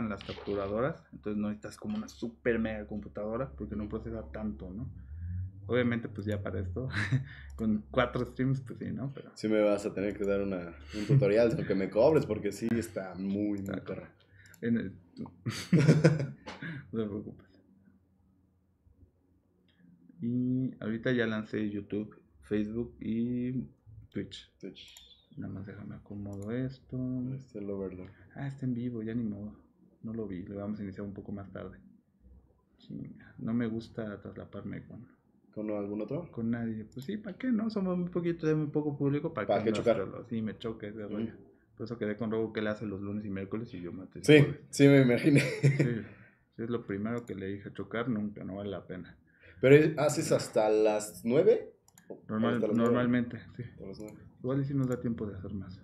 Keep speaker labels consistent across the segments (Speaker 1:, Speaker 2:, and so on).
Speaker 1: las capturadoras, entonces no estás como una super mega computadora porque no procesa tanto, ¿no? Obviamente, pues ya para esto, con cuatro streams, pues sí, ¿no? Pero...
Speaker 2: si me vas a tener que dar una, un tutorial, aunque me cobres, porque si está muy, muy no te preocupes.
Speaker 1: Y ahorita ya lancé YouTube, Facebook y Twitch. Nada más déjame acomodo esto. Ah, está en vivo, ya ni modo no lo vi, lo vamos a iniciar un poco más tarde. no me gusta traslaparme con... ¿Con algún otro? Con nadie. Pues sí, ¿para qué no? Somos un poquito, de muy poco público. ¿Para, ¿Para qué chocar? Sí, me choque. ese rollo. Por eso quedé con Robo que le hace los lunes y miércoles y yo maté. Sí,
Speaker 2: sí, me imaginé.
Speaker 1: Sí, es lo primero que le dije, chocar nunca, no vale la pena. ¿Pero eh,
Speaker 2: haces hasta las nueve?
Speaker 1: Normal, normalmente, sí. Igual y si nos da tiempo de hacer más.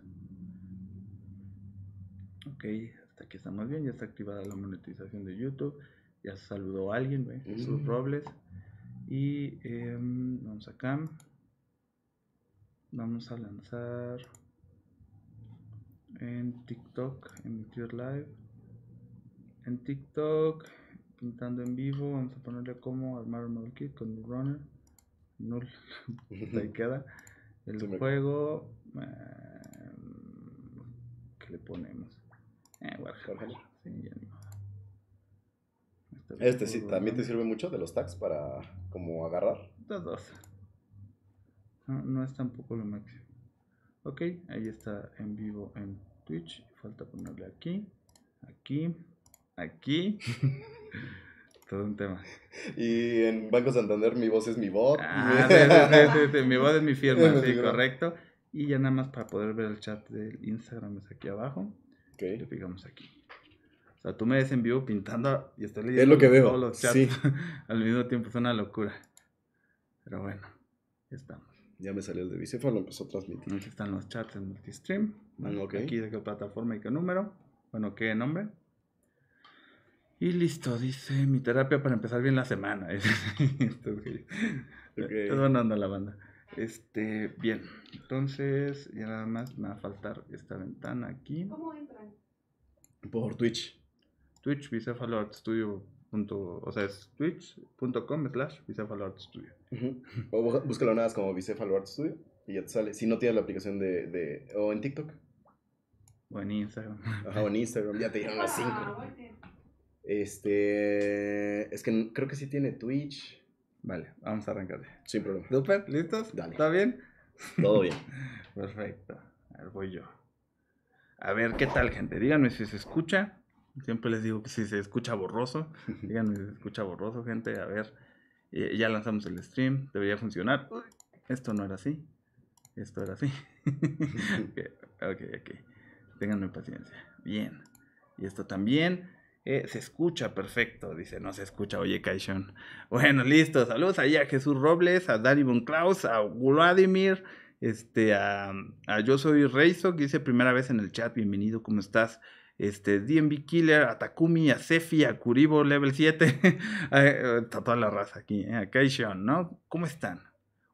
Speaker 1: Ok, hasta aquí estamos bien, ya está activada la monetización de YouTube, ya saludó alguien, ¿ve? Mm. Robles. Y eh, vamos acá. Vamos a lanzar en TikTok, emitir live. En TikTok, pintando en vivo, vamos a ponerle como armar un model kit con runner. No ahí queda. El juego, Que em, ¿qué le ponemos? Eh, este, sí, también te sirve mucho de los
Speaker 2: tags para como agarrar. Los dos.
Speaker 1: No, es tampoco lo máximo. Ok, ahí está en vivo en Twitch. Falta ponerle aquí, aquí,
Speaker 2: aquí. todo un tema. Y en Banco Santander mi voz es mi voz. Ah,
Speaker 1: mi voz es mi firma, sí, correcto. Y ya nada más para poder ver el chat del Instagram es aquí abajo. Okay. Le pegamos aquí. O sea, tú me ves en vivo pintando y estás leyendo todos los chats sí. al mismo tiempo. Es una locura. Pero bueno, ya estamos. Ya me salió el de lo empezó pues, a transmitir. Aquí están los chats en multistream. Bueno, ah, Aquí de qué plataforma y qué número. Bueno, qué nombre. Y listo, dice mi terapia para empezar bien la semana. okay. donde anda la banda. Este, bien, entonces ya nada más me va a faltar esta ventana aquí. ¿Cómo entran? Por Twitch.
Speaker 2: Twitch, o sea, es twitch.com slash Bicéfalo O búscalo nada más como Bicéfalo y ya te sale. Si no tienes la aplicación de. de o en TikTok. O en Instagram. o en Instagram. Ya te dieron las ah, cinco. Este. Es que creo que sí tiene Twitch. Vale, vamos a arrancar. sí problema. ¿Listos? ¿Está bien? Todo bien. Perfecto.
Speaker 1: A ver, voy yo. A ver, ¿qué tal, gente? Díganme si se escucha. Siempre les digo que si se escucha borroso. Díganme si se escucha borroso, gente. A ver, eh, ya lanzamos el stream. Debería funcionar. esto no era así. Esto era así. ok, ok. Ténganme paciencia. Bien. Y esto también. Eh, se escucha perfecto, dice, no se escucha, oye, Caixón. Bueno, listo, saludos ahí a Jesús Robles, a Dani Claus, a Vladimir, este, a, Yo Soy Reizo, que dice primera vez en el chat, bienvenido, ¿cómo estás? este, DMV Killer, a Takumi, a Sefi, a Kuribo, Level 7. Está eh, toda la raza aquí, eh, a Kaishon, ¿no? ¿Cómo están?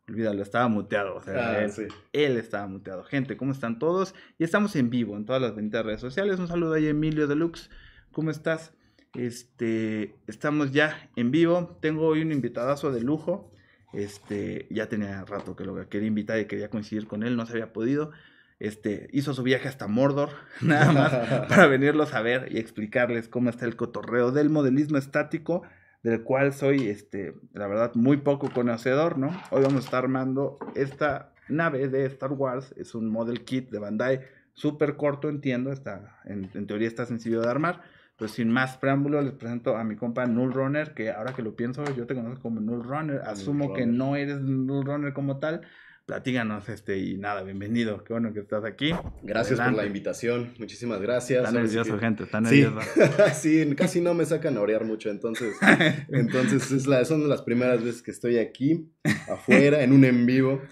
Speaker 1: Olvídalo, estaba muteado. O sea, ah, él, estaba muteado. Gente, ¿cómo están todos? Y estamos en vivo en todas las 20 redes sociales. Un saludo ahí a Emilio Deluxe, ¿Cómo estás? Este, estamos ya en vivo. Tengo hoy un invitadazo de lujo. Este, ya tenía rato que lo quería invitar y quería coincidir con él, no se había podido. Este, hizo su viaje hasta Mordor, nada más, para venirlos a ver y explicarles cómo está el cotorreo del modelismo estático, del cual soy, este, la verdad, muy poco conocedor, ¿no? Hoy vamos a estar armando esta nave de Star Wars, es un model kit de Bandai, súper corto, entiendo, está, en, en teoría está sencillo de armar pues sin más preámbulo, les presento a mi compa Null Runner, que ahora que lo pienso, yo te conozco como Null Runner. Asumo que no eres Null Runner como tal. Platíganos, este, y nada, bienvenido. Qué bueno
Speaker 2: que estás aquí. Gracias por la invitación. Muchísimas gracias. Tan nervioso, gente, están sí. sí, casi no me sacan a orear mucho, entonces. entonces, es la, son las primeras veces que estoy aquí, afuera, en un en vivo.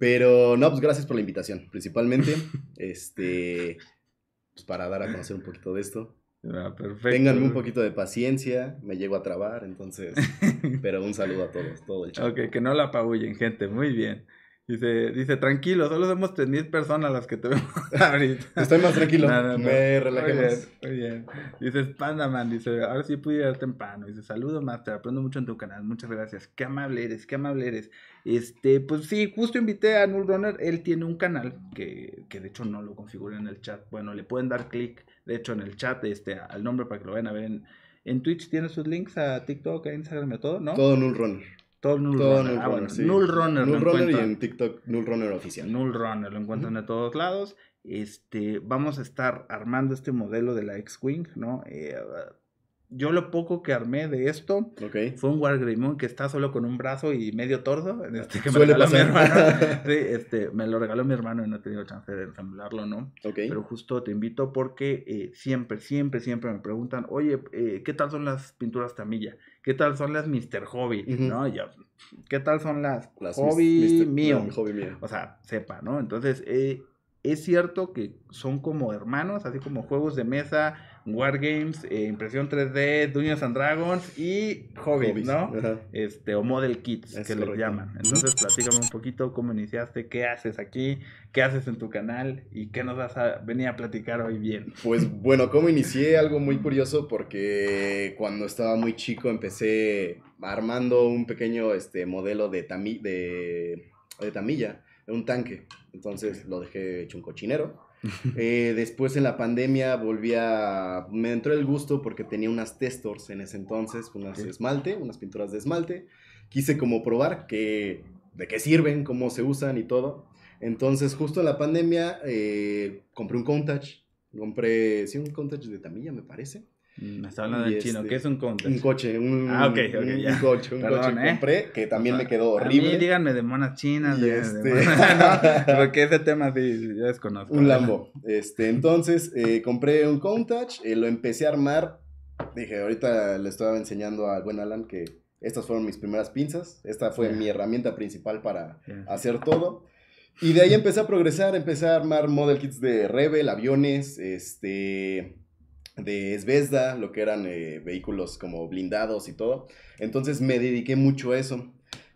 Speaker 2: Pero, no, pues gracias por la invitación, principalmente. Este. Pues para dar a conocer un poquito de esto. Ah, Ténganme un poquito de paciencia, me llego a trabar, entonces. pero un saludo a todos, todo el Ok, que no la apabullen, gente, muy bien. Dice, dice, tranquilo, solo somos 3.000 personas
Speaker 1: las que te vemos ahorita. Estoy más tranquilo, me relajé muy Bien, Dice, Spandaman, dice, ahora sí pude en temprano. Dice, saludo, Master, aprendo mucho en tu canal, muchas gracias. Qué amable eres, qué amable eres. Este, pues sí, justo invité a Null Runner, él tiene un canal que, que de hecho no lo configuré en el chat. Bueno, le pueden dar clic, de hecho, en el chat este, al nombre para que lo vean. a ver en, Twitch. Tiene sus links a TikTok, a Instagram, a todo, ¿no? Todo Null Runner. Todo Null Runner. Null, ah, runner, null Runner. Runner en TikTok Null Runner oficial. Null Runner, lo encuentran de todos lados. Este, vamos a estar armando este modelo de la X-Wing, ¿no? Eh, yo lo poco que armé de esto fue un Wargreymon que está solo con un brazo y medio tordo este me Suele este, me lo regaló mi hermano y no he tenido chance de ensamblarlo, ¿no? Pero justo te invito porque eh, siempre, siempre, siempre me preguntan, oye, eh, ¿qué tal son las pinturas Tamilla? ¿Qué tal son las Mr. Hobby? ¿No? ¿Qué tal son las, hobby, mío? O sea, sepa, ¿no? Entonces, eh, es cierto que son como hermanos, así como juegos de mesa, Wargames, eh, impresión 3D, Dungeons and Dragons y Hobbit, Hobbies, ¿no? Este, o Model Kits, que lo llaman. Entonces, platícame un poquito cómo iniciaste, qué haces aquí, qué haces en tu canal y qué nos vas a venir a platicar hoy bien.
Speaker 2: Pues bueno, cómo inicié, algo muy curioso porque cuando estaba muy chico empecé armando un pequeño este, modelo de, tamilla, de, de tamilla, un tanque. Entonces lo dejé hecho un cochinero Eh, después en la pandemia volví a... Me entró el gusto porque tenía unas testers en ese entonces, unas esmalte, unas pinturas de esmalte. Quise como probar que, de qué sirven, cómo se usan y todo. Entonces justo en la pandemia eh, compré un Countach. Compré, sí, un Countach de Tamilla me parece. Me mm, está hablando del chino. Este, ¿Qué es un counter? Un coche. Un, ah, coche. Un ¿eh? compré que también me ah, quedó horrible.
Speaker 1: díganme de monas
Speaker 2: chinas. De, este... porque ese tema sí, ya desconozco. Un Lambo. Este, entonces, eh, compré un Countach, eh, lo empecé a armar. Dije, ahorita le estaba enseñando a buen Alan que estas fueron mis primeras pinzas. Esta fue mi herramienta principal para hacer todo. Y de ahí empecé a progresar, empecé a armar model kits de Rebel, aviones, este, de Svezda, lo que eran eh, vehículos como blindados y todo. Entonces me dediqué mucho a eso.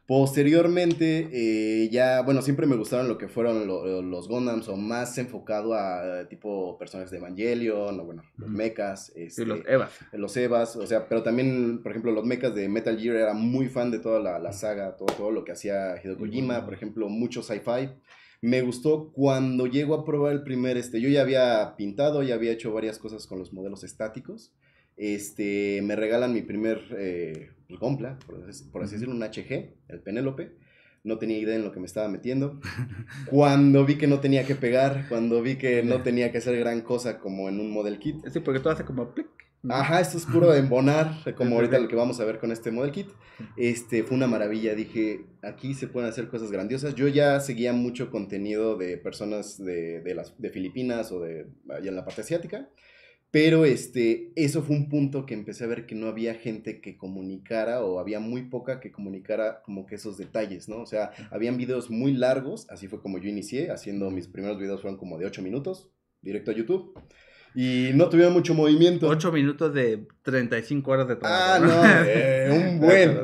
Speaker 2: Posteriormente, eh, ya, bueno, siempre me gustaron lo que fueron los Gundams, o más enfocado a tipo personajes de Evangelion o bueno, los mechas. Este, los Evas. o sea, pero también, por ejemplo, los mechas de Metal Gear era muy fan de toda la, saga, todo, todo lo que hacía Hideo por ejemplo, mucho sci-fi me gustó cuando llego a probar el primer, este, yo ya había pintado, ya había hecho varias cosas con los modelos estáticos, este, me regalan mi primer eh, pues, por, así, decirlo, un HG, el Penélope, no tenía idea en lo que me estaba metiendo, cuando vi que no tenía que pegar, cuando vi que no tenía que hacer gran cosa como en un model kit. Sí, porque todo hace como plic. Ajá, esto es puro de embonar, como ahorita lo que vamos a ver con este model kit. Este, fue una maravilla, dije, aquí se pueden hacer cosas grandiosas. Yo ya seguía mucho contenido de personas de, de las, de Filipinas o de allá en la parte asiática, pero este, eso fue un punto que empecé a ver que no había gente que comunicara o había muy poca que comunicara como que esos detalles, ¿no? O sea, habían videos muy largos, así fue como yo inicié, haciendo mis primeros videos fueron como de 8 minutos, directo a YouTube y no tuvieron mucho movimiento. 8 minutos de 35 horas de trabajo. Ah, no, un buen.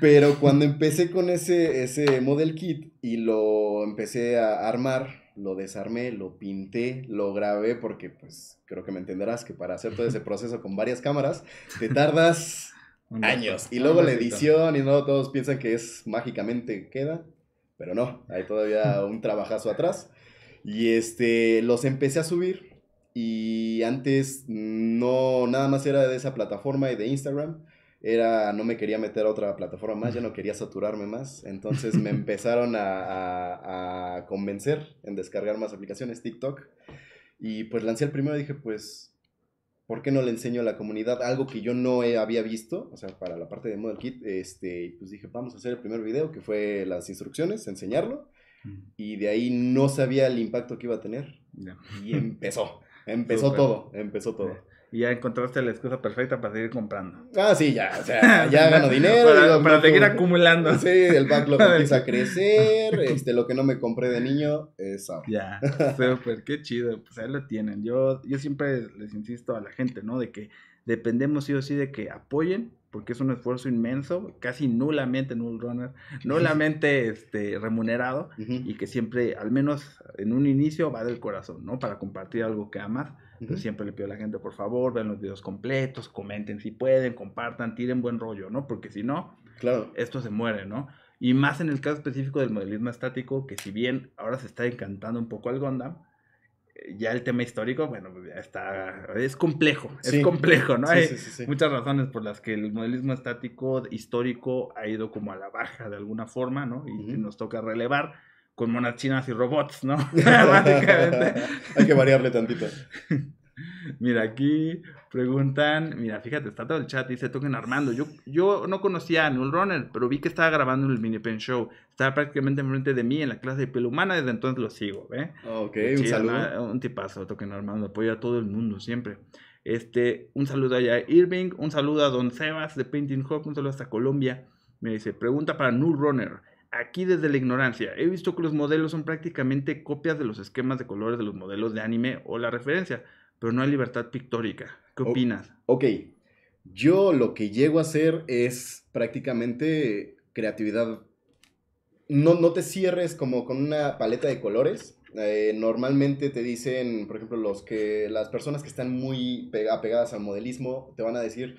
Speaker 2: Pero cuando empecé con ese, ese model kit y lo empecé a armar, lo desarmé, lo pinté, lo grabé, porque pues creo que me entenderás que para hacer todo ese proceso con varias cámaras, te tardas
Speaker 3: años. Y luego la edición
Speaker 2: y no todos piensan que es mágicamente queda, pero no, hay todavía un trabajazo atrás. Y este, los empecé a subir y antes no, nada más era de esa plataforma y de Instagram. Era, no me quería meter a otra plataforma más, ya no quería saturarme más. Entonces me empezaron a, convencer en descargar más aplicaciones, TikTok. Y pues lancé el primero y dije, pues ¿por qué no le enseño a la comunidad algo que yo no había visto? O sea, para la parte de Model Kit, este, pues dije, vamos a hacer el primer video, que fue las instrucciones, enseñarlo. Mm. Y de ahí no sabía el impacto que iba a tener. Y empezó. Empezó todo, empezó todo. Y ya encontraste la excusa perfecta para seguir comprando.
Speaker 1: Ah, sí, ya. O sea, ya gano dinero. para, seguir acumulando.
Speaker 2: Sí, el backlog empieza a crecer. Este, lo que no me compré de niño eso Ya,
Speaker 1: súper, qué chido. Pues ahí lo tienen. Yo, yo siempre les insisto a la gente, ¿no? De que dependemos sí o sí de que apoyen porque es un esfuerzo inmenso, casi nulamente null runner, nulamente este, remunerado y que siempre, al menos en un inicio, va del corazón, ¿no? Para compartir algo que amas. Entonces pues siempre le pido a la gente, por favor, vean los videos completos, comenten si pueden, compartan, tiren buen rollo, ¿no? Porque si no, esto se muere, ¿no? Y más en el caso específico del modelismo estático, que si bien ahora se está encantando un poco al Gondam, ya el tema histórico, bueno, pues, está, es complejo, es complejo, ¿no? Hay muchas razones por las que el modelismo estático histórico ha ido como a la baja de alguna forma, ¿no? Y nos toca relevar con monas chinas y robots, ¿no?
Speaker 2: Hay que variarle tantito.
Speaker 1: Mira, aquí Preguntan, mira, fíjate, está todo el chat, dice Token Armando. Yo, yo no conocía a Null Runner, pero vi que estaba grabando el Mini Pen Show. Estaba prácticamente enfrente de mí en la clase de piel humana, desde entonces lo sigo, ¿ve? Ok, un saludo. Un tipazo, Token Armando, apoya a todo el mundo siempre. Este, un saludo allá a Irving, un saludo a Don Sebas de Painting Hawk, un saludo hasta Colombia. Me dice, pregunta para Null Runner. Aquí desde la ignorancia, he visto que los modelos son prácticamente copias de los esquemas de colores de los modelos de anime o la referencia pero no hay libertad pictórica. ¿Qué opinas? ok,
Speaker 2: yo lo que llego a hacer es prácticamente creatividad. No, no te cierres como con una paleta de colores. Eh, normalmente te dicen, por ejemplo, los que, las personas que están muy apegadas al modelismo te van a decir,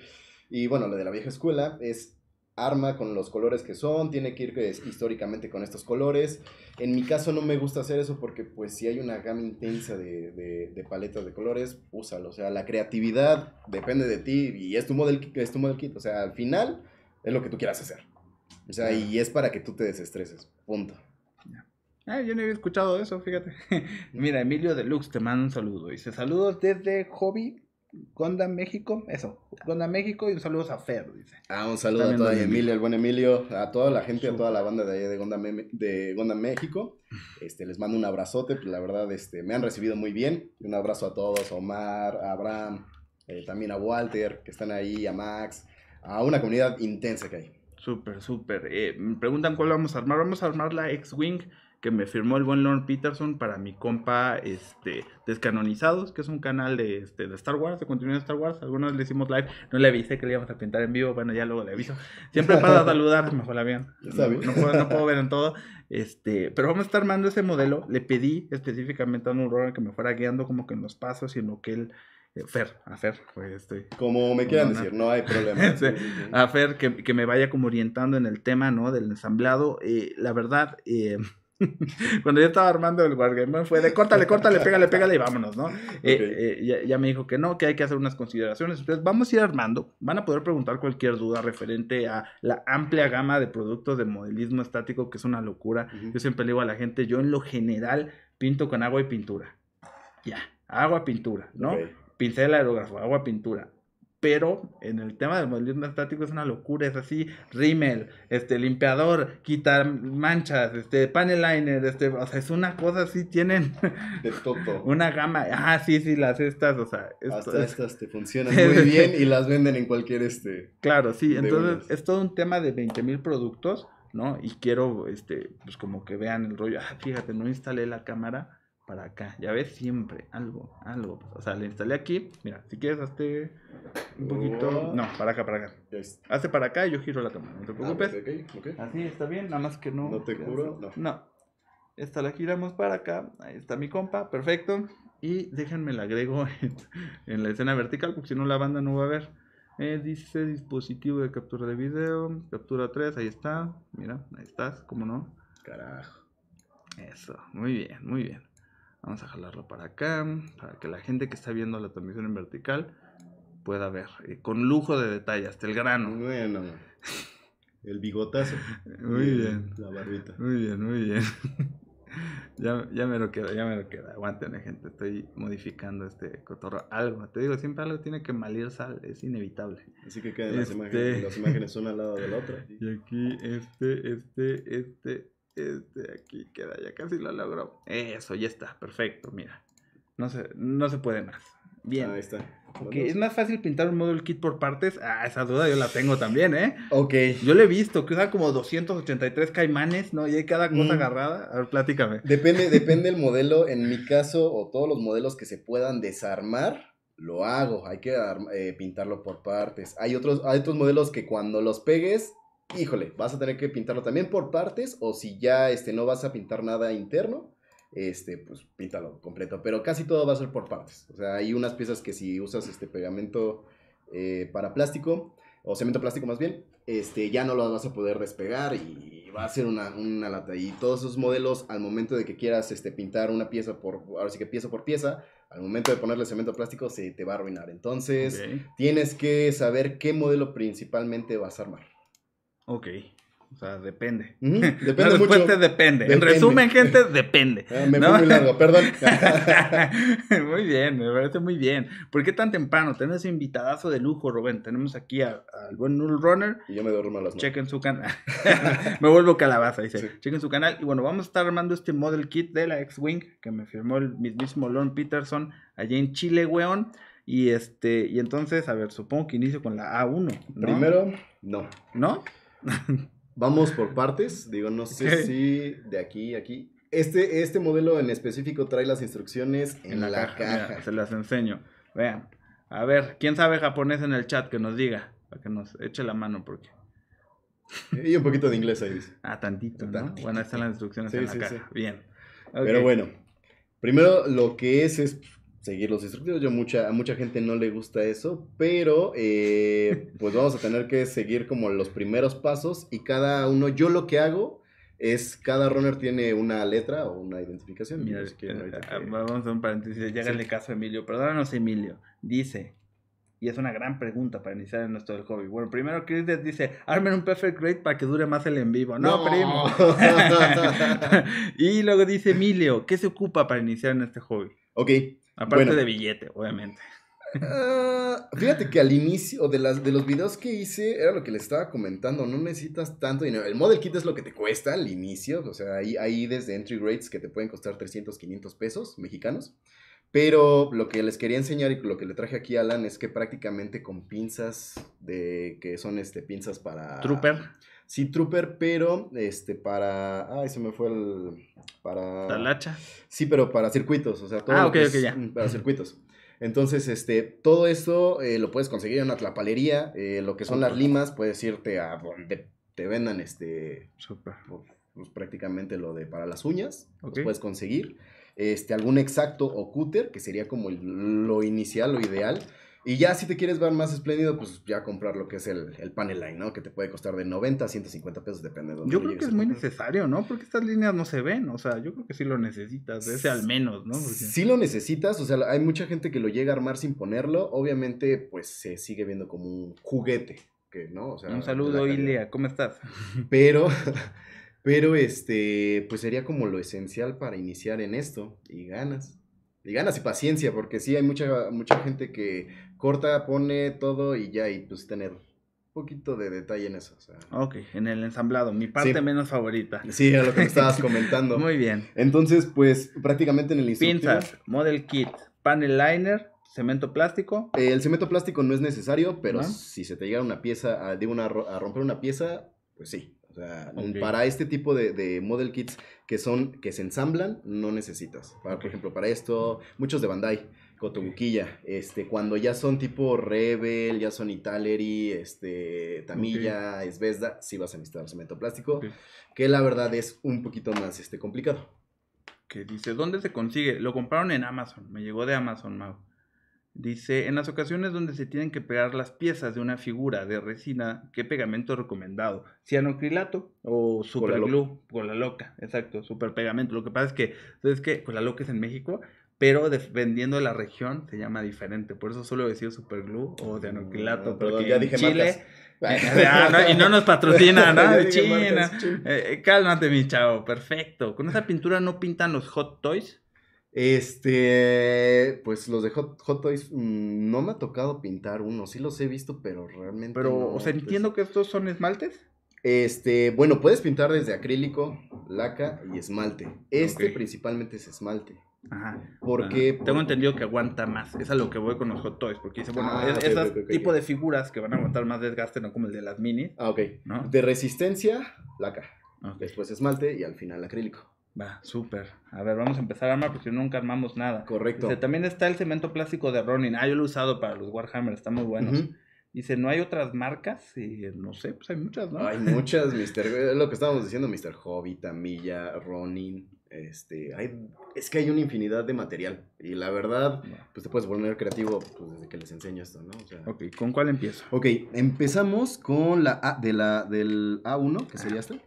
Speaker 2: y bueno, lo de la vieja escuela es arma con los colores que son, tiene que ir pues, históricamente con estos colores. En mi caso no me gusta hacer eso porque pues si hay una gama intensa de, paletas de colores, úsalo. O sea, la creatividad depende de ti y es tu model, es tu kit. O sea, al final es lo que tú quieras hacer. O sea, y es para que tú te desestreses. Punto.
Speaker 1: Ah, yo no había escuchado eso, fíjate. Mira,
Speaker 2: Emilio Deluxe te manda un saludo. Dice, saludos desde Hobby
Speaker 1: Gonda México, eso, Gonda México y un saludo a Fer, dice.
Speaker 2: Ah, un saludo a todo Emilio, el buen Emilio, a toda la gente, a toda la banda de, de, Gonda, de Gonda México. Este, les mando un abrazote, pues, la verdad, este, me han recibido muy bien. Un abrazo a todos, Omar, a Abraham, eh, también a Walter, que están ahí, a Max, a una comunidad intensa que hay.
Speaker 1: Súper, súper. Eh, me preguntan cuál vamos a armar. Vamos a armar la X-Wing que me firmó el buen Lorne Peterson para mi compa este, Descanonizados, que es un canal de, este, de Star Wars, de continuidad de Star Wars. Algunas le hicimos live, no le avisé que le íbamos a pintar en vivo, bueno, ya luego le aviso. Siempre para saludar, mejor la bien. No, puedo, no, puedo, ver en todo. Este, pero vamos a estar armando ese modelo. Le pedí específicamente a un Roran que me fuera guiando como que en los pasos y que él... Eh, Fer, a Fer, pues estoy. Como me quieran decir, no hay problema. A Fer, que, me vaya como orientando en el tema, ¿no? Del ensamblado. Eh, la verdad, eh, Cuando yo estaba armando el Wargame fue de córtale, córtale, pégale, pégale y vámonos, ¿no? Eh, eh, ya, me dijo que no, que hay que hacer unas consideraciones. Entonces vamos a ir armando, van a poder preguntar cualquier duda referente a la amplia gama de productos de modelismo estático, que es una locura. Yo siempre le digo a la gente, yo en lo general pinto con agua y pintura. Ya, agua, pintura, ¿no? Pincel aerógrafo, agua, pintura pero en el tema del modelismo estático es una locura, es así, rímel, este, limpiador, quitar manchas, este, panel liner, este, o sea, es una cosa así, tienen de una gama, ah, sí, sí, las estas, o sea. Hasta estas te funcionan muy bien y
Speaker 2: las venden en cualquier este. Claro, sí, entonces
Speaker 1: es todo un tema de 20 mil productos, ¿no? Y quiero, este, pues como que vean el rollo, ah, fíjate, no instalé la cámara, para acá. Ya ves, siempre algo, algo. O sea, le instalé aquí. Mira, si quieres, hazte un poquito. Oh. No, para acá, para acá. hazte para acá y yo giro la cámara. No te ah, preocupes. Así está bien, nada más que no. No te juro, no. no. Esta la giramos para acá. Ahí está mi compa, perfecto. Y déjenme la agrego en, la escena vertical porque si no la banda no va a ver. Eh, dice dispositivo de captura de video, captura 3, ahí está. Mira, ahí estás, como no? Carajo. Eso, muy bien, muy bien. Vamos a jalarlo para acá, para que la gente que está viendo la transmisión en vertical pueda ver, eh, con lujo de detalle, hasta el grano. Bueno, el bigotazo. muy bien. La barbita. Muy bien, muy bien. ya, me lo queda, ya me lo queda. Aguanten, eh, gente, estoy modificando este cotorro. Algo, te digo, siempre algo tiene que malir sal, es inevitable. Así que quedan las este imágenes, las imágenes una al lado de la otra. Y aquí este, este, este, este, aquí queda, ya casi lo logro. Eso, ya está, perfecto, mira. No se, no se puede más. Bien. Ahí está. ¿Es más fácil pintar un model kit por partes? Ah, esa duda yo la tengo también, ¿eh? Ok. Yo le he visto, que usa como 283 caimanes, ¿no? Y hay cada cosa mm. agarrada. A ver, platícame.
Speaker 2: Depende, depende el modelo. En mi caso, o todos los modelos que se puedan desarmar, lo hago. Hay que eh, pintarlo por partes. Hay otros, hay otros modelos que cuando los pegues, híjole, vas a tener que pintarlo también por partes o si ya este, no vas a pintar nada interno, este, pues píntalo completo, pero casi todo va a ser por partes. O sea, hay unas piezas que si usas este pegamento eh, para plástico, o cemento plástico más bien, este, ya no lo vas a poder despegar y va a ser una, lata. Y todos esos modelos, al momento de que quieras este, pintar una pieza por, ahora sí que pieza por pieza, al momento de ponerle cemento plástico se te va a arruinar. Entonces, tienes que saber qué modelo principalmente vas a armar. Ok. O sea, depende.
Speaker 3: Depende la mucho. depende. En resumen, gente, depende. Ah, me ¿no? muy largo, perdón.
Speaker 1: muy bien, me parece muy bien. ¿Por qué tan temprano? Tenemos invitadazo de lujo, Rubén. Tenemos aquí al buen Null Runner. Y yo me duermo a las Chequen su canal. me vuelvo calabaza, dice. Chequen su canal. Y bueno, vamos a estar armando este model kit de la X-Wing que me firmó el mismo Lon Peterson allá en Chile, weón. Y este, y entonces, a ver, supongo
Speaker 2: que inicio con la A1. Primero, no. ¿No? Vamos por partes. Digo, no sé si de aquí aquí. Este, este modelo en específico trae las instrucciones en, la, caja. se las enseño. Vean. A ver, ¿quién sabe japonés en el
Speaker 1: chat que nos diga? Para que nos eche la mano, porque. Y un poquito de inglés ahí dice.
Speaker 2: Ah, tantito. Bueno, ahí están las instrucciones en la caja. Bien. Pero bueno, primero lo que es es seguir los instructivos. Yo mucha, a mucha gente no le gusta eso, pero eh, pues vamos a tener que seguir como los primeros pasos y cada uno, yo lo que hago es, cada runner tiene una letra o una identificación. Mira, eh, ah, Vamos a un paréntesis, ya caso a Emilio, perdónanos Emilio, dice... Y es una gran pregunta
Speaker 1: para iniciar en nuestro hobby. Bueno, primero Chris dice, armen un perfect grade para que dure más el en vivo. No, no. primo. y luego dice Emilio, ¿qué se ocupa para iniciar en este
Speaker 2: hobby? Ok, Aparte de
Speaker 1: billete, obviamente.
Speaker 2: Ah, fíjate que al inicio de, las, de los videos que hice, era lo que les estaba comentando, no necesitas tanto dinero. El model kit es lo que te cuesta al inicio, o sea, ahí, ahí desde entry rates que te pueden costar 300, 500 pesos mexicanos. Pero lo que les quería enseñar y lo que le traje aquí a Alan es que prácticamente con pinzas de que son este pinzas para trooper Sí, Trooper, pero este, para. Ay, se me fue el. Para. Talacha. Sí, pero para circuitos. O sea, todo. Ah, mm, Para circuitos. Entonces, este, todo esto eh, lo puedes conseguir en una tlapalería. Eh, lo que son las limas, puedes irte a donde te vendan este. Súper. Pues, pues, prácticamente lo de para las uñas. lo puedes conseguir. Este, algún exacto o cúter, que sería como lo inicial, lo ideal. Y ya si te quieres ver más espléndido, pues ya comprar lo que es el, el panel line, ¿no? Que te puede costar de 90 a 150 pesos, depende de dónde Yo creo que es
Speaker 1: muy necesario, ¿no? Porque estas líneas no se ven, o sea, yo creo que sí lo necesitas, ese al
Speaker 2: menos, ¿no? Sí lo necesitas, o sea, hay mucha gente que lo llega a armar sin ponerlo, obviamente, pues se sigue viendo como un juguete, que, ¿no? un saludo, Ilia, ¿cómo estás? Pero... Pero este, pues sería como lo esencial para iniciar en esto y ganas y ganas y paciencia, porque sí hay mucha, mucha gente que corta, pone todo y ya, y pues tener un poquito de detalle en eso. Ok, en el ensamblado, mi parte menos favorita. Sí, a lo que me estabas comentando. Muy bien. Entonces, pues prácticamente en el instructivo... Pinzas, model kit, panel liner, cemento plástico. Eh, el cemento plástico no es necesario, pero si se te llega una pieza, a, una, a romper una pieza, pues sí para este tipo de, model kits que son, que se ensamblan, no necesitas. Para, Por ejemplo, para esto, muchos de Bandai, Cotobuquilla, este, cuando ya son tipo Rebel, ya son Italeri, este, Tamilla, Esbesda, sí vas a necesitar cemento plástico, que la verdad es un poquito más este, complicado. Que dice, ¿dónde se consigue? Lo compraron
Speaker 1: en Amazon, me llegó de Amazon, Mau. Dice, en las ocasiones donde se tienen que pegar las piezas de una figura de resina, ¿qué pegamento recomendado? ¿Cianocrilato o superglue? Con la loca, exacto, superpegamento. Lo que pasa es que, ¿sabes qué? Con la loca es en México, pero dependiendo de la región se llama diferente. Por eso solo decía superglue o mm, cianocrilato. pero ya dije ah, y no nos patrocina, ¿no? China. Eh, eh, cálmate, mi chavo. Perfecto. Con esa pintura no pintan los hot toys.
Speaker 2: Este, pues los de Hot, Toys mm, no me ha tocado pintar uno, sí los he visto, pero realmente. Pero, o sea, pues. entiendo
Speaker 1: que estos son esmaltes.
Speaker 2: Este, bueno, puedes pintar desde acrílico, laca y esmalte. Este principalmente es esmalte. Ajá. Porque ah, tengo
Speaker 1: entendido que aguanta más. Es a lo que voy con los hot toys. Porque dice, bueno, ah, esas tipo de figuras que van a aguantar más desgaste, no como el de las mini Ah, ok. De resistencia, laca. Después esmalte y al final acrílico. Va, súper. A ver, vamos a empezar a armar porque nunca armamos nada. Correcto. también está el cemento plástico de Ronin. Ah, yo lo he usado para los Warhammer, está muy bueno.
Speaker 2: Dice, ¿no hay otras marcas? Y eh, no sé, pues hay muchas,
Speaker 3: ¿no? Hay muchas,
Speaker 2: Mr. Eh, lo que estábamos diciendo, Mr. Hobby, Tamilla, Ronin. Este, hay, es que hay una infinidad de material. Y la verdad, pues te puedes volver creativo pues, desde que les enseño esto, ¿no? O ok, ¿con cuál empiezo? Ok, empezamos con la A de la, del A1, que sería ah. este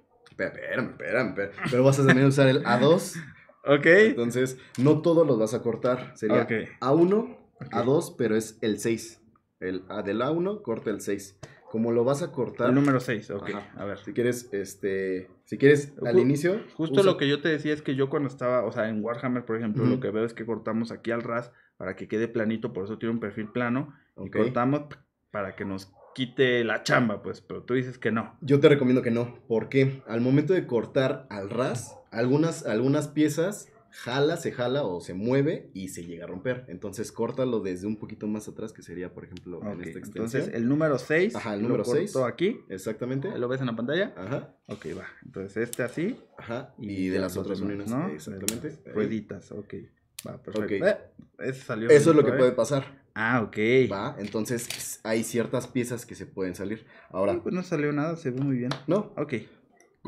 Speaker 2: pero vas a también usar el A2. ok. Entonces, no todos los vas a cortar. Sería A1, A2, pero es el 6. El ah, A del A1 corta el 6. Como lo vas a cortar. El número 6, ok. A ver. Si quieres, este. Si quieres, al inicio. Justo lo que
Speaker 1: yo te decía es que yo cuando estaba, o sea, en Warhammer, por ejemplo, lo que veo es que cortamos aquí al ras para que quede planito, por eso tiene un perfil plano. Y cortamos para que
Speaker 2: nos quite la chamba, pues, pero tú dices que no. Yo te recomiendo que no, porque al momento de cortar al ras, algunas, algunas piezas jala, se jala o se mueve y se llega a romper. Entonces, córtalo desde un poquito más atrás, que sería, por ejemplo, en Entonces, el número 6. Ajá, el número 6.
Speaker 1: aquí. Exactamente. ¿Lo ves en la pantalla? Ajá. Ok, va.
Speaker 2: Entonces, este así. Ajá. Y, de, las, otras, uniones. ¿no? Exactamente. Rueditas, ok. Eh,
Speaker 3: Eso es lo que puede pasar.
Speaker 2: Ah, ok. Va, entonces hay ciertas piezas que se pueden salir. Ahora. pues no salió nada, se ve muy bien. No. Ok.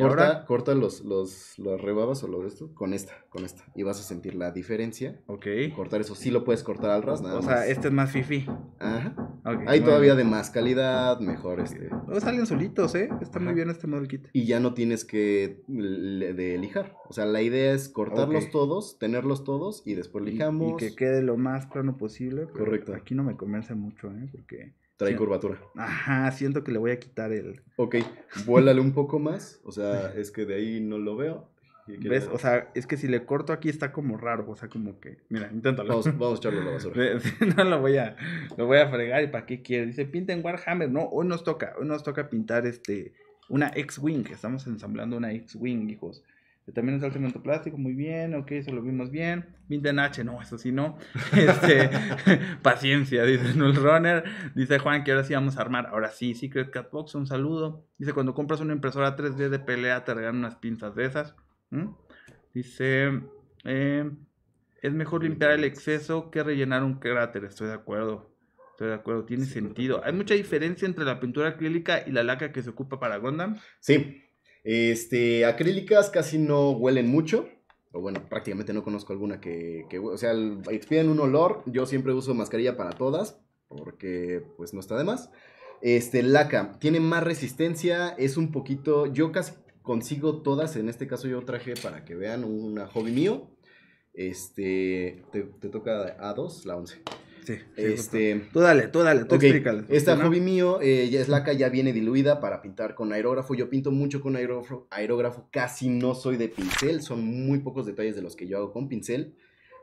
Speaker 2: Corta, los, los, los rebabas o lo de esto con esta, con esta. Y vas a sentir la diferencia. Ok. Cortar eso. Sí lo puedes cortar al ras, nada O sea, este es más fifi. Ajá. Okay, Hay todavía de más calidad, mejor este. No salen solitos, ¿eh? Está muy bien este model kit. Y ya no tienes que de lijar. O sea, la idea es cortarlos todos, tenerlos todos y después lijamos. y, que
Speaker 1: quede lo más plano posible. Correcto. Aquí no me convence mucho, ¿eh? Porque Trae curvatura. Ajá, siento que le voy a quitar el. Ok, vuélale un poco más. O sea, es que de ahí no lo veo. ¿Ves? O sea, es que si le corto aquí está como raro. O sea, como que. Mira, inténtalo. Vamos, vamos a echarlo la basura. no lo voy a. Lo voy a fregar. ¿Y para qué quiere? Dice, pinta en Warhammer. No, hoy nos toca. Hoy nos toca pintar este. Una X-Wing. Estamos ensamblando una X-Wing, hijos. También es el cemento plástico, muy bien, ok, eso lo vimos bien. mil H, no, eso sí no. Este, paciencia, dice Null Runner. Dice Juan que ahora sí vamos a armar. Ahora sí, Secret Catbox, un saludo. Dice, cuando compras una impresora 3D de pelea, te regalan unas pinzas de esas. ¿Mm? Dice, eh, es mejor limpiar el exceso que rellenar un cráter. Estoy de acuerdo. Estoy de acuerdo, tiene sentido. ¿Hay mucha diferencia entre la pintura acrílica y la laca que se ocupa para Gondam?
Speaker 2: Sí, este, acrílicas casi no huelen mucho. O bueno, prácticamente no conozco alguna que, o sea, expiden un olor. Yo siempre uso mascarilla para todas, porque pues no está de más. Este, laca, tiene más resistencia, es un poquito, yo casi consigo todas, en este caso yo traje para que vean una hobby mío. Este, te, toca A2, la 11 este, tú dale, tú dale, tú Esta hobby mío, eh, ya es laca, ya viene diluida para pintar con aerógrafo. Yo pinto mucho con aerógrafo, aerógrafo, casi no soy de pincel, son muy pocos detalles de los que yo hago con pincel.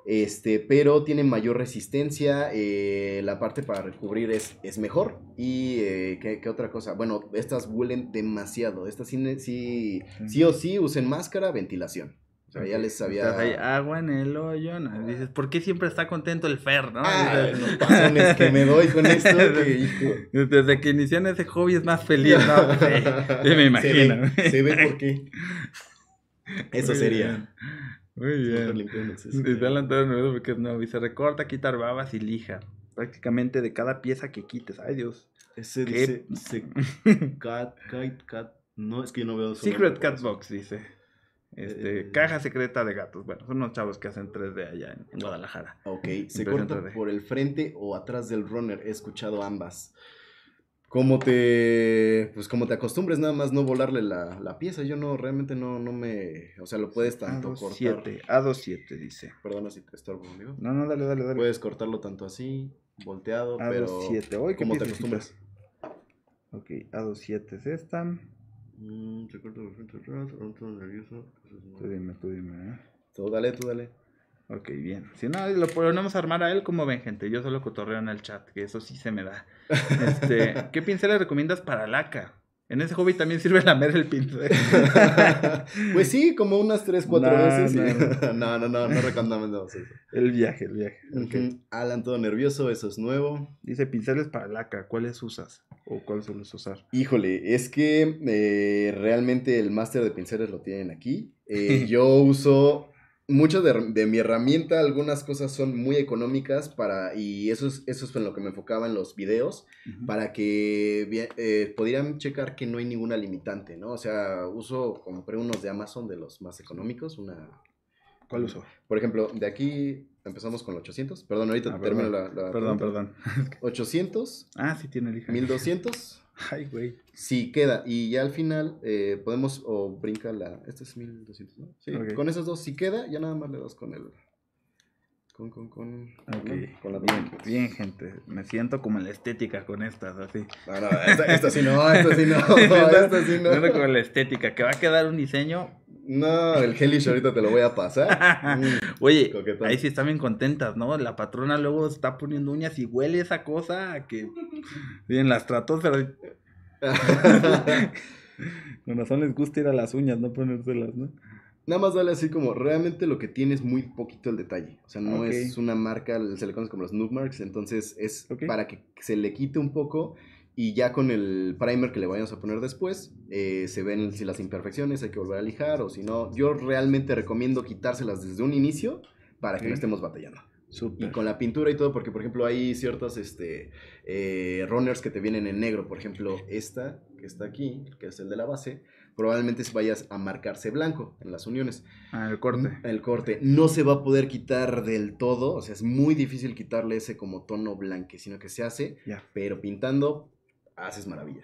Speaker 2: Este, pero tienen mayor resistencia, eh, la parte para recubrir es, es mejor. ¿Y eh, ¿qué, otra cosa? Bueno, estas huelen demasiado, estas sí, sí o sí usen máscara, ventilación ya les sabía. Hay agua en el hoyo. Dices,
Speaker 1: ¿por qué siempre está contento el Fer, no? Ah, los que me doy con esto. Desde que inician ese hobby es más feliz, ¿no? me imagino. Se ve, por qué. Eso sería. Bien. Muy bien. y se recorta, quitar babas y lija. Prácticamente de cada pieza que quites. Ay, Dios. Ese
Speaker 2: dice. cat, cat, No, es que no veo. Secret box, dice. Este, em, caja secreta de gatos. Bueno, son unos chavos que hacen 3D allá en, Guadalajara. Ok, se corta por el frente o atrás del runner. He escuchado ambas. Como te, pues como te acostumbres nada más no volarle la, pieza, yo no, realmente no, no me, o sea, lo puedes tanto a cortar. 7, A27 dice. Perdona si te estorbo, amigo. No, no, dale, dale, dale. Puedes cortarlo tanto así, volteado, A27. Hoy, como te acostumbres.
Speaker 1: Ok, A27 es esta.
Speaker 2: Mm, se corta de frente atrás, un
Speaker 1: nervioso. Tú dime, tú dime, ¿eh? Tú dale, tú dale. Ok, bien. Si no, lo ponemos a armar a él, como ven, gente. Yo solo cotorreo en el chat, que eso sí se me da. Este, ¿Qué pinceles le recomiendas para laca? En ese hobby también sirve lamer el pincel.
Speaker 2: pues sí, como unas tres, cuatro veces. no, no, no, no recomendamos eso. El viaje, el viaje. Alan todo nervioso, eso es nuevo. Dice pinceles para laca, ¿cuáles usas? ¿O cuáles sueles usar? Híjole, es que eh, realmente el máster de pinceles lo tienen aquí. Eh, yo uso mucho de, mi herramienta, algunas cosas son muy económicas para, y eso es, eso es en lo que me enfocaba en los videos, para que pudieran eh, checar que no hay ninguna limitante, ¿no? O sea, uso, compré unos de Amazon de los más económicos, una... ¿Cuál uso? Por ejemplo, de aquí empezamos con 800, perdón, ahorita ah, termino la, Perdón, perdón. 800. Ah, sí tiene el mil 1200. Ay, güey. Sí, queda. Y ya al final eh, podemos, o brinca la... Esta es 1200, ¿no? Sí, con esas dos, si queda, ya nada más le das con el con, con, con, la
Speaker 1: bien, bien, gente. Me siento como en la estética con estas, así. No, no, esta, sí no, esta sí no, esta sí como la estética, que va a quedar un diseño. No, el Hellish ahorita te lo voy a pasar. Mm, Oye, ahí sí están bien contentas, ¿no? La patrona luego está poniendo uñas y huele esa cosa que bien las trató,
Speaker 2: pero... Con razón les gusta ir a las uñas, no ponérselas, ¿no? Nada más dale así como, realmente lo que tiene es muy poquito el detalle. O sea, no es una marca, se le conoce como los Nude Marks, entonces es para que se le quite un poco y ya con el primer que le vayamos a poner después, eh, se ven si las imperfecciones hay que volver a lijar o si no. Yo realmente recomiendo quitárselas desde un inicio para que no estemos batallando. Y con la pintura y todo, porque por ejemplo hay ciertas este, eh, runners que te vienen en negro. Por ejemplo, esta que está aquí, que es el de la base, probablemente vayas a marcarse blanco en las uniones. Ah, el corte. Mm, el corte. No se va a poder quitar del todo, o sea, es muy difícil quitarle ese como tono blanque, sino que se hace, pero pintando haces maravilla.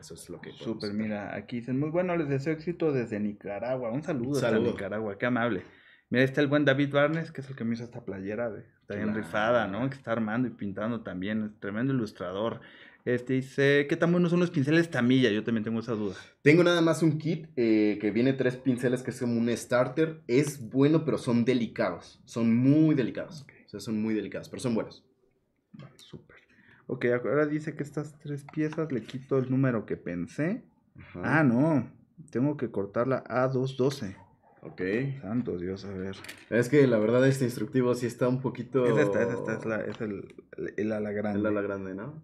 Speaker 2: eso es lo que... Súper, mira, aquí dicen, muy bueno, les deseo éxito desde Nicaragua.
Speaker 1: Un saludo, desde Nicaragua, qué amable. Mira, está el buen David Barnes, que es el que me hizo esta playera, de, está bien rifada, ¿no? Que está armando y pintando también, es tremendo ilustrador. Este dice, ¿qué tan buenos son los pinceles Tamilla? Yo también tengo esa duda.
Speaker 2: Tengo nada más un kit eh, que viene tres pinceles que es como un starter. Es bueno, pero son delicados. Son muy delicados. O sea, son muy delicados, pero son buenos.
Speaker 1: Vale, súper. Ok, ahora dice que estas tres piezas le quito el número que pensé. Ah, no. Tengo que cortarla a 212. Ok. Santo Dios, a ver. Es que la verdad este instructivo sí está un poquito... Es esta, es esta, es la, es el, ala grande. El ala grande, ¿no?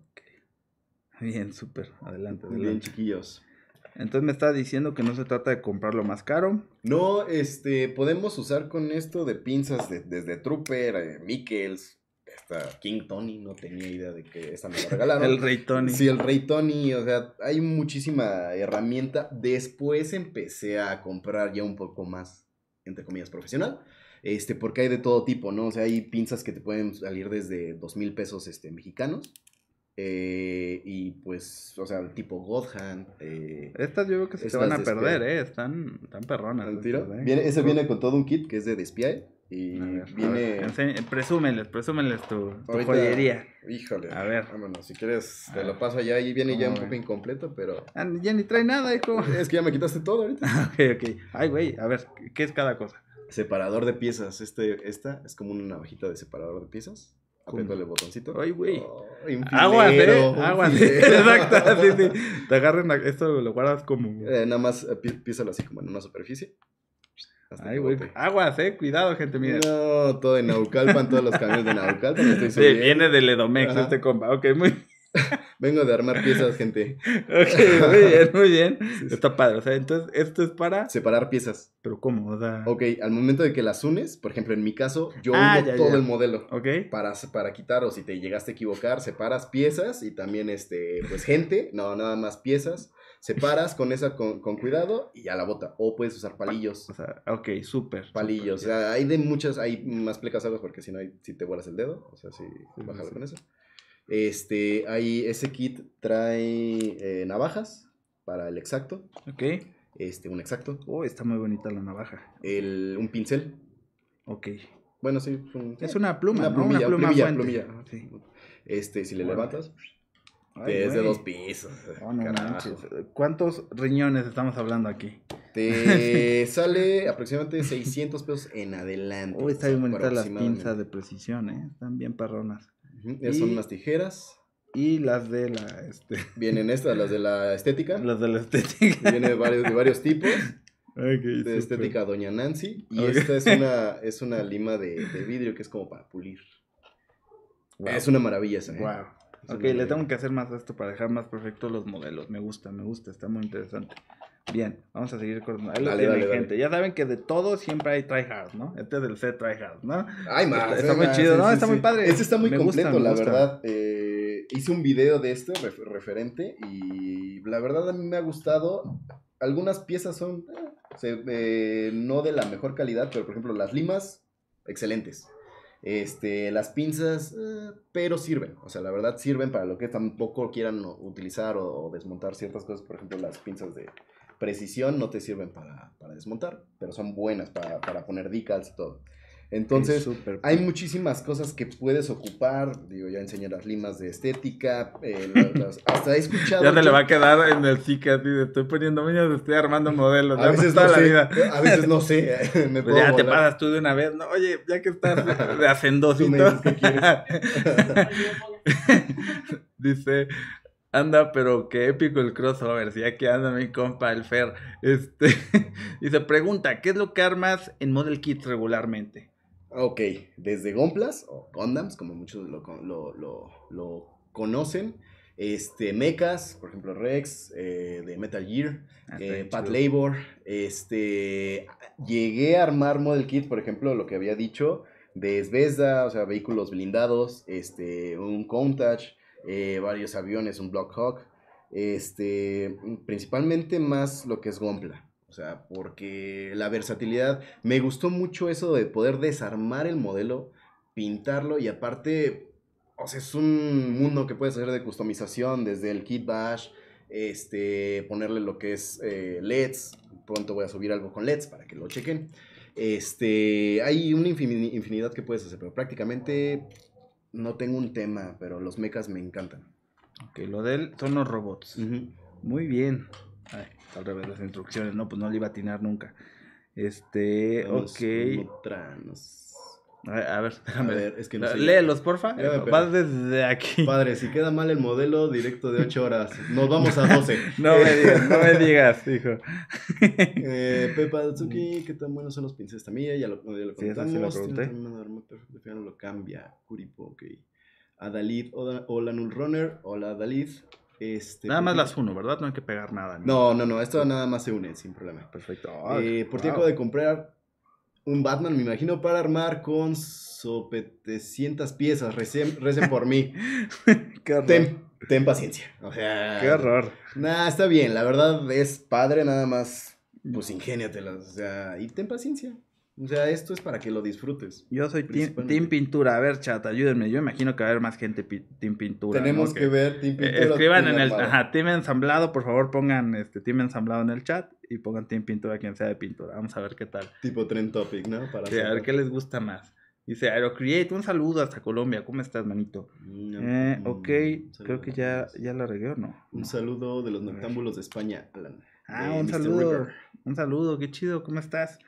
Speaker 1: Bien,
Speaker 2: súper. Adelante, adelante. Bien, chiquillos. Entonces me está diciendo que no se trata de comprar lo más caro. No, este, podemos usar con esto de pinzas desde Trooper, eh, hasta King Tony, no tenía idea de que esta me la regalaron. el Rey Tony. Sí, el Rey Tony, o sea, hay muchísima herramienta. Después empecé a comprar ya un poco más, entre comillas, profesional. Este, porque hay de todo tipo, ¿no? O sea, hay pinzas que te pueden salir desde dos mil pesos este, mexicanos eh, y pues, o sea, tipo God eh, estas yo creo que se, van a perder,
Speaker 1: eh. Están, perronas. Eh. ese uh. viene con
Speaker 2: todo un kit que es de Despiae Y viene. Presúmenles, presúmenles tu, joyería. Híjole. A ver. Vámonos, si quieres, te lo paso ya, Ahí viene ya un poco incompleto, pero. Ah, ya ni trae nada, hijo. Es que ya me quitaste todo ahorita. ok, ok. Ay, güey, a ver, ¿qué es cada cosa? Separador de piezas. Este, esta es como una navajita de separador de piezas apriétale el botoncito. Ay, güey. Oh, agua aguas, eh. Aguas. Exacto. Sí, sí. Te agarren esto, lo guardas como. Eh, nada más eh, así como en una superficie. Hasta Ay, güey. Aguas, eh. Cuidado, gente. mía. No, todo de Naucalpan, todos los cambios de Naucalpan. sí, viene del Edomex este compa. Ok, muy. Vengo de armar piezas, gente. ok, muy bien, muy bien. Está padre. O sea, entonces esto es para. Separar piezas. Pero ¿cómo? Ok, al momento de que las unes, por ejemplo, en mi caso, yo ah, todo el modelo. Ok. Para, para quitar, o si te llegaste a equivocar, separas piezas y también, este, pues, gente. No, nada más piezas. Separas con esa con, cuidado y ya la bota. O puedes usar palillos. o sea, ok, súper. Palillos. o sea, hay de muchas, hay más plecas porque si no, si te vuelas el dedo. O sea, si bajas con eso. Este, ahí ese kit trae eh, navajas para el exacto. Ok. Este, un exacto. Oh, está muy bonita la navaja. un pincel. Ok. Bueno, sí. es una pluma, pluma ah, Este, si le levantas, es de dos pisos. Ah,
Speaker 1: ¿Cuántos riñones estamos hablando aquí? Te
Speaker 2: sale aproximadamente 600 pesos en adelante. Uy, está bien bonita las pinzas de precisión, ¿eh? Están bien parronas son las tijeras. Y las de la... Este... Vienen estas, las de la estética. Las de la estética. Viene de varios, tipos. de estética Doña Nancy. Y esta es una, es una lima de, vidrio que es como para pulir. Es una maravilla esa. Wow. ¿eh? ok, le tengo que hacer más esto para dejar más
Speaker 1: perfectos los modelos. Me gusta, me gusta, está muy interesante. Bien, vamos a seguir con. Ahí gente. Ya saben que de todo siempre hay este tryhard, ¿no? Este es el set tryhard,
Speaker 3: ¿no? Ay, madre Está, muy chido,
Speaker 1: ¿no?
Speaker 2: está muy padre. Este
Speaker 3: está muy completo, la verdad.
Speaker 2: Eh, hice un video de este referente y la verdad a mí me ha gustado. Algunas piezas son eh, eh, no de la mejor calidad, pero por ejemplo las limas, excelentes. Este, las pinzas, eh, pero sirven. O sea, la verdad sirven para lo que tampoco quieran utilizar o, desmontar ciertas cosas. Por ejemplo, las pinzas de, precisión no te sirven para, para desmontar, pero son buenas para, para poner decals y todo. Entonces, hay muchísimas cosas que puedes ocupar. Digo, ya enseñé las limas de estética. Eh, hasta he escuchado. ya te le va a
Speaker 1: quedar en el ticket.
Speaker 2: Estoy poniendo uñas, estoy armando modelos. A veces, no la sé, vida. Eh,
Speaker 1: a veces no sé. Eh, pues ya te paras tú de una vez. No,
Speaker 2: oye, ya que estás de quieres
Speaker 1: Dice, Anda, pero qué épico el crossover. Si que anda mi compa, el Fer. Este, dice, pregunta,
Speaker 2: ¿qué es lo que armas en Model Kits regularmente? Ok, desde Gomplas, o Gondams, como muchos lo, conocen. Este, mechas, por ejemplo, Rex, eh, de Metal Gear, ah, eh, Pat Labor. Este, llegué a armar Model Kit, por ejemplo, lo que había dicho, de Svezda, o sea, vehículos blindados, este, un Countach, eh, varios aviones, un Blockhawk. Hawk, este, principalmente más lo que es Gompla. O sea, porque la versatilidad, me gustó mucho eso de poder desarmar el modelo, pintarlo y aparte, o sea, es un mundo que puedes hacer de customización, desde el kit bash, este, ponerle lo que es eh, LEDs, pronto voy a subir algo con LEDs para que lo chequen. Este, hay una infinidad que puedes hacer, pero prácticamente no tengo un tema, pero los mechas me encantan. Ok, lo de él son los
Speaker 1: robots. Muy bien. Ay, al revés las instrucciones, no, pues no le iba a atinar nunca. Este, ok. A ver, déjame. A ver, es que no sé. Léelos, porfa. Vas
Speaker 2: desde aquí. Padre, si queda mal el modelo, directo de 8 horas. Nos vamos a 12. no me digas, no me digas, hijo. eh, Pepa Datsuki, ¿qué tan buenos son los pinceles? También ya, ya lo, ya lo sí, contamos. Sí, lo no lo cambia. Curipo, ok. Adalid, hola Null Runner, hola Adalid. Este, nada más las uno, ¿verdad? No hay que pegar nada. No, no, no, esto nada más se une sin problema. Perfecto. Eh, por tiempo de comprar un Batman, me imagino, para armar con sopetecientas piezas. Recen, por mí. Ten, paciencia. O sea. Qué horror. Nah, está bien. La verdad es padre, nada más. Pues ingéniatelas. O sea, y ten paciencia. O sea, esto es para que lo disfrutes. Yo soy team, Pintura. A ver,
Speaker 1: chat, ayúdenme. Yo imagino que va a haber más gente Team Pintura. Tenemos que, ver Team eh, Pintura. Escriban en el ajá, Team Ensamblado, por favor, pongan este Team Ensamblado en el chat y pongan Team Pintura quien sea de pintura. Vamos a ver qué tal. Tipo Trend Topic, ¿no? Para sí, a ver qué les gusta más. Dice Aerocreate, un saludo hasta Colombia. ¿Cómo estás, manito? Eh, mm, ok, creo que ya, ya la regué o no. Un saludo de los noctámbulos de España, Ah, un saludo. Un saludo, qué chido, ¿cómo estás?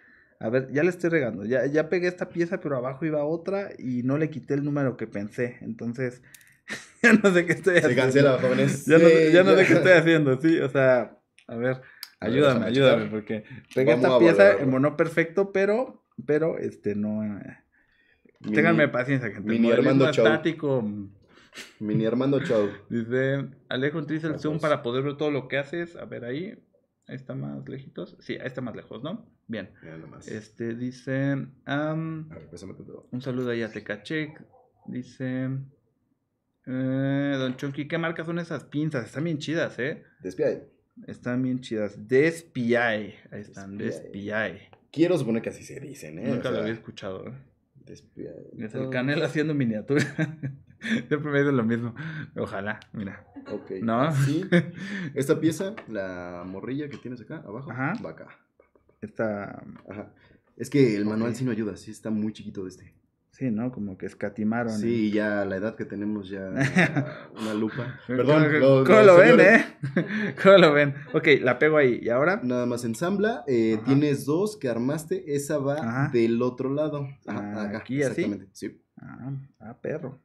Speaker 1: a ver, ya le estoy regando, ya, ya pegué esta pieza, pero abajo iba otra y no le quité el número que pensé. Entonces, ya no sé qué estoy haciendo. Se cancela, jóvenes. Ya, no, sé qué estoy haciendo, sí, o sea, a ver, ayúdame, ayúdame, porque pegué esta pieza en mono perfecto, pero, pero, este, no. Eh, ténganme paciencia, gente. Mini
Speaker 2: Armando estático. Mini hermano Chow. Dice,
Speaker 1: Alejo, utiliza el zoom para poder ver todo lo que haces. A ver ahí. Ahí está más lejitos. Sí, ahí está más lejos, ¿no? Bien. Este dice. Pues, un saludo ahí a Tecachek. Dice. Eh, don Chonky, ¿qué marcas son esas pinzas? Están bien chidas, ¿eh? Despiay. Están bien chidas. Despiay. Ahí están, Despiay. Quiero suponer que así se dicen, ¿eh? Nunca lo había escuchado, ¿eh? Despiay. Es el canal ¿eh? haciendo miniatura. Siempre me lo mismo. Ojalá, mira. Ok. ¿No? Sí.
Speaker 2: Esta pieza, la morrilla que tienes acá abajo, va acá esta... Es que el manual sí no ayuda, sí está muy chiquito de este. Sí, ¿no? Como que escatimaron. Sí, y ya la edad que tenemos ya una lupa. Perdón, ¿cómo lo ven, eh? ¿Cómo lo ven? Ok, la pego ahí. ¿Y ahora? Nada más ensambla. Eh, tienes dos que armaste. Esa va del otro lado. Ah, aquí, exactamente. Sí. ah, ah perro.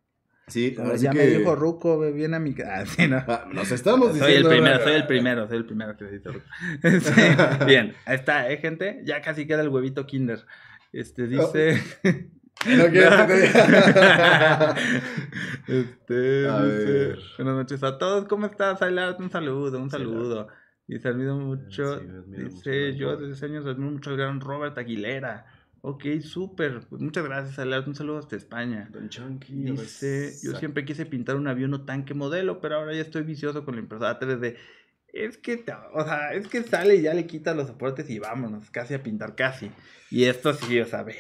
Speaker 2: Sí, ya me dijo Ruco, viene bien a mi casa. Ah, no. Ah, nos estamos
Speaker 1: diciendo. Soy el primero, soy el primero, soy el primero que necesito Ruco. bien, ahí está, ¿eh, gente? Ya casi queda el huevito Kinder. Este oh. dice. No, quiero Este. A ver. Buenas noches a todos, ¿cómo estás, Un saludo, un saludo. y se admiro mucho. Sí, dice yo desde años admiro mucho al gran Robert Aguilera. Ok, súper. Pues, muchas gracias, Alar. Un saludo hasta España. Don Chunky. yo siempre quise pintar un avión o tanque modelo, pero ahora ya estoy vicioso con la impresora 3D. Es que, o sea, es que sale y ya le quita los soportes y vámonos, casi a pintar casi. Y esto sí, o sea, ve,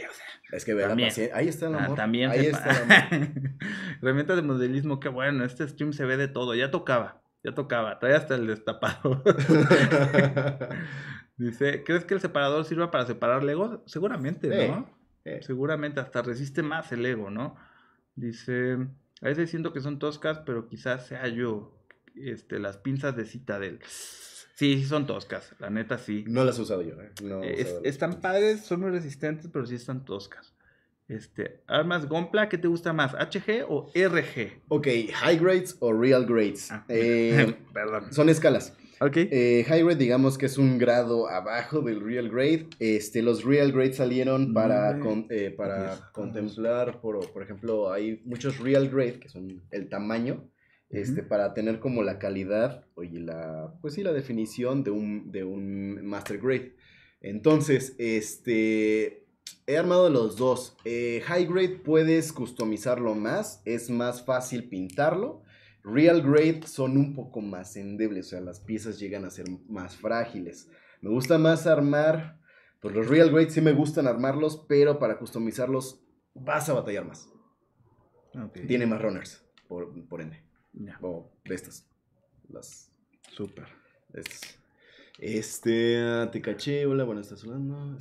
Speaker 1: o Es que ve Ahí está el ah, amor. también. Ahí está el amor. Herramientas de modelismo, qué bueno. Este stream se ve de todo. Ya tocaba. Ya tocaba, trae hasta el destapado. Dice, ¿crees que el separador sirva para separar Legos? Seguramente, ¿no? Seguramente, hasta resiste más el ego, ¿no? Dice, a veces siento que son toscas, pero quizás sea yo, este, las pinzas de Citadel. Sí, sí son toscas, la neta sí. No las he usado yo, ¿eh? están padres, son muy resistentes, pero sí están toscas. Este, armas Gompla, ¿qué te gusta más?
Speaker 2: ¿HG o RG? Ok, high grades o real grades. Ah, eh, perdón. Son escalas. ¿ok? Eh, high grade, digamos que es un grado abajo del real grade. Este, los real grades salieron para, eh, para contemplar, por, por, ejemplo, hay muchos real Grades que son el tamaño. Este, para tener como la calidad y la, pues sí, la definición de un, de un master grade. Entonces, este, He armado los dos. Eh, high grade puedes customizarlo más, es más fácil pintarlo. Real grade son un poco más endebles, o sea, las piezas llegan a ser más frágiles. Me gusta más armar, pues los real grade sí me gustan armarlos, pero para customizarlos vas a batallar más. Tiene más runners, por, ende. O de estas. Las. Super. Es... Este, ah, te caché, hola, bueno, ¿estás hablando?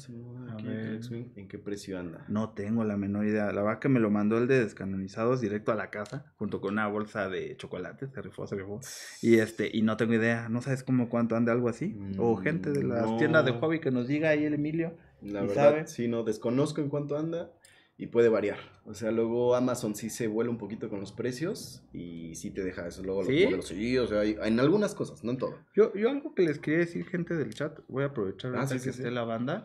Speaker 2: ¿En qué precio anda?
Speaker 1: No tengo la menor idea. La vaca me lo mandó el de descanonizados directo a la casa, junto con una bolsa de chocolate se se Y este, y no tengo idea, no sabes cómo cuánto anda algo así. o gente de las mm, tiendas de
Speaker 2: hobby que nos diga ahí el Emilio. La verdad, si no, desconozco en cuánto anda y puede variar. O sea, luego Amazon sí se vuela un poquito con los precios y sí te deja eso. Luego los modelos, o en algunas cosas, no en todo. Yo, algo que les quería decir, gente del chat, voy a aprovechar ah, que esté la banda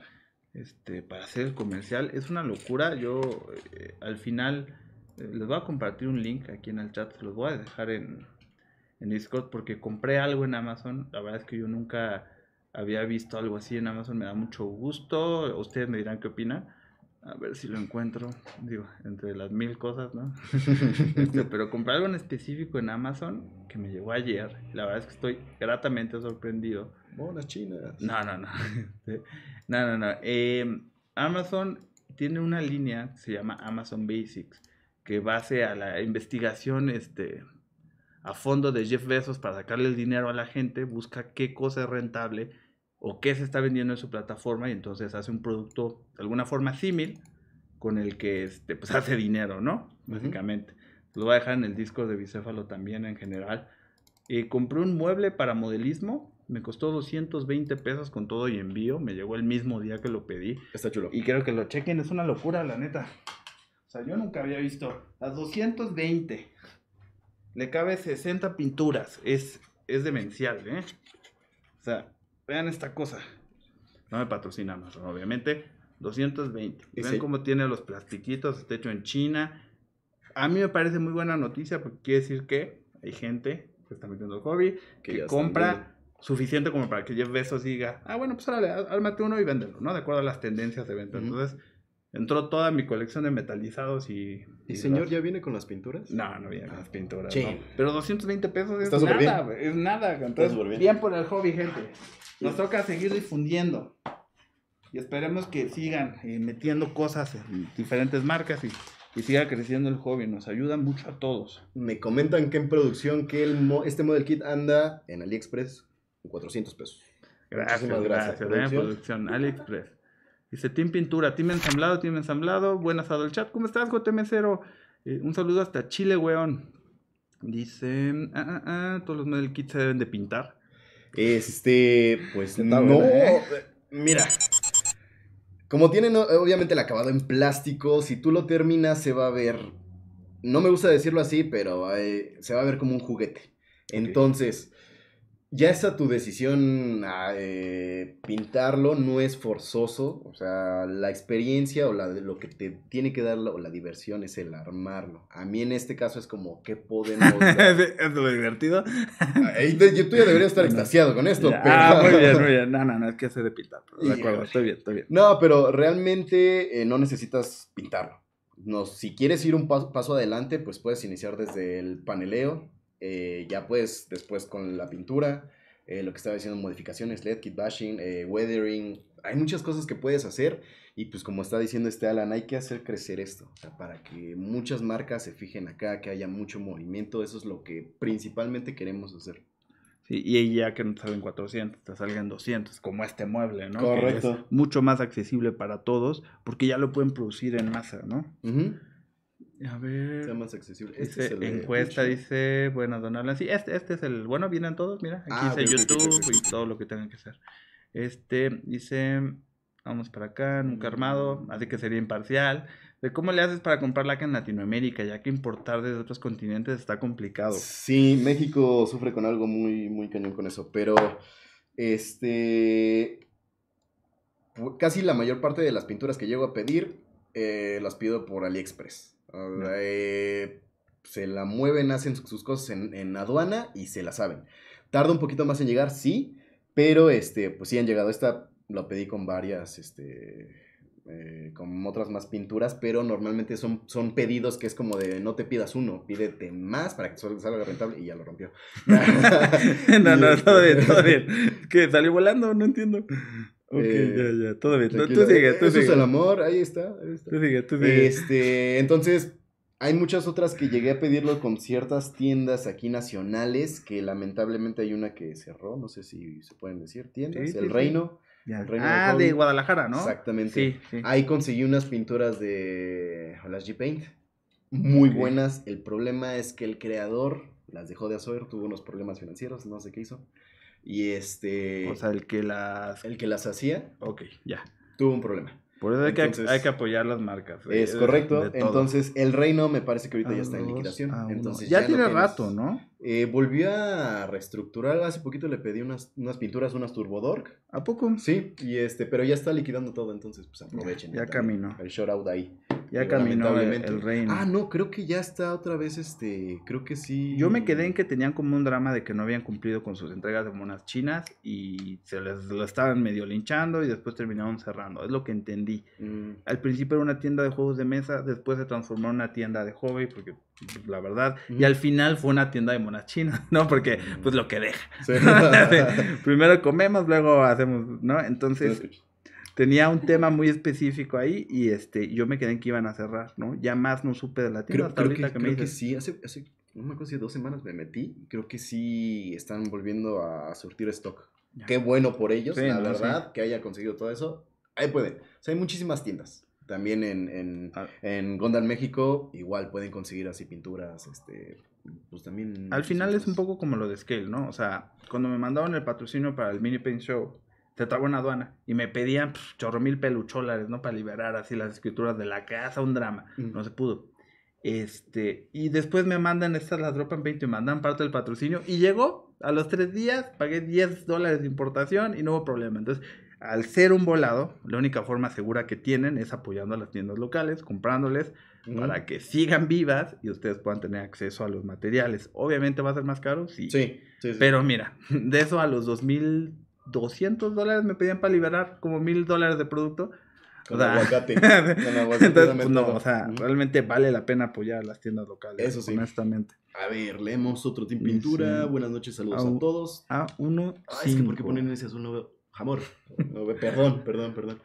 Speaker 1: este, para hacer el comercial. Es una locura. Yo eh, al final eh, les voy a compartir un link aquí en el chat, se los voy a dejar en, en Discord porque compré algo en Amazon. La verdad es que yo nunca había visto algo así en Amazon, me da mucho gusto. Ustedes me dirán qué opinan a ver si lo encuentro, digo, entre las mil cosas, ¿no? Este, pero compré algo en específico en Amazon que me llegó ayer. La verdad es que estoy gratamente sorprendido. Monas chinas. No, no, no. Este, no, no, no. Em, Amazon tiene una línea que se llama Amazon Basics, que base a la investigación este, a fondo de Jeff Bezos para sacarle el dinero a la gente, busca qué cosa es rentable o qué se está vendiendo en su plataforma y entonces hace un producto de alguna forma similar con el que este, pues hace dinero, ¿no? Básicamente. Lo voy a dejar en el disco de bicéfalo también en general. Eh, compré un mueble para modelismo. Me costó 220 pesos con todo y envío. Me llegó el mismo día que lo pedí. Está chulo. Y creo que lo chequen. Es una locura, la neta. O sea, yo nunca había visto. las 220. Le cabe 60 pinturas. Es, es demencial, ¿eh? O sea, Vean esta cosa. No me patrocina más, obviamente. 220. ¿Y Vean cómo tiene los plastiquitos, está hecho en China. A mí me parece muy buena noticia porque quiere decir que hay gente que está metiendo hobby, que, compra suficiente como para que Jeff Bezos diga, ah, bueno, pues álmate uno y véndelo, ¿no? De acuerdo a las tendencias de venta. Entonces, entró toda mi colección de metalizados y... ¿Y, señor ya viene con las pinturas? No, no viene con las pinturas. Sí. Pero 220 pesos es nada, es nada. bien. por el hobby, gente. Nos toca seguir difundiendo. Y esperemos que sigan eh, metiendo cosas en diferentes marcas y, siga creciendo el hobby. Nos
Speaker 2: ayuda mucho a todos. Me comentan que en producción que el este model kit anda en AliExpress en 400 pesos.
Speaker 1: Gracias, muchas gracias. gracias. Eh, producción. AliExpress. Dice, Team Pintura, Team Ensamblado, Team Ensamblado. Buenas el chat. ¿Cómo estás, JTM0? Eh, un saludo hasta Chile, weón. Dice, ah, ah, ah, todos los model kits se deben de pintar.
Speaker 2: Este, pues no. ¿eh? Eh, mira, como tienen obviamente el acabado en plástico, si tú lo terminas se va a ver, no me gusta decirlo así, pero eh, se va a ver como un juguete. Entonces, ya está tu decisión a, eh, pintarlo, no es forzoso, o sea, la experiencia o lo que te tiene que dar la diversión es el armarlo. A mí en este caso es como, ¿qué podemos ¿Es lo divertido? Ah, yo, tú ya deberías estar extasiado con esto. Ah, muy bien, muy
Speaker 1: bien. No, no, no, es que sé de pintar, de acuerdo, estoy bien, estoy bien. No, pero
Speaker 2: realmente eh, no necesitas pintarlo. No, si quieres ir un paso adelante, pues puedes iniciar desde el paneleo, eh, ya pues después con la pintura, eh, lo que estaba diciendo, modificaciones, LED, kit bashing, eh, weathering, hay muchas cosas que puedes hacer y pues como está diciendo este Alan, hay que hacer crecer esto, para que muchas marcas se fijen acá, que haya mucho movimiento, eso es lo que principalmente queremos hacer. Sí, y ya que no te salgan 400, te salgan 200, como este mueble, ¿no? Correcto.
Speaker 1: es mucho más accesible para todos porque ya lo pueden producir en masa, ¿no? A ver. más
Speaker 2: accesible. Este encuesta
Speaker 1: dice, bueno, don sí, este, este es el, bueno, vienen todos, mira, aquí ah, dice YouTube y todo lo que tengan que hacer. Este dice, vamos para acá, nunca mm. armado, así que sería imparcial. ¿De cómo le haces para comprar laca en Latinoamérica, ya que importar desde otros continentes está complicado? Sí,
Speaker 2: México sufre con algo muy, muy cañón con eso, pero este... Casi la mayor parte de las pinturas que llego a pedir eh, las pido por AliExpress. Eh, se la mueven, hacen sus cosas en, aduana y se la saben. Tarda un poquito más en llegar, sí, pero este, pues sí han llegado. Esta la pedí con varias, este, eh, con otras más pinturas, pero normalmente son, son pedidos que es como de no te pidas uno, pídete más para que salga rentable y ya lo rompió. no, no, todo bien, este todo bien. Que salió volando, no entiendo. Ok, eh, ya, ya, todo bien. tú tú Eso es el amor, ahí está, Este, entonces, hay muchas otras que llegué a pedirlo con ciertas tiendas aquí nacionales, que lamentablemente hay una que cerró, no sé si se pueden decir tiendas, El Reino.
Speaker 3: El ah, de,
Speaker 2: Guadalajara, ¿no? Exactamente. Ahí conseguí unas pinturas de las G-Paint,
Speaker 3: muy buenas.
Speaker 2: El problema es que el creador las dejó de hacer, tuvo unos problemas financieros, no sé qué hizo. Y este. O sea, el que las. El que las hacía. Ok, ya. Tuvo un problema. Por eso hay, que, apoyar las marcas. Es, correcto. Entonces, el reino me parece que ahorita ya está en liquidación. Entonces, ya, tiene rato, ¿no? Eh, Volvió a reestructurar. Hace poquito le pedí unas, pinturas, unas Turbodork. ¿A poco? Sí, y este, pero ya está liquidando todo, entonces pues aprovechen. Ya, caminó. El short out ahí. Ya caminó el, reino. Ah, no, creo que ya está otra vez
Speaker 1: este. Creo que sí. Yo me quedé en que tenían como un drama de que no habían cumplido con sus entregas de monas chinas y se les lo estaban medio linchando y después terminaron cerrando. Es lo que entendí. Mm. Al principio era una tienda de juegos de mesa, después se transformó en una tienda de hobby porque la verdad. Y al final fue una tienda de monas ¿no? Porque, mm. pues, lo que deja. Primero comemos, luego hacemos, ¿no? Entonces, tenía un tema muy específico ahí y, este, yo me quedé en que iban a cerrar, ¿no? Ya más no supe de la tienda creo, que, sí,
Speaker 2: hace, no me acuerdo dos semanas me metí, creo que sí están volviendo a surtir stock. Qué bueno por ellos, la verdad, que haya conseguido todo eso. Ahí pueden. O sea, hay muchísimas tiendas. También en, en, ah. en Gondal, México, igual pueden conseguir así pinturas, este, pues también... Al
Speaker 1: final es un poco como lo de Scale, ¿no? O sea, cuando me mandaban el patrocinio para el Mini Paint Show, te trago una aduana y me pedían chorro mil pelucholares, ¿no? Para liberar así las escrituras de la casa, un drama. No se pudo. Este, y después me mandan estas, las en 20 y me mandan parte del patrocinio. Y llegó a los tres días, pagué 10 dólares de importación y no hubo problema. Entonces, al ser un volado, la única forma segura que tienen es apoyando a las tiendas locales, comprándoles para que sigan vivas y ustedes puedan tener acceso a los materiales. Obviamente va a ser más caro, sí. Sí, sí, Pero mira, de eso a los 2.200 dólares me pedían para liberar como 1.000 dólares de producto. o sea, no, o sea, realmente vale la pena apoyar a las tiendas locales.
Speaker 2: Eso sí. Honestamente. A ver, leemos otro Team Pintura. Buenas noches, saludos a, todos. A
Speaker 3: uno. Ay, ah, es que ¿por qué ponen
Speaker 2: ese azul? Amor, perdón, perdón, perdón.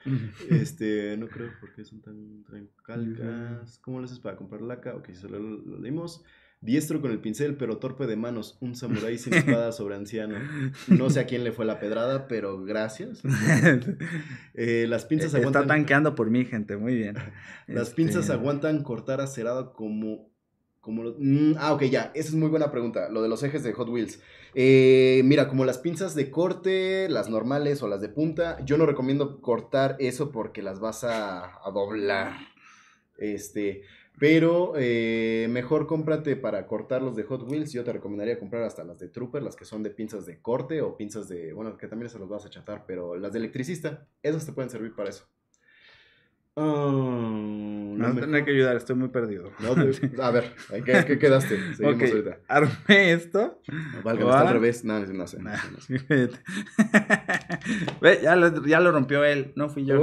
Speaker 2: Este, no creo porque son tan, calcas. ¿Cómo lo haces para comprar laca? Ok, solo lo, dimos. Diestro con el pincel, pero torpe de manos. Un samurái sin espada sobre anciano. No sé a quién le fue la pedrada, pero gracias. Eh, las pinzas aguantan. Está tanqueando por mí, gente. Muy bien. Las pinzas este aguantan cortar acerado como como mm, ah, ok, ya. Esa es muy buena pregunta. Lo de los ejes de Hot Wheels. Eh, mira, como las pinzas de corte, las normales o las de punta, yo no recomiendo cortar eso porque las vas a, a doblar. Este. Pero eh, mejor cómprate para cortar los de Hot Wheels. Yo te recomendaría comprar hasta las de Trooper, las que son de pinzas de corte o pinzas de. Bueno, que también se los vas a chatar, pero las de electricista, esas te pueden servir para eso.
Speaker 3: Oh, no me
Speaker 2: que ayudar, estoy muy perdido. Pues, a ver,
Speaker 3: ¿qué, quedaste? Seguimos ahorita. Armé esto. Valga
Speaker 1: ya, lo, rompió él. No fui yo,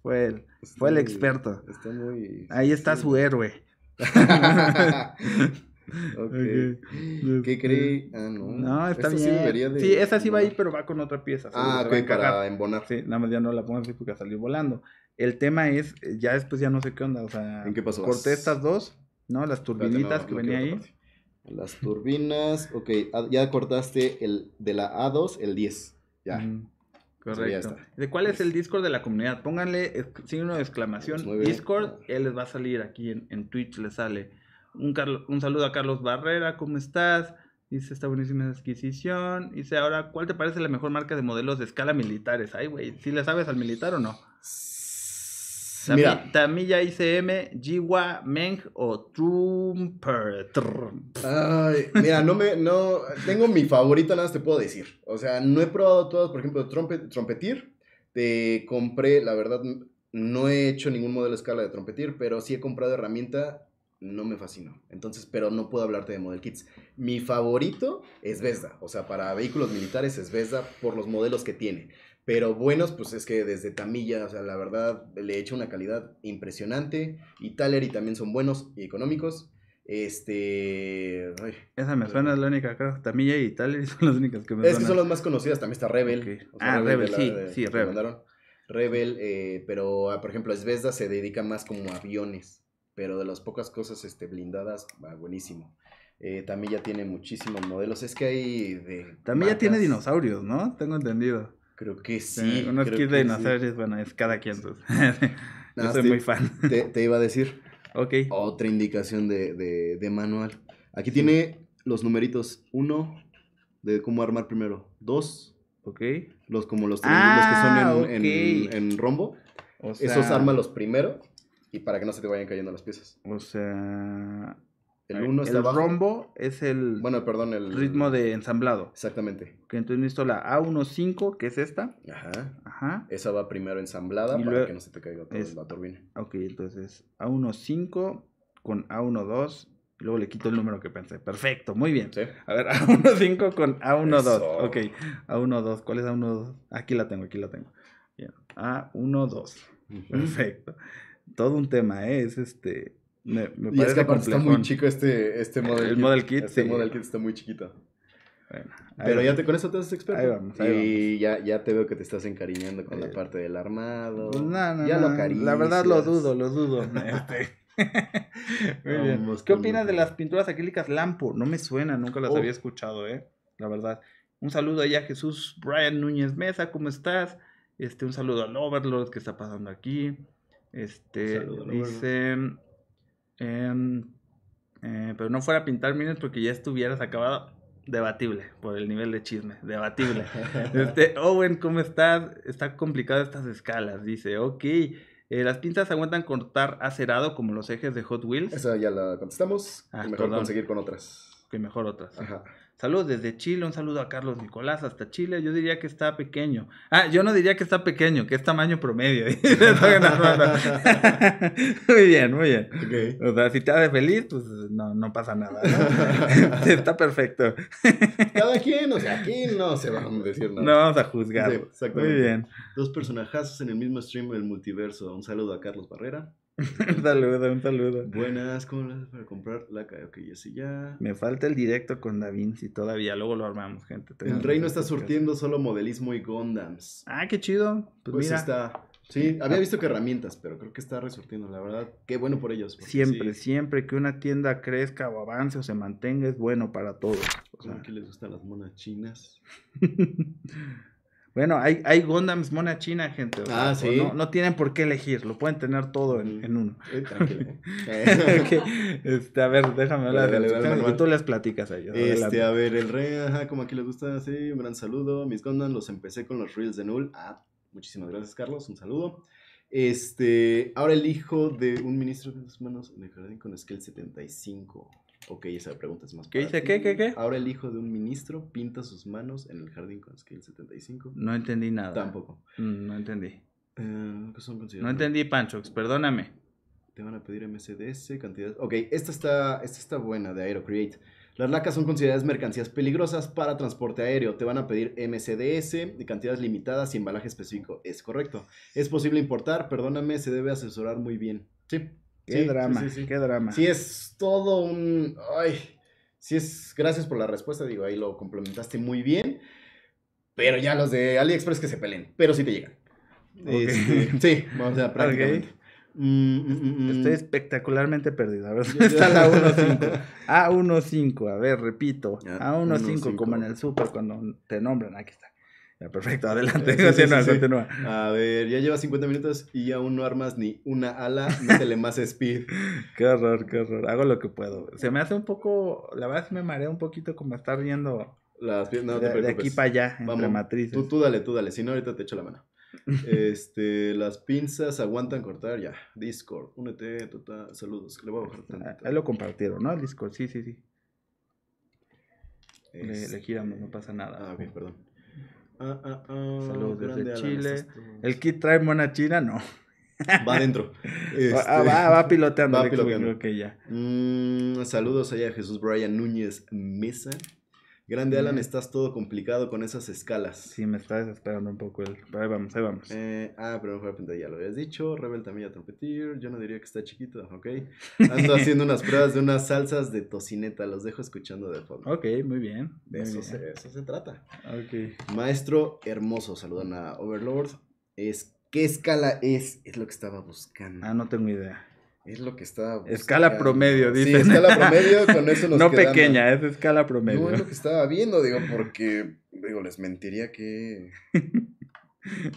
Speaker 1: Fue él. Fue el experto. Está muy. Ahí está su héroe. Okay. ¿Qué este, cree? Ah, no. No, está bien. Sí, esa sí va ahí, pero va con otra pieza. Ah, ok, para embonar. Sí, nada más ya no la pongo así porque salió volando. El tema es, eh, ya después ya no sé qué onda, o sea, qué pasó? corté estas
Speaker 2: dos, ¿no? Las turbinitas que venía ahí. Las turbinas, ok, ah, ya cortaste el de la A2, el 10, ya. correcto.
Speaker 1: ¿De cuál es el Discord de la comunidad? Pónganle signo de exclamación pues Discord, él les va a salir aquí en, Twitch, les sale. Un, un saludo a Carlos Barrera, ¿cómo estás? Dice, está buenísima esa adquisición. Dice, ahora, ¿cuál te parece la mejor marca de modelos de escala militares? Ay, güey, si le sabes al militar o no? Sí. Mira. Tamilla ICM, Jiwa, Meng o Trumper.
Speaker 2: Ay, mira, no me, no, tengo mi favorito nada más te puedo decir. O sea, no he probado todas, por ejemplo, trompet, trompetir. Te compré, la verdad, no he hecho ningún modelo escala de trompetir, pero sí he comprado herramienta, no me fascinó. Entonces, pero no puedo hablarte de model kits. Mi favorito es Vesda, o sea, para vehículos militares es Vesda por los modelos que tiene. Pero buenos, pues es que desde Tamilla, o sea, la verdad, le he hecho una calidad impresionante. Y Taleri también son buenos y económicos. Este. Esa me suena,
Speaker 1: es la única, creo. Tamilla y Taleri son las únicas
Speaker 2: que me Es que son las más conocidas, también está Rebel. ah, Rebel, sí, sí, Rebel. Rebel, eh, pero ah, por ejemplo, Esbesda se dedica más como a aviones, pero de las pocas cosas este, blindadas, va buenísimo. Eh, Tamilla tiene muchísimos modelos, es que hay de. Tamilla tiene dinosaurios, ¿no? Tengo entendido. Creo que sí. Uno es de dinosaurios, bueno, es cada quien.
Speaker 1: Entonces.
Speaker 2: no, soy muy fan. Te, iba a decir. Otra indicación de, de, de manual. Aquí tiene los numeritos 1 de cómo armar primero. 2. Ok. Los como los que son en, ah, en, rombo. esos arma los primero y para que no se te vayan cayendo las piezas. O sea, el el rombo es el. Bueno, perdón, el. Ritmo de ensamblado. Exactamente. Que entonces listo
Speaker 1: la A15, que es esta. Ajá. Ajá. Esa va primero ensamblada para que no se te caiga toda la turbina. Ok, entonces A15 con A12. Y luego le quito el número que pensé. Perfecto, muy bien. A ver, A15 con A12. Ok, A12. ¿Cuál es A12? Aquí la tengo, aquí la tengo. Bien, A12. Perfecto. Todo un tema, ¿eh? Es este me, parece que está muy chico este, este model el, Model kit este model
Speaker 2: kit está muy chiquito. Pero ya te, con eso te haces experto. y Ya, te veo que te estás encariñando con la eh, parte del armado. Pues, ya lo La verdad lo dudo, lo dudo. Este, muy bien. ¿Qué opinas
Speaker 1: de las pinturas acrílicas Lampo? No me suena, nunca las oh. había escuchado, ¿eh? La verdad. Un saludo allá a Jesús Brian Núñez Mesa, ¿cómo estás? Este, un saludo al Overlord que está pasando aquí. Este, saludo, Em, eh, pero no fuera a pintar minas porque ya estuvieras acabado. Debatible por el nivel de chisme, debatible.
Speaker 3: este,
Speaker 1: Owen, ¿cómo estás? Está complicado estas escalas. Dice, ok, eh, las pinzas aguantan cortar acerado como los ejes de Hot Wheels. Esa ya la contestamos. Ah, mejor conseguir con otras. Que mejor otras. Ajá. Saludos desde Chile, un saludo a Carlos Nicolás hasta Chile. Yo diría que está pequeño. Ah, yo no diría que está pequeño, que es tamaño promedio. muy bien, muy bien. O sea, si te hace feliz, pues no, no pasa nada. ¿no? está perfecto.
Speaker 2: Cada quien, o sea, aquí no se vamos a decir nada. No vamos a juzgar. exactamente. Muy bien. Dos personajazos en el mismo stream del multiverso. Un saludo a Carlos Barrera. un saludo, un saludo. Buenas, ¿cómo lo haces para comprar la Ok, ya sí, ya.
Speaker 1: Me falta el directo con Davin, si todavía, luego lo armamos, gente. El reino está surtiendo
Speaker 2: solo modelismo y Gondams. Ah, qué chido. Pues, pues está. Sí, había ah. visto que herramientas, pero creo que está resurtiendo, la verdad. Qué bueno por ellos. Siempre,
Speaker 1: siempre que una tienda crezca o avance o se mantenga es bueno para todos. O que les gustan las monas chinas. Bueno, hay, hay mona china, gente. Ah, sí. No, tienen por qué elegir, lo pueden tener todo en, uno. tranquilo. Eh. este, a ver, déjame hablar
Speaker 2: las Y tú les platicas a ellos. Este, a ver, el rey, ajá, como aquí les gusta, sí, un gran saludo. Mis gondams, los empecé con los Reels de Null. Ah, muchísimas gracias, Carlos, un saludo. Este, ahora el hijo de un ministro de las manos en el jardín con Esquel 75. Ok, esa pregunta es más. ¿Qué dice? ¿Qué? ¿Qué? ¿Qué? Ahora el hijo de un ministro pinta sus manos en el jardín con Skill 75. No entendí nada. Tampoco. Mm, no entendí. Eh, pues son no entendí, Panchox, perdóname. Te van a pedir MCDS, cantidad. Ok, esta está, esta está buena de AeroCreate. Las lacas son consideradas mercancías peligrosas para transporte aéreo. Te van a pedir MCDS de cantidades limitadas y embalaje específico. Es correcto. Es posible importar, perdóname, se debe asesorar muy bien. Sí. Qué drama, qué
Speaker 1: drama. Sí, es
Speaker 2: todo un. Ay, sí, es. Gracias por la respuesta, digo, ahí lo complementaste muy bien. Pero ya los de AliExpress que se peleen, pero sí te llegan. Este, sí, vamos a prácticamente.
Speaker 1: Mm, mm, mm, Estoy espectacularmente perdido. A ver, yo, está 1.5. A1.5, a ver, repito. A1.5, como en el super cuando te nombran. Aquí está
Speaker 2: perfecto, adelante. A ver, ya lleva 50 minutos y aún no armas ni una ala, le más speed. qué horror, qué horror. Hago lo que puedo. Se me hace un
Speaker 1: poco, la verdad me marea un poquito como estar viendo
Speaker 2: de, aquí para allá, entre matrices. Tú, tú dale, tú dale, si no ahorita te echo la mano. este, las pinzas aguantan cortar ya. Discord, únete, total, saludos. Le voy a bajar Ahí
Speaker 1: lo compartieron, ¿no? El Discord, sí, sí, sí.
Speaker 2: Le, giramos, no pasa nada. Ah, bien, perdón.
Speaker 3: Ah, ah, ah, saludos desde Chile. ¿El
Speaker 1: kit trae mona china? No. Va adentro. Va, este, va, piloteando. Va piloteando. Creo que ya.
Speaker 2: Mm, saludos allá a Jesús Brian Núñez Mesa. Grande Alan, estás todo complicado con esas escalas. Sí, me está desesperando un poco el. ahí vamos, ahí vamos. Eh, ah, pero de repente ya lo habías dicho. Rebel también a trompetir. Yo no diría que está chiquito, ok. Ando haciendo unas pruebas de unas salsas de tocineta. Los dejo escuchando de fondo. Ok, muy bien. De eso, Se, trata. Maestro hermoso, saludan a Overlord. Es, ¿Qué escala es? Es lo que estaba buscando. Ah, no tengo idea. Es lo que estaba Escala promedio, dice. Sí, escala promedio, con eso nos No pequeña, es escala promedio. es lo que estaba viendo, digo, porque, digo, les mentiría que.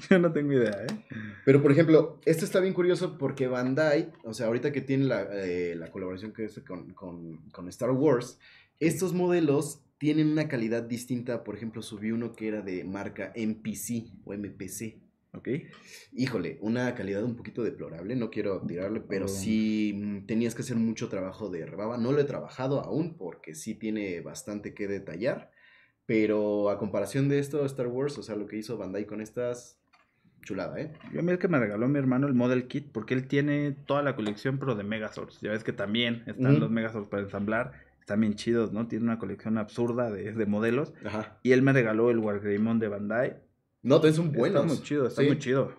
Speaker 2: Yo no tengo idea, ¿eh? Pero, por ejemplo, esto está bien curioso porque Bandai, o sea, ahorita que tiene la, eh, colaboración que hace con, con, Star Wars, estos modelos tienen una calidad distinta. Por ejemplo, subí uno que era de marca MPC o MPC. ¿ok? Híjole, una calidad un poquito deplorable, no quiero tirarle, pero si oh. sí mm, tenías que hacer mucho trabajo de rebaba. No lo he trabajado aún porque sí tiene bastante que detallar, pero a comparación de esto, Star Wars, o sea, lo que hizo Bandai con estas, chulada, ¿eh? Yo a mí el que me regaló mi hermano el Model Kit,
Speaker 1: porque él tiene toda la colección, pero de Megazords. Ya ves que también están los Megazords para ensamblar están bien chidos, ¿no? Tiene una colección absurda de, de modelos. Y él me regaló el Wargreymon de Bandai no, es un buenos. Está muy chido, está muy
Speaker 2: chido.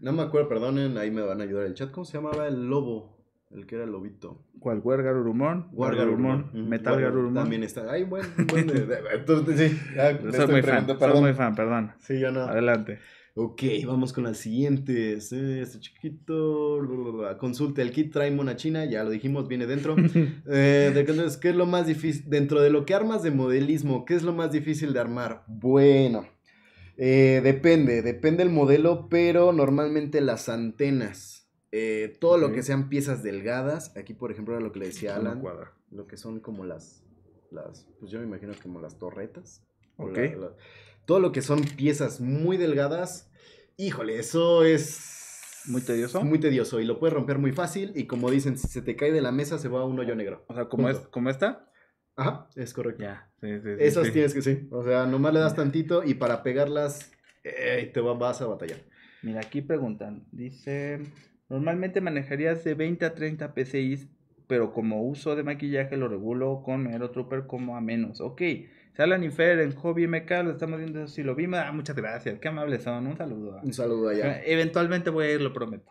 Speaker 2: No me acuerdo, perdonen, ahí me van a ayudar el chat. ¿Cómo se llamaba el lobo? El que era el lobito. ¿Cuál? Guargarurumón. rumón Metal También está. ahí bueno, sí, muy fan, perdón. muy fan, perdón. Sí, yo no. Adelante. Ok, vamos con las siguientes. Eh, este chiquito. Consulte el kit, trae mona china, ya lo dijimos, viene dentro. eh, ¿Qué es lo más difícil? Dentro de lo que armas de modelismo, ¿qué es lo más difícil de armar? Bueno. Eh, depende, depende el modelo, pero normalmente las antenas, eh, todo lo que sean piezas delgadas, aquí por ejemplo era lo que le decía Alan, lo que son como las, las, pues yo me imagino como las torretas. todo lo que son piezas muy delgadas, híjole, eso es... Muy tedioso. Muy tedioso y lo puedes romper muy fácil y como dicen, si se te cae de la mesa se va a un hoyo negro. O sea, como, es, como esta. Ajá, es correcto. Esas tienes que sí. O sea, nomás le das tantito y para pegarlas eh, te vas a batallar. Mira, aquí preguntan, dice,
Speaker 1: normalmente manejarías de 20 a 30 PCIs, pero como uso de maquillaje lo regulo con Aero Trooper como a menos. Ok, Salan Infer en Hobby MK, lo estamos viendo si lo vimos. Ah, muchas gracias, qué amables son, un saludo. Un saludo allá. Eventualmente voy a ir, lo prometo.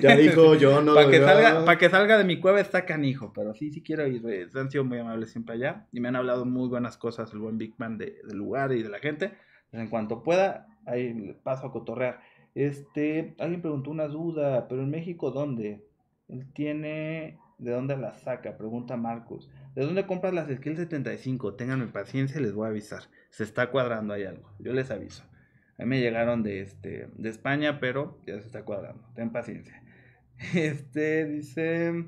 Speaker 1: Ya dijo, yo no. para que, salga, para que salga de mi cueva está canijo, pero sí, sí quiero ir. Eh, han sido muy amables siempre allá y me han hablado muy buenas cosas el buen Big Man del lugar y de la gente. Pues en cuanto pueda, ahí paso a cotorrear. Este, alguien preguntó una duda, pero en México, ¿dónde? Él tiene, ¿de dónde la saca? Pregunta Marcos. ¿De dónde compras las Skill 75? Ténganme paciencia, les voy a avisar. Se está cuadrando ahí algo, yo les aviso me llegaron de, este, de España, pero ya se está cuadrando. Ten paciencia. Este dice...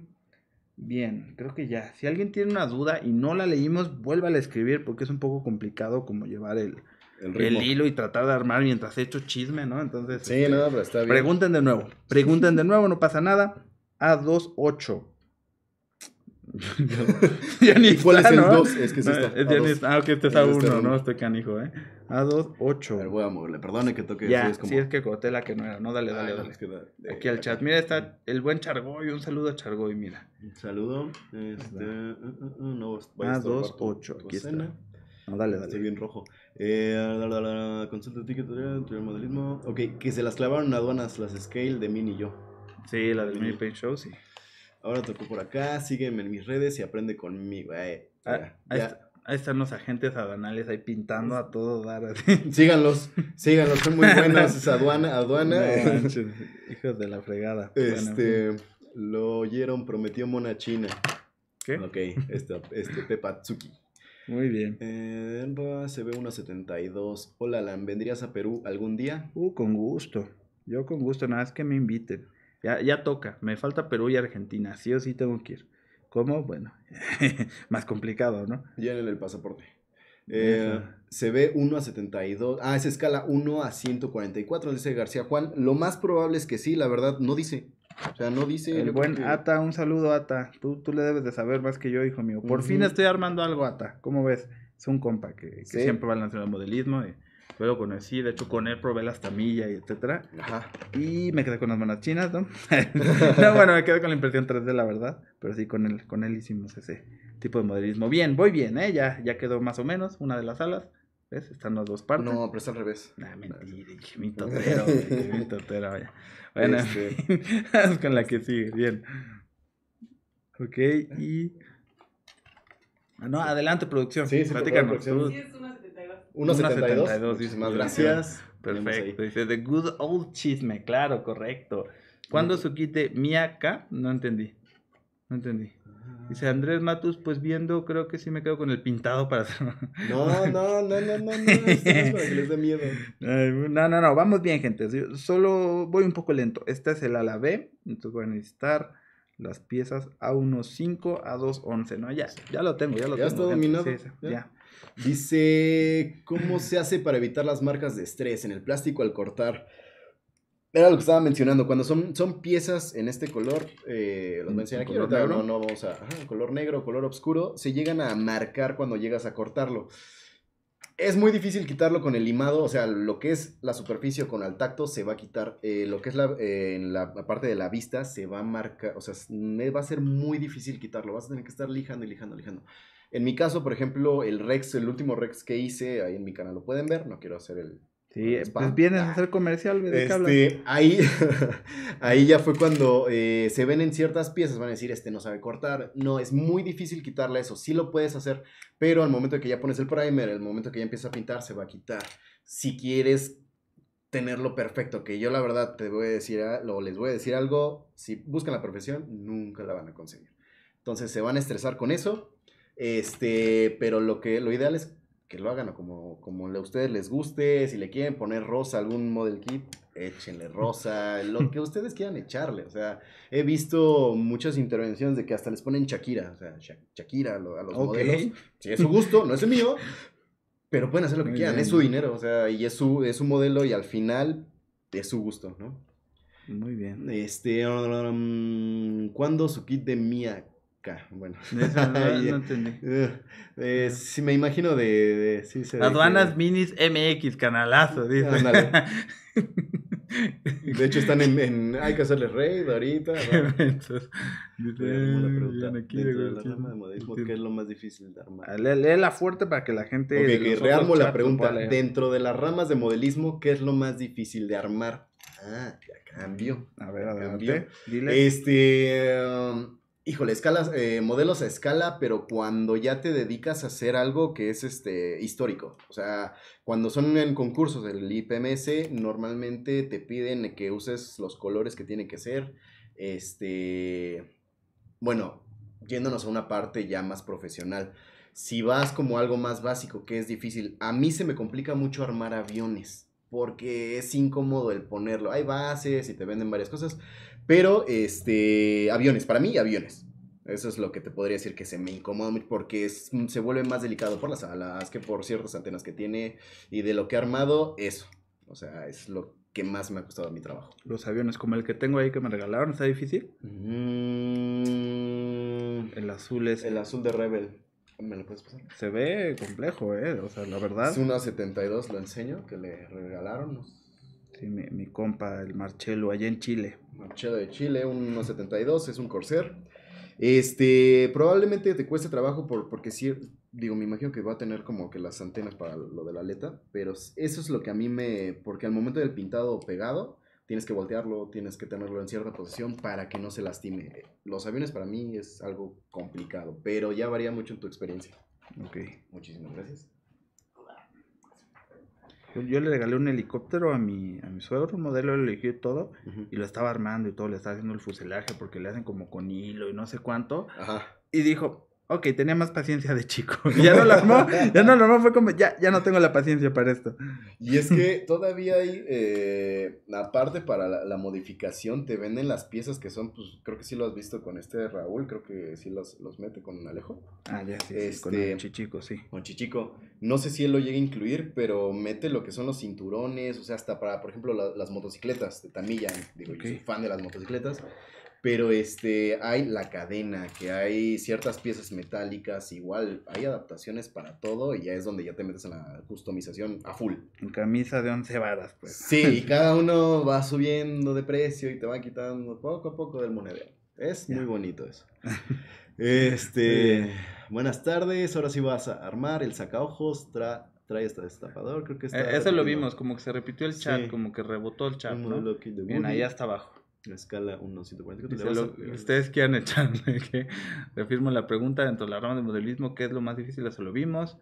Speaker 1: Bien, creo que ya. Si alguien tiene una duda y no la leímos, vuelva a escribir porque es un poco complicado como llevar el, hilo y tratar de armar mientras he hecho chisme, ¿no? Entonces, sí, este, pero está bien. Pregunten de nuevo, pregunten de nuevo, no pasa nada. A28 ya ni ¿Cuál está, es el 2? Es que es eh, esto ya Ah, ok, este está 1, este ¿no? estoy
Speaker 2: canijo, ¿eh? A2, 8. A ver, voy a perdone que toque. Ya, es como... sí, es
Speaker 1: que corté la que no era. No, dale, ah, dale, dale. Es que Aquí al eh, chat. Mira, está el buen Chargoy. Un saludo a Chargoy, mira. Un saludo. Este, A2, 8. Uh,
Speaker 2: uh, uh, ah, aquí está.
Speaker 3: No,
Speaker 2: dale, dale. Estoy bien rojo. Eh, la, la, la, consulta modelismo. Ok, que se las clavaron aduanas las scale de Mini y yo. Sí, la del Mini Paint Show, sí ahora tocó por acá, sígueme en mis redes y aprende conmigo. Eh, ah, ahí,
Speaker 1: están los agentes aduanales ahí pintando a todo dar.
Speaker 2: Síganlos,
Speaker 3: síganlos, son muy buenos. Es aduana,
Speaker 2: aduana. hijos de la fregada. Este, lo oyeron, prometió Mona China. ¿Qué? Ok, este, este Pepa Tsuki. Muy bien. Eh, se ve 1.72. Hola, Alan, ¿vendrías a Perú algún día? Uh, con gusto. Yo con gusto, nada más que me inviten. Ya,
Speaker 1: toca, me falta Perú y Argentina, sí o sí tengo que ir. ¿Cómo? Bueno, más
Speaker 2: complicado, ¿no? Llenen el pasaporte. Eh, se ve 1 a 72. Ah, es escala 1 a 144, dice García Juan. Lo más probable es que sí, la verdad, no dice. O sea, no dice. El buen
Speaker 1: Ata, un saludo, Ata. Tú, tú le debes de saber más que yo, hijo mío. Por fin estoy armando algo, Ata. ¿Cómo ves? Es un compa que, siempre va al el modelismo pero conocí, de hecho con él probé las estamilla y etcétera. Ajá. Y me quedé con las manos chinas, ¿no? no, bueno, me quedé con la impresión 3D, la verdad. Pero sí, con él, con él hicimos ese tipo de modelismo. Bien, voy bien, ¿eh? Ya, ya quedó más o menos una de las alas. ¿Ves? Están las dos partes. No, pero es al revés. Ah, mentira, dije mi totero, mi Bueno, es este. con la que sigue, bien. Ok, y... Ah, no, adelante, producción. Sí, sí, Platícanos. Producción. Sí,
Speaker 3: 1.72. dice. más gracias.
Speaker 1: Perfecto. Dice The Good Old Chisme. Claro, correcto. ¿Cuándo mm. se quite Miaka? No entendí. No entendí. Dice Andrés Matus, pues viendo, creo que sí me quedo con el pintado para No, no, no, no, no, no.
Speaker 2: es para que les dé miedo.
Speaker 1: No, no, no. Vamos bien, gente. solo voy un poco lento. Este es el ala B. Entonces voy a necesitar las piezas A1.5, A2.11. No, ya, ya lo tengo,
Speaker 2: ya lo ya Está dominado. Sí, ya. Dice, ¿cómo se hace para evitar las marcas de estrés en el plástico al cortar? Era lo que estaba mencionando, cuando son, son piezas en este color, eh, los mm, mencioné aquí, no, no vamos a, color negro, color oscuro, se llegan a marcar cuando llegas a cortarlo. Es muy difícil quitarlo con el limado, o sea, lo que es la superficie con al tacto se va a quitar, eh, lo que es la, eh, en la, parte de la vista se va a marcar, o sea, va a ser muy difícil quitarlo, vas a tener que estar lijando y lijando, lijando. En mi caso, por ejemplo, el Rex, el último Rex que hice, ahí en mi canal lo pueden ver, no quiero hacer el... Sí, pues vienes a hacer comercial, ¿de este, ahí, ahí ya fue cuando eh, se ven en ciertas piezas, van a decir, este no sabe cortar. No, es muy difícil quitarle eso, sí lo puedes hacer, pero al momento que ya pones el primer, al momento que ya empieza a pintar, se va a quitar. Si quieres tenerlo perfecto, que yo la verdad te voy a decir, ah, o les voy a decir algo, si buscan la profesión, nunca la van a conseguir. Entonces se van a estresar con eso este, pero lo que lo ideal es que lo hagan como, como a ustedes les guste. Si le quieren poner rosa algún model kit, échenle rosa, lo que ustedes quieran echarle. O sea, he visto muchas intervenciones de que hasta les ponen Shakira, o sea, Shakira a los modelos. es su gusto, no es el mío, pero pueden hacer lo que quieran, es su dinero, o sea, y es su, es modelo y al final es su gusto, ¿no? Muy bien. Este, cuando um, ¿cuándo su kit de Mia? bueno. no, no eh, entendí. Eh, eh, me imagino de... Aduanas
Speaker 1: Minis MX, canalazo, ah, dice. de hecho, están en, en, Hay que hacerle raid
Speaker 2: ahorita. Entonces, una de de ¿qué es lo más difícil de armar? Ah, lee la fuerte para que la gente. rearmo la pregunta. Dentro de las ramas de modelismo, ¿qué es lo más difícil de armar? Ah, ya cambio. A ver, adelante. Dile. Este. Um, Híjole, escalas, eh, modelos a escala, pero cuando ya te dedicas a hacer algo que es este, histórico. O sea, cuando son en concursos del IPMS, normalmente te piden que uses los colores que tiene que ser. Este, bueno, yéndonos a una parte ya más profesional. Si vas como algo más básico, que es difícil, a mí se me complica mucho armar aviones porque es incómodo el ponerlo. Hay bases y te venden varias cosas, pero, este, aviones, para mí, aviones. Eso es lo que te podría decir que se me incomoda porque mm, se vuelve más delicado por las alas que por ciertas antenas que tiene y de lo que ha armado, eso. O sea, es lo que más me ha costado mi trabajo.
Speaker 1: Los aviones, como el que tengo ahí que me regalaron, ¿está
Speaker 2: difícil? Mm. el azul es. El azul de Rebel. ¿Me lo puedes pasar? Se ve complejo, ¿eh? O sea, la verdad. Es una 72, lo enseño, que le regalaron. Sí, mi, compa, el Marchelo allá en Chile. Marchelo de Chile, un 1.72, es un Corsair. Este, probablemente te cueste trabajo por, porque sí, digo, me imagino que va a tener como que las antenas para lo de la aleta, pero eso es lo que a mí me, porque al momento del pintado pegado, tienes que voltearlo, tienes que tenerlo en cierta posición para que no se lastime. Los aviones para mí es algo complicado, pero ya varía mucho en tu experiencia. Ok. Muchísimas gracias.
Speaker 1: Yo le regalé un helicóptero a mi, a mi suegro, un modelo, le elegí todo, y lo estaba armando y todo, le estaba haciendo el fuselaje porque le hacen como con hilo y no sé cuánto. Ajá. Y dijo, ok, tenía más paciencia de chico. Ya no lo armó, ya no lo armó, fue como, ya, ya no tengo la paciencia para esto. Y es
Speaker 2: que todavía hay, eh, aparte para la, modificación, te venden las piezas que son, pues creo que sí lo has visto con este de Raúl, creo que sí los, mete con un Alejo. Ah, ya, sí, con este, Chichico, sí. Con Chichico. No sé si él lo llega a incluir, pero mete lo que son los cinturones, o sea, hasta para, por ejemplo, las motocicletas de Tamilla. Digo, yo soy fan de las motocicletas pero este, hay la cadena, que hay ciertas piezas metálicas, igual hay adaptaciones para todo y ya es donde ya te metes en la customización a full. En camisa de 11 varas, pues. Sí, y cada uno va subiendo de precio y te va quitando poco a poco del monedero. Es muy bonito eso. Este, buenas tardes, ahora sí vas a armar el sacaojos, trae este destapador, creo que eh, está. eso lo vimos,
Speaker 1: como que se repitió el chat, como que rebotó el chat, ¿no? Bien, ahí hasta abajo. La escala 1, Ustedes quieran echarle que reafirmo la pregunta dentro de la rama de modelismo, ¿qué es lo más difícil? Eso lo vimos.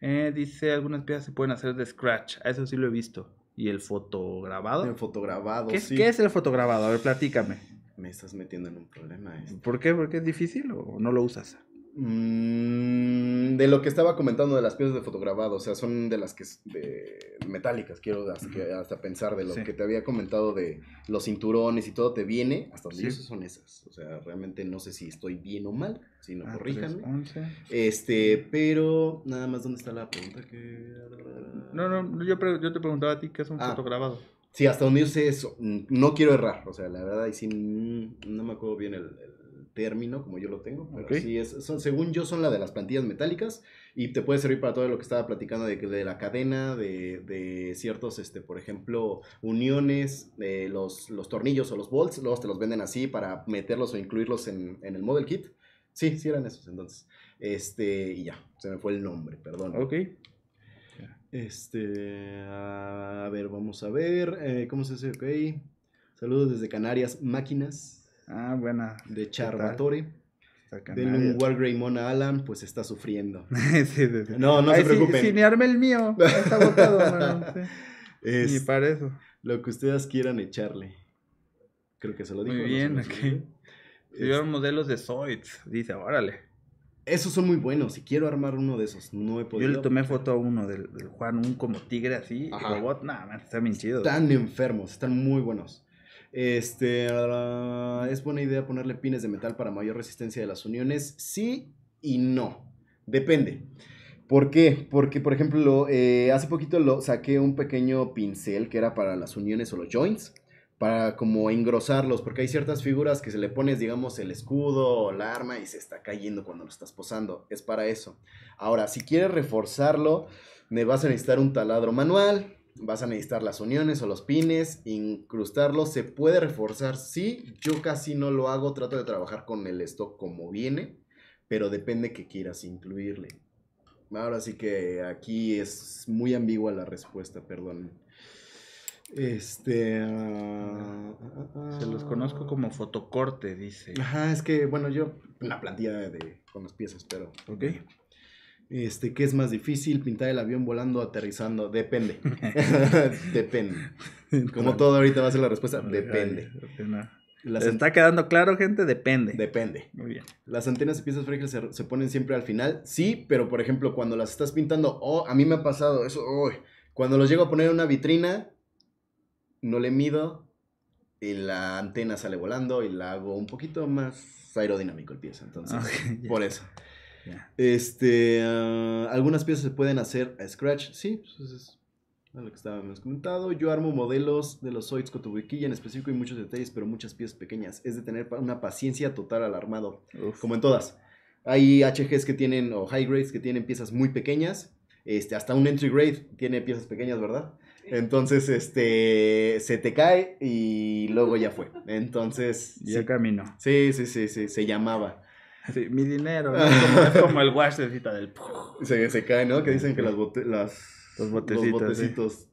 Speaker 1: Eh, dice, algunas piezas se pueden hacer de scratch. Eso sí lo he visto.
Speaker 2: ¿Y el fotograbado? El fotograbado, ¿Qué, sí. ¿Qué es
Speaker 1: el fotograbado? A ver, platícame.
Speaker 2: Me estás metiendo en un problema. Este. qué
Speaker 1: ¿Por qué? ¿Porque es difícil o no lo usas? Mm,
Speaker 2: de lo que estaba comentando de las piezas de fotograbado, o sea, son de las que de, metálicas, quiero hasta, pensar de lo que te había comentado de los cinturones y todo, te viene, hasta donde son esas, o sea, realmente no sé si estoy bien o mal, si no, ah, este, pero nada más, ¿dónde está la pregunta? Que... No, no, yo, te preguntaba
Speaker 1: a ti qué es un ah. fotograbado.
Speaker 2: Sí, hasta donde yo eso, mm, no quiero errar, o sea, la verdad, y sí, mm, no me acuerdo bien el término, como yo lo tengo, sí, es, son, según yo son la de las plantillas metálicas y te puede servir para todo lo que estaba platicando de, la cadena, de, ciertos, este, por ejemplo, uniones, de los, los tornillos o los bolts, luego te los venden así para meterlos o incluirlos en, el model kit. Sí, sí eran esos entonces. Este, y ya, se me fue el nombre, perdón. Ok. Este, a ver, vamos a ver, eh, ¿cómo se hace? Ok. Saludos desde Canarias, máquinas. Ah, buena. De Charvatore. De un Mona Alan, pues está sufriendo. No, no se preocupen. Sin, arme el
Speaker 1: mío. Está botado,
Speaker 2: Ni para eso. Lo que ustedes quieran echarle. Creo que se lo digo. Muy bien, ok. aquí.
Speaker 1: modelos de Zoids. Dice, órale.
Speaker 2: Esos son muy buenos. Si quiero armar uno de esos, no he podido. Yo le tomé foto a uno del, Juan, un como tigre así, robot. Nada, están bien chidos. Están enfermos, están muy buenos. Este, ¿Es buena idea ponerle pines de metal para mayor resistencia de las uniones? Sí y no. Depende. ¿Por qué? Porque, por ejemplo, eh, hace poquito lo saqué un pequeño pincel que era para las uniones o los joints, para como engrosarlos, porque hay ciertas figuras que se le pones, digamos, el escudo o la arma y se está cayendo cuando lo estás posando. Es para eso. Ahora, si quieres reforzarlo, me vas a necesitar un taladro manual, Vas a necesitar las uniones o los pines, incrustarlos. Se puede reforzar, sí. Yo casi no lo hago, trato de trabajar con el stock como viene, pero depende que quieras incluirle. Ahora sí que aquí es muy ambigua la respuesta, perdón. Este. Ah,
Speaker 3: se los conozco
Speaker 2: como fotocorte, dice. Ajá, es que, bueno, yo. la plantilla de, con las piezas, pero. Ok. Este, ¿qué es más difícil? ¿Pintar el avión volando o aterrizando? Depende. depende. Como todo ahorita va a ser la respuesta, depende. Las ¿Está quedando claro, gente? Depende. Depende. Muy bien. Las antenas y piezas frágiles se, ponen siempre al final. Sí, pero por ejemplo, cuando las estás pintando, oh, a mí me ha pasado eso, cuando los llego a poner en una vitrina, no le mido y la antena sale volando y la hago un poquito más aerodinámico el pieza. Entonces, por eso. Este, ah, algunas piezas se pueden hacer a Scratch, sí, pues es lo que más comentado. Yo armo modelos de los Zoids huequilla en específico y muchos detalles, pero muchas piezas pequeñas. Es de tener una paciencia total al armado, como en todas. Hay HGs que tienen, o high grades que tienen piezas muy pequeñas. Este, hasta un entry grade tiene piezas pequeñas, ¿verdad? Entonces, este, se te cae y luego ya fue. Entonces. Ya camino. Sí, sí, sí, sí, se llamaba. Sí, mi dinero, es
Speaker 1: como el wash de cita del... Se, se cae, ¿no? Que dicen que las,
Speaker 2: los botecitos. Los botecitos.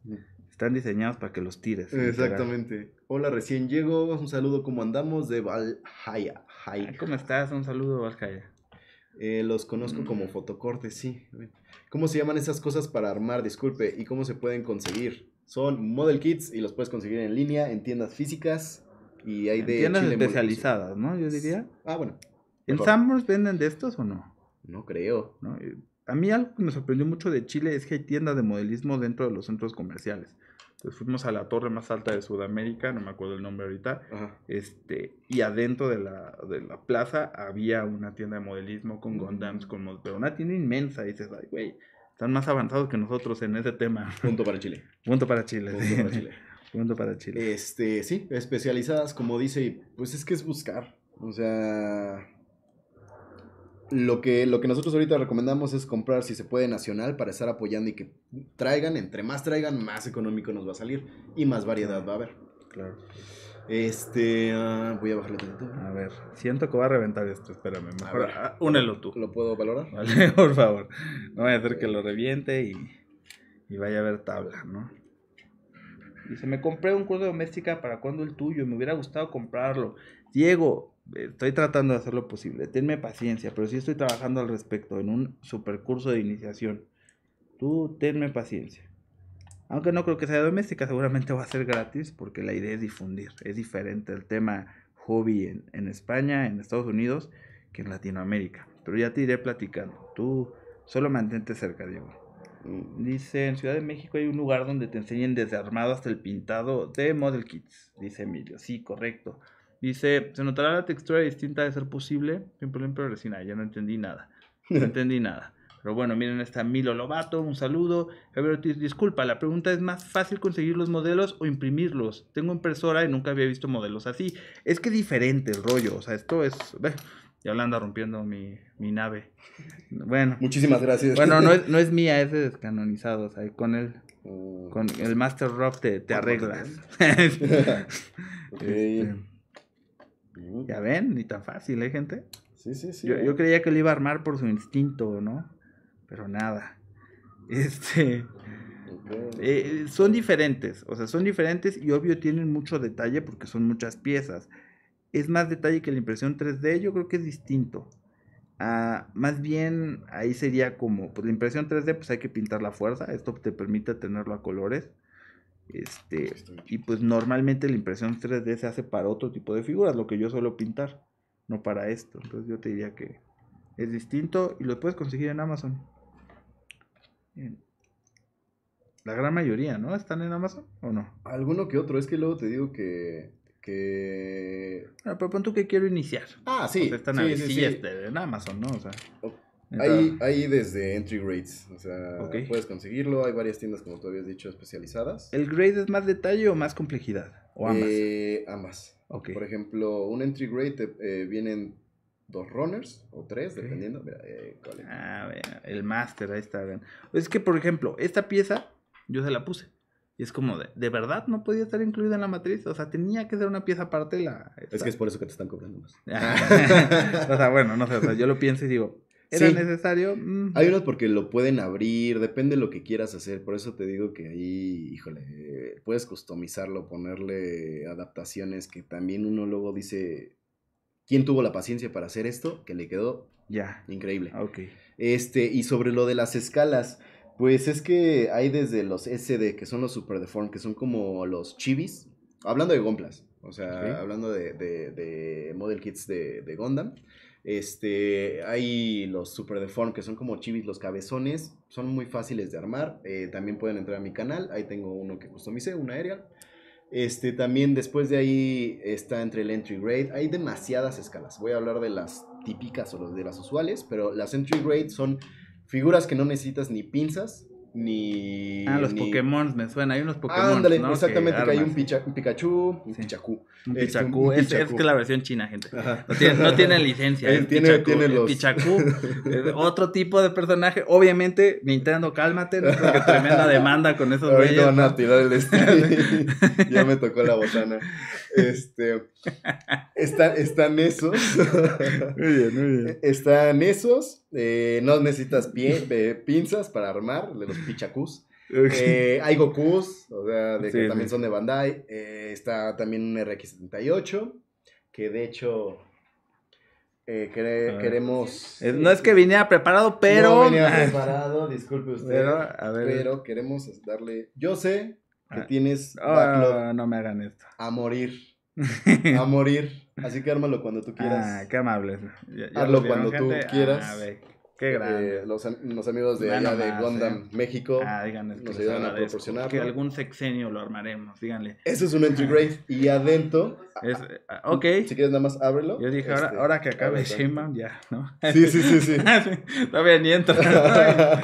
Speaker 2: Están
Speaker 1: diseñados para que los tires. Exactamente.
Speaker 2: Hola, recién llego. Un saludo, ¿cómo andamos? De Valhaya. ¿Cómo estás? Un saludo, Valhaya. Eh, los conozco como mm. fotocortes, sí. ¿Cómo se llaman esas cosas para armar? Disculpe. ¿Y cómo se pueden conseguir? Son model kits y los puedes conseguir en línea, en tiendas físicas y hay en de... Tiendas especializadas, ¿no? Yo diría. Ah, bueno. ¿En Sanborns
Speaker 1: venden de estos o no?
Speaker 2: No creo.
Speaker 1: Eh, a mí algo que me sorprendió mucho de Chile es que hay tiendas de modelismo dentro de los centros comerciales. Entonces fuimos a la torre más alta de Sudamérica, no me acuerdo el nombre ahorita, este, y adentro de la, plaza había una tienda de modelismo con mm. Gondams, con, pero una tienda inmensa, dices, ay, güey, están más avanzados que nosotros en ese tema. Punto para Chile. Punto para Chile.
Speaker 2: Punto para Chile. Punto para Chile. Este, sí, especializadas, como dice, pues es que es buscar. O sea, lo que, lo que nosotros ahorita recomendamos es comprar, si se puede, nacional para estar apoyando y que traigan, entre más traigan, más económico nos va a salir y más variedad va a haber. Claro. Este, ah, voy a bajarle título.
Speaker 1: A ver, siento que va a reventar esto, espérame. Mejor, ah, únelo
Speaker 2: tú. ¿Lo puedo valorar? Vale, por
Speaker 1: favor. No voy a hacer que lo reviente y, vaya a haber tabla, ¿no? Dice, me compré un curso de doméstica, ¿para cuando el tuyo? Me hubiera gustado comprarlo. Diego, estoy tratando de hacer lo posible. Tenme paciencia, pero sí estoy trabajando al respecto en un supercurso de iniciación. Tú tenme paciencia. Aunque no creo que sea doméstica, seguramente va a ser gratis porque la idea es difundir. Es diferente el tema hobby en, España, en Estados Unidos, que en Latinoamérica. Pero ya te iré platicando. Tú solo mantente cerca, Diego. Mm. Dice, en Ciudad de México hay un lugar donde te enseñan desde armado hasta el pintado de Model Kits, dice Emilio. Sí, correcto. Dice, se notará la textura distinta de ser posible. Por resina, ya no entendí nada. No entendí nada. Pero bueno, miren, está Milo Lobato, un saludo. Javier Ortiz, disculpa, la pregunta es más fácil conseguir los modelos o imprimirlos. Tengo impresora y nunca había visto modelos así. Es que diferente el rollo, o sea, esto es... Ya hablando rompiendo mi, nave. Bueno. Muchísimas gracias. Bueno, no es, no es mía, es descanonizado. O sea, con el, oh. con el Master Rock te, arreglas. Ya ven, ni tan fácil, ¿eh, gente? Sí, sí, sí. Yo, creía que lo iba a armar por su instinto, ¿no? Pero nada. Este. Eh, son diferentes, o sea, son diferentes y obvio tienen mucho detalle porque son muchas piezas. Es más detalle que la impresión 3D, yo creo que es distinto. Ah, más bien ahí sería como, pues la impresión 3D pues hay que pintar la fuerza, esto te permite tenerlo a colores. Este, y pues normalmente la impresión 3D se hace para otro tipo de figuras, lo que yo suelo pintar, no para esto. Entonces yo te diría que es distinto y lo puedes conseguir en Amazon. La gran mayoría, ¿no? ¿Están en Amazon o no?
Speaker 2: Alguno que otro, es que luego te digo que que... Ah, pero pon tú que quiero iniciar. Ah, sí. están sí, sí,
Speaker 1: este, en Amazon, ¿no? O sea
Speaker 2: ahí desde entry grades o sea, puedes conseguirlo, hay varias tiendas, como tú habías dicho, especializadas. ¿El grade es más detalle o más complejidad? ¿O ambas? Eh, por ejemplo, un entry grade eh, vienen dos runners o tres, dependiendo. Eh, ah,
Speaker 1: el master, ahí está. Es que, por ejemplo, esta pieza yo se la puse. Y es como, de, verdad no podía estar incluida en la matriz. O sea, tenía que ser una pieza aparte. La, es que es por eso que te están cobrando
Speaker 2: más. o sea, bueno, no sé. yo lo pienso y digo, ¿Era necesario? Hay unos porque lo pueden abrir, depende de lo que quieras hacer. Por eso te digo que ahí, híjole, puedes customizarlo, ponerle adaptaciones que también uno luego dice, ¿quién tuvo la paciencia para hacer esto? Que le quedó increíble. Ah, este, y sobre lo de las escalas, pues es que hay desde los SD, que son los Super Deform, que son como los chivis. Hablando de Gomplas, o sea, hablando de, de, Model Kits de, de Gondam. Este, hay los Super Deform, que son como chivis, los cabezones, son muy fáciles de armar. Eh, también pueden entrar a mi canal, ahí tengo uno que customicé, una aerial. Este, también después de ahí está entre el entry grade. Hay demasiadas escalas. Voy a hablar de las típicas o de las usuales, pero las entry grade son figuras que no necesitas ni pinzas, ni. Ah, los Pokémon me suena. Hay unos Pokémon. Ah, ándale, exactamente, que, hay un, Pikachu un, Pikachu, un sí. Este, un es, es, la versión
Speaker 1: china, gente. No tiene, licencia. el tiene, los... otro tipo de personaje. Obviamente, Nintendo, cálmate, porque tremenda demanda con esos güeyes. van a tirar el estilo. ya me tocó la botana.
Speaker 2: Este. Están, están esos. muy bien, muy bien. Están esos. Eh, no necesitas pinzas para armar, de los pichacús. Eh, hay Gokus, o sea, que también son de Bandai. Eh, está también un RX78, que de hecho ah. queremos... no es que
Speaker 1: viniera preparado, pero... No venía preparado,
Speaker 2: disculpe usted. Pero, queremos darle... Yo sé que ah. tienes... Ah, no me hagan esto. A morir a morir. Así que ármalo cuando tú quieras. Ah, qué amable Hazlo cuando tú ah, quieras. Qué eh, grande. los, amigos de, Ana de Gondam, eh. México, ah, nos ayudan a proporcionar. Que
Speaker 1: algún sexenio lo armaremos, díganle. Eso es un entry
Speaker 2: grade y adentro. Ah, si quieres, nada más ábrelo. Yo dije, ahora, este, que acabe Shaman ya, ¿no? Sí, sí, sí. sí. Todavía ni entra.
Speaker 1: Ah,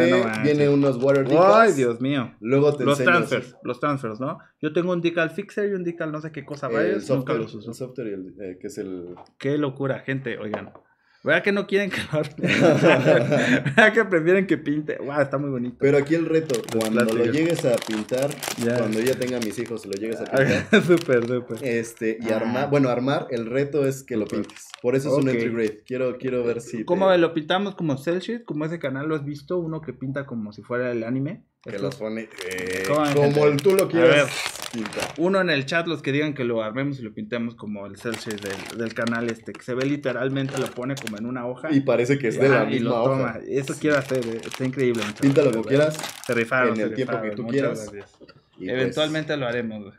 Speaker 1: eh, viene unos water decals. Ay, Dios mío. Luego te Los transfers, los transfers, ¿no? Yo tengo un decal fixer y un decal no sé qué cosa, vaya. Nunca los uso. El software y el, que es el. Qué locura, gente, oigan. ¿Verdad que no quieren que lo que prefieren que pinte? ¡Wow! Está muy bonito. Pero aquí el reto, cuando lo llegues
Speaker 2: a pintar, cuando ya tenga mis hijos, lo llegues a pintar. súper, super. Este, y ah. armar, bueno, armar, el reto es que lo pintes. Por eso es un entry grade. Quiero, quiero ver si.
Speaker 1: ¿Cómo lo pintamos como cel sheet? Como ese canal lo has visto, uno que pinta como si fuera el anime. Que los pone eh, como tú lo quieras. Uno en el chat, los que digan que lo armemos y lo pintemos como el cel del, del, canal este, que se ve literalmente, lo pone como en una hoja. Y parece que es de la misma hoja. Eso quiero hacer, eh, está increíble. Píntalo como quieras. En el tiempo que tú quieras. Pues
Speaker 3: Eventualmente
Speaker 1: lo haremos,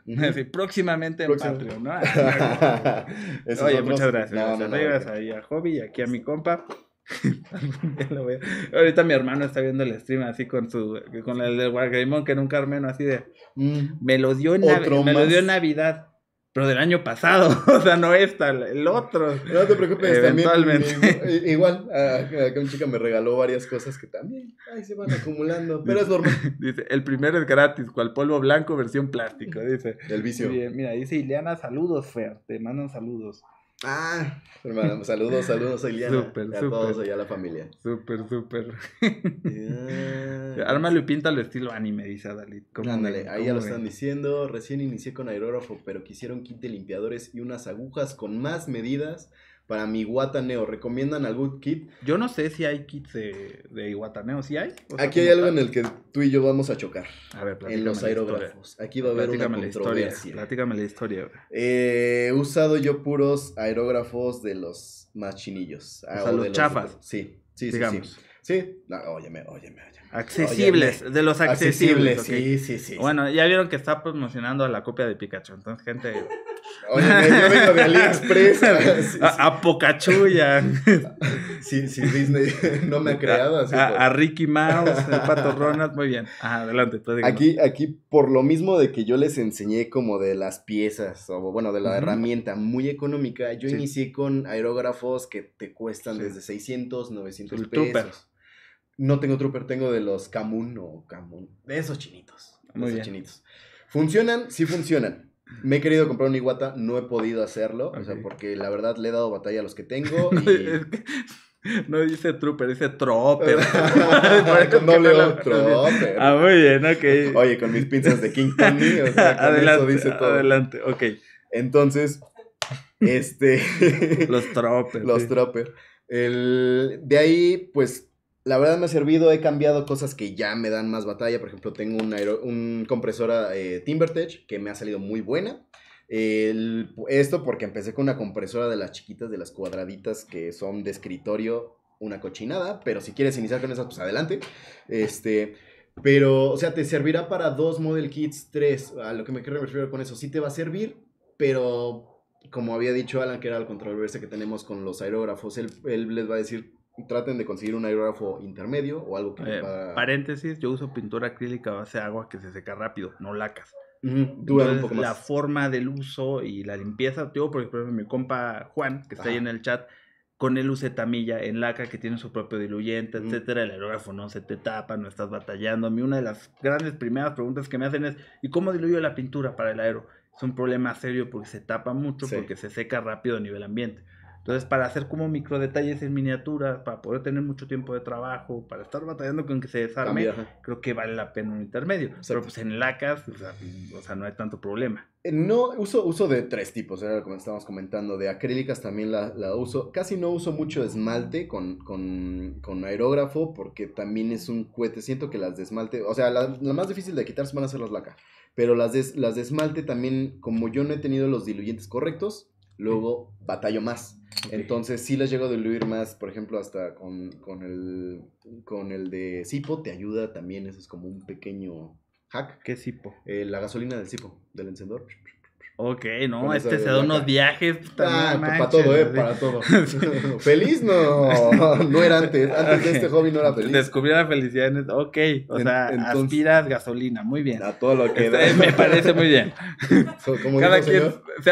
Speaker 1: Próximamente en Patreon, ¿no? Oye, muchas gracias. Te gracias. ahí a Hobby y aquí a mi compa. Ahorita mi hermano está viendo el stream así con su con el de Wargreymon que nunca armeno así de mm. me lo dio en Navidad, pero del año pasado, o sea, no esta, el
Speaker 2: otro. No te preocupes, también igual acá un chica me regaló varias cosas que también se van acumulando,
Speaker 1: pero es normal. Dice, el primero es gratis, cual polvo blanco versión plástico, dice. El vicio. Mira, dice Ileana, saludos, Fer, te mandan saludos.
Speaker 3: Ah, hermano, saludos, saludos a Liana, Súper, a todos y a la
Speaker 1: familia. Súper, súper.
Speaker 2: Yeah. Ármalo y píntalo estilo anime, dice Ándale, ahí ya lo están diciendo. Recién inicié con aerógrafo, pero quisieron kit de limpiadores y unas agujas con más medidas para mi Guataneo. ¿Recomiendan algún kit? Yo no sé si hay kits de, Guataneo. ¿Sí hay? Aquí hay algo en el que tú y yo vamos a chocar. A ver, En los aerógrafos. Aquí va a haber platícame una controversia. historia,
Speaker 1: platícame la historia.
Speaker 2: Eh, he usado yo puros aerógrafos de los machinillos. Ah, o sea, los chafas. Sí, sí, sí. sí. Sí, óyeme, óyeme, óyeme. Accesibles, de los accesibles. Sí, sí, sí.
Speaker 1: Bueno, ya vieron que está promocionando a la copia de Pikachu, entonces gente... Oye, yo vengo de AliExpress. a,
Speaker 2: Pocachuya. si, Disney no me ha creado. a, Ricky Mouse, el Pato Ronald, muy bien. Ah, adelante, adelante. Aquí, aquí, por lo mismo de que yo les enseñé como de las piezas, o bueno, de la herramienta muy económica, yo inicié con aerógrafos que te cuestan desde 600, 900 pesos. No tengo trooper, tengo de los Camun o Camun, de esos chinitos. Muy bien. chinitos. ¿Funcionan? Sí funcionan. Me he querido comprar un Iguata, no he podido hacerlo, o sea, porque la verdad le he dado batalla a los que tengo. Y... No dice trooper, dice trooper. no leo trooper. Ah, muy bien, ok. Oye, con mis pinzas de King Tony, o sea, con adelante, eso dice todo. Adelante, ok. Entonces, este... los trooper. los troper. El... De ahí, pues, la verdad me ha servido, he cambiado cosas que ya me dan más batalla. Por ejemplo, tengo una un compresora eh, Timbertech que me ha salido muy buena. esto porque empecé con una compresora de las chiquitas, de las cuadraditas que son de escritorio, una cochinada. Pero si quieres iniciar con esas, pues adelante. Este. Pero, o sea, te servirá para dos Model Kits tres, A lo que me quiero referir con eso, sí te va a servir, pero como había dicho Alan, que era el controversia este que tenemos con los aerógrafos, él, él les va a decir traten de conseguir un aerógrafo intermedio o algo que eh,
Speaker 1: Paréntesis, yo uso pintura acrílica base agua que se seca rápido, no lacas.
Speaker 3: un poco más. La
Speaker 1: forma del uso y la limpieza, digo, por ejemplo mi compa Juan, que está ahí en el chat, con él use tamilla en laca que tiene su propio diluyente, etcétera, el aerógrafo no se te tapa, no estás batallando. A mí una de las grandes primeras preguntas que me hacen es, ¿y cómo diluyo la pintura para el aero? Es un problema serio porque se tapa mucho, porque se seca rápido a nivel ambiente. Entonces, para hacer como micro detalles en miniatura, para poder tener mucho tiempo de trabajo, para estar batallando con que se desarme, creo que vale la pena un intermedio. Pero pues en lacas, o
Speaker 2: sea, no hay tanto problema. Eh, no, uso, uso de tres tipos, era como estábamos comentando. De acrílicas también la, uso. Casi no uso mucho esmalte con, con, con, aerógrafo porque también es un cohete. Siento que las de esmalte, o sea, la, más difícil de quitarse van a ser las laca. Pero las las de esmalte también, como yo no he tenido los diluyentes correctos, luego batallo más. Entonces sí les llego a diluir más, por ejemplo, hasta con, con el, con el de Sipo te ayuda también, eso es como un pequeño hack. ¿Qué Sipo? Eh, la gasolina del Sipo, del encendedor. Ok, no, este se da unos viajes. Ah, eh, para todo, eh, para todo. feliz no, no era antes. Antes de este hobby no era feliz.
Speaker 1: Descubrí la felicidad en Ok, o sea, aspiras gasolina, muy bien. A todo lo que da. Me parece muy bien. Cada quien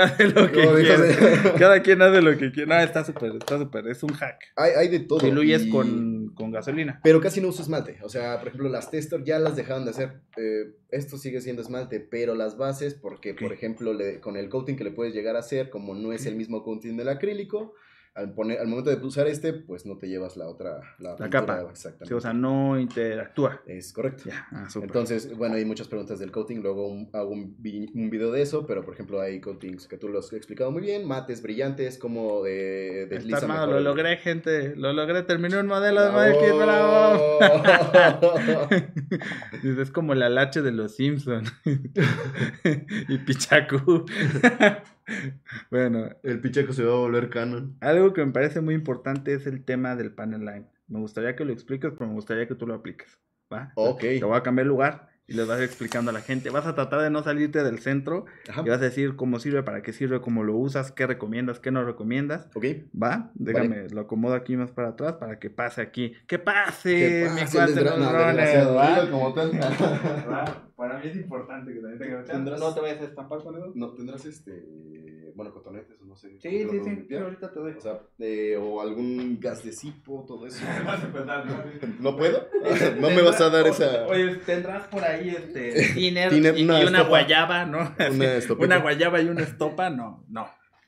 Speaker 1: hace lo que quiere. Cada quien hace lo que quiere. No, está súper, está súper. Es un hack. Hay, hay de todo. Diluyes y... con con gasolina.
Speaker 2: Pero casi no uso esmalte. O sea, por ejemplo, las Testor ya las dejaron de hacer. Eh, esto sigue siendo esmalte, pero las bases, porque, por ejemplo, le, con el coating que le puedes llegar a hacer, como no es el mismo coating del acrílico, al, poner, al momento de pulsar este, pues no te llevas la otra, la, capa. Exactamente. o sea, no interactúa. Es correcto. Ah, Entonces, bueno, hay muchas preguntas del coating, luego hago un, video de eso, pero por ejemplo hay coatings que tú lo has explicado muy bien, mates brillantes, como de... de lo
Speaker 1: logré, gente, lo logré, terminé un modelo de bravo. es como la lache de los Simpsons y Pichacu bueno. El picheco se va a volver canon. Algo que me parece muy importante es el tema del panel line. Me gustaría que lo expliques, pero me gustaría que tú lo apliques. Ok. Te voy a cambiar lugar y les vas explicando a la gente. Vas a tratar de no salirte del centro y vas a decir cómo sirve, para qué sirve, cómo lo usas, qué recomiendas, qué no recomiendas. Ok. Va, déjame, lo acomodo aquí más para atrás para que pase aquí. ¡Que pase! ¡Que pase! Para mí es importante que también ¿No te vayas
Speaker 2: a estampar con eso? No, tendrás este bueno, cotonetes no sé. Sí, sí, sí, sí, ahorita te doy. O sea, o algún gas de cipo, todo eso. ¿no? puedo? no me vas a dar esa...
Speaker 1: Oye, tendrás por ahí este tiner, y, una, guayaba, ¿no? Una, una
Speaker 2: guayaba y una estopa, no, no.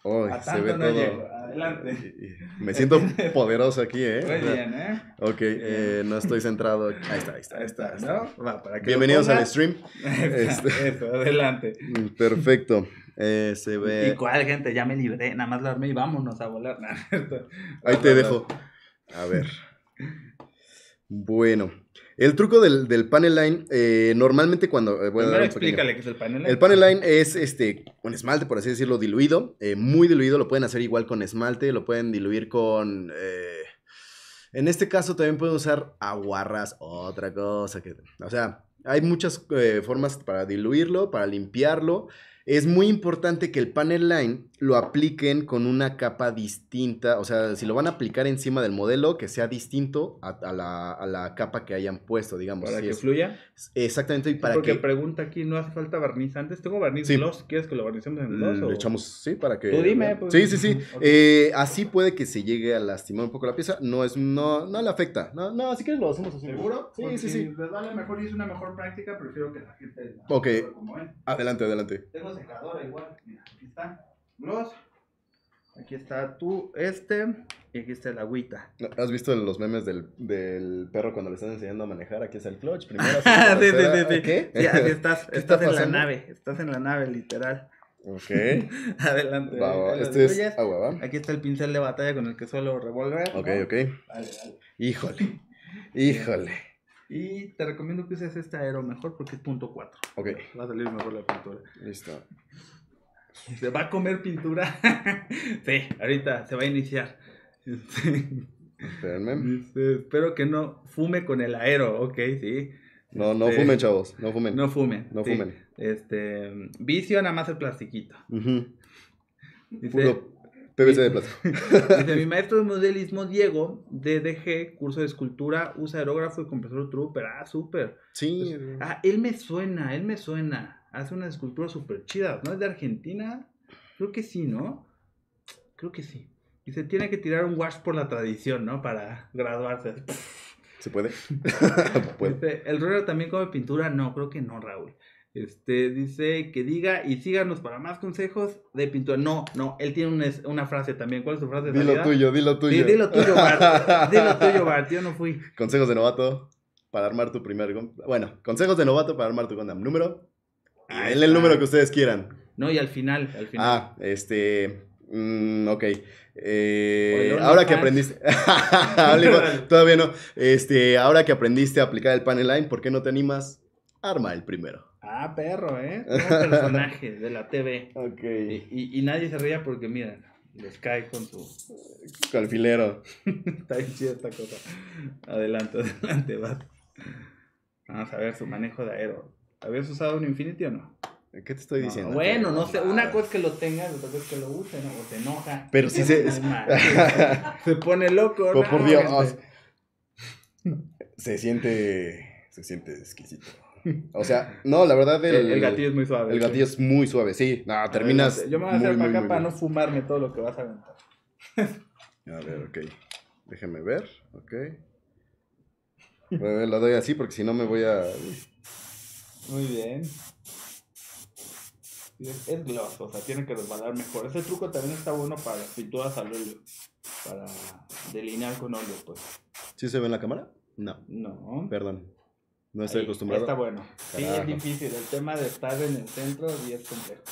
Speaker 2: Oy, a se ve no todo.
Speaker 3: Adelante.
Speaker 2: Me siento poderoso aquí, ¿eh? Muy bien, ¿eh? Ok, Eh, no estoy centrado. Ahí está, ahí está. Ahí está, Va, para que Bienvenidos al stream. Este. Eso, adelante. Perfecto. Eh, se ve.
Speaker 1: ¿Y gente? Ya me libré, nada más la armé y vámonos a volar. Ahí te dejo.
Speaker 2: A ver. Bueno. El truco del, del panel line, eh, normalmente cuando... Eh, explícale qué es el
Speaker 1: panel
Speaker 3: line. El panel
Speaker 2: line es este, un esmalte, por así decirlo, diluido, eh, muy diluido, lo pueden hacer igual con esmalte, lo pueden diluir con... en este caso también pueden usar aguarras, otra cosa que... O sea, hay muchas formas para diluirlo, para limpiarlo es muy importante que el panel line lo apliquen con una capa distinta, o sea, si lo van a aplicar encima del modelo, que sea distinto a, la, a la, capa que hayan puesto, digamos. Para que fluya. Exactamente, porque pregunta aquí, ¿no
Speaker 1: hace falta barniz
Speaker 2: antes? Tengo barniz sí. gloss, ¿quieres que lo barnicemos en gloss? Mm, lo echamos, sí, para que... Tú dime. Pues, sí, sí, sí. Eh, así puede que se llegue a lastimar un poco la pieza, no es, no, no le afecta. No, no, si quieres lo hacemos
Speaker 1: así. ¿Seguro? Sí, sí, sí. Les vale mejor y es una mejor práctica, prefiero que la gente... ok, adelante, adelante. Tengo secadora igual, mira, aquí está Aquí está
Speaker 2: tú, este, y aquí está el agüita. ¿Has visto los memes del, del perro cuando le están enseñando a manejar? Aquí es el clutch, primero. sí, ¿Qué? estás, estás en la nave, estás en la nave, literal. Ok. adelante. Va, Este agua, Aquí
Speaker 1: está el pincel de batalla con el que suelo revolver. Ok,
Speaker 2: ok. Híjole, híjole.
Speaker 1: Y te recomiendo que uses este aero mejor porque es punto 4. Ok. Va a salir mejor la pintura. Listo. ¿Se va a comer pintura? sí, ahorita se va a iniciar.
Speaker 2: espero
Speaker 1: que no fume con el aero, ok, sí.
Speaker 2: No, no este, fumen, chavos, no fumen. No fumen. No fumen.
Speaker 1: Este, vicio nada más el plastiquito.
Speaker 2: de plástico.
Speaker 1: dice, mi maestro de modelismo, Diego, DDG, curso de escultura, usa aerógrafo y compresor trooper. Ah, súper. Sí. ah, él me suena, él me suena hace una escultura súper chida ¿no? Es de Argentina, creo que sí, ¿no? Creo que sí. Y se tiene que tirar un wash por la tradición, ¿no? Para graduarse.
Speaker 2: ¿Se puede?
Speaker 1: Este, el ruero también come pintura, no, creo que no, Raúl. Este, dice que diga y síganos para más consejos de pintura. No, no, él tiene una, frase también. ¿Cuál es su frase? dilo tuyo, dilo tuyo. dilo tuyo, Bart. dilo tuyo, Bart. Yo no
Speaker 2: fui. Consejos de novato para armar tu primer. Bueno, consejos de novato para armar tu Gundam. Número Ah, el, número que ustedes quieran. No, y al final, al final. Ah, este. Mm, ok. Eh, ahora que aprendiste. Todavía no. Este, ahora que aprendiste a aplicar el panel line, ¿por qué no te animas? Arma el primero.
Speaker 1: Ah, perro, ¿eh? Un personaje de la TV. Ok. Y, nadie se ría porque, mira, les cae con tu Con filero. Está bien esta cosa. Adelante, adelante, va. Vamos a ver su manejo de aero. ¿Habías usado un Infinity o no?
Speaker 2: ¿Qué te estoy diciendo? bueno,
Speaker 1: no sé, una cosa es que lo tengas, otra cosa es que lo ¿no? o te enoja. Pero sí se... se pone loco. Oh, no, por Dios.
Speaker 2: Este. Se siente, se siente exquisito. O sea, no, la verdad el, el, gatillo es muy suave. El gatillo es muy suave, sí. No, terminas. yo me voy a hacer para acá para no
Speaker 1: fumarme todo lo que vas a aventar.
Speaker 2: a ver, ok. Déjeme ver, ok. lo doy así porque si no me voy a
Speaker 1: muy bien. Es, gloss, o sea, tiene que resbalar mejor. Ese truco también está bueno para pinturas al óleo. Para delinear con óleo, pues.
Speaker 2: ¿Sí se ve en la cámara? No. No. Perdón. No estoy Ahí, acostumbrado. Está bueno. Sí, es
Speaker 1: difícil. El tema de estar en el centro y es complejo.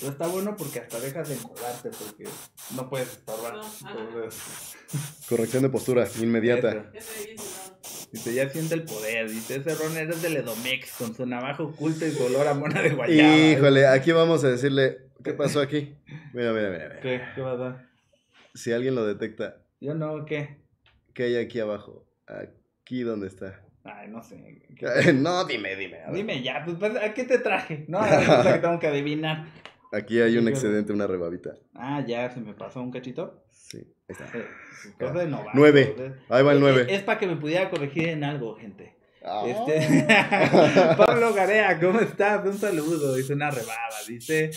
Speaker 1: Pero está bueno porque hasta dejas de encolarte porque no puedes estorbar. Ah,
Speaker 2: Corrección de postura inmediata.
Speaker 1: Dice, ya siente el poder. Dice, ese ron eres del Edomex con su navajo oculto y su olor a mona de guayaba. Híjole,
Speaker 2: aquí vamos a decirle, ¿qué pasó aquí? Mira, mira, mira. mira. ¿Qué? ¿Qué dar Si alguien lo detecta. Yo no, ¿qué? ¿Qué hay aquí abajo? Aquí dónde está.
Speaker 1: Ay, no sé.
Speaker 2: no, dime, dime.
Speaker 1: Dime ya, pues, pues, ¿a qué te traje? No, es
Speaker 2: que tengo que adivinar. Aquí hay un excedente, una rebabita.
Speaker 1: Ah, ya, se me pasó un cachito. Sí, ahí eh, nueve.
Speaker 2: Ahí va el eh, nueve. Eh,
Speaker 1: es, para que me pudiera corregir en algo, gente. Ah. Este, Pablo Garea, ¿cómo estás? Un saludo, dice una rebada, dice.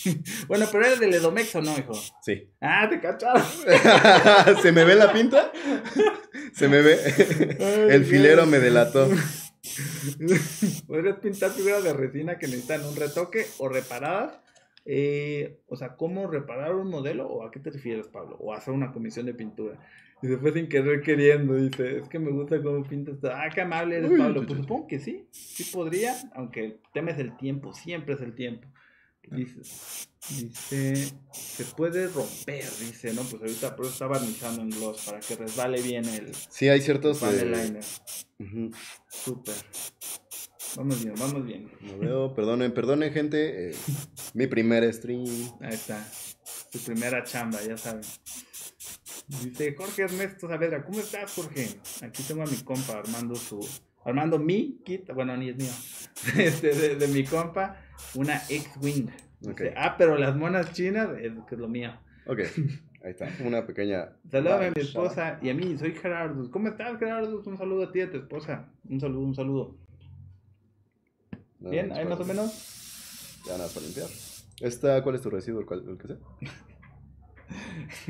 Speaker 1: bueno, pero eres del Edomex o no, hijo. Sí. Ah, te cacharon. ¿Se me ve la pinta?
Speaker 3: Se me ve. El filero me delató.
Speaker 1: Podrías pintar figuras de resina que necesitan un retoque o reparadas eh, o sea, cómo reparar un modelo o a qué te refieres, Pablo, o hacer una comisión de pintura. Y después sin querer queriendo, dice, es que me gusta cómo pintas. Ah, qué amable eres, Pablo. Pues supongo que sí, sí podría, aunque el tema es el tiempo, siempre es el tiempo. Dice, dice, se puede romper, dice, ¿no? Pues ahorita está barnizando en gloss para que resbale bien el. Sí, hay ciertos. Vale,
Speaker 3: eh, Súper. Vamos bien,
Speaker 1: vamos bien.
Speaker 2: No veo, perdonen, perdonen, gente. Eh, mi primer stream. Ahí está.
Speaker 1: Tu primera chamba, ya saben. Dice Jorge Ernesto Saavedra, ¿cómo estás, Jorge? Aquí tengo a mi compa armando su. Armando mi kit, bueno, ni es mío. Este, de, de, mi compa, una X-Wing. Ah, pero las monas chinas es, eh, que es lo mío. Ok, ahí está,
Speaker 2: una pequeña.
Speaker 1: Saludos a mi esposa y a mí, soy Gerardo. ¿Cómo estás, Gerardo? Un saludo a ti y a tu esposa. Un saludo, un saludo.
Speaker 2: Bien, ahí más o menos. Ya nada para limpiar. Esta, ¿cuál es tu residuo? ¿El, que sea?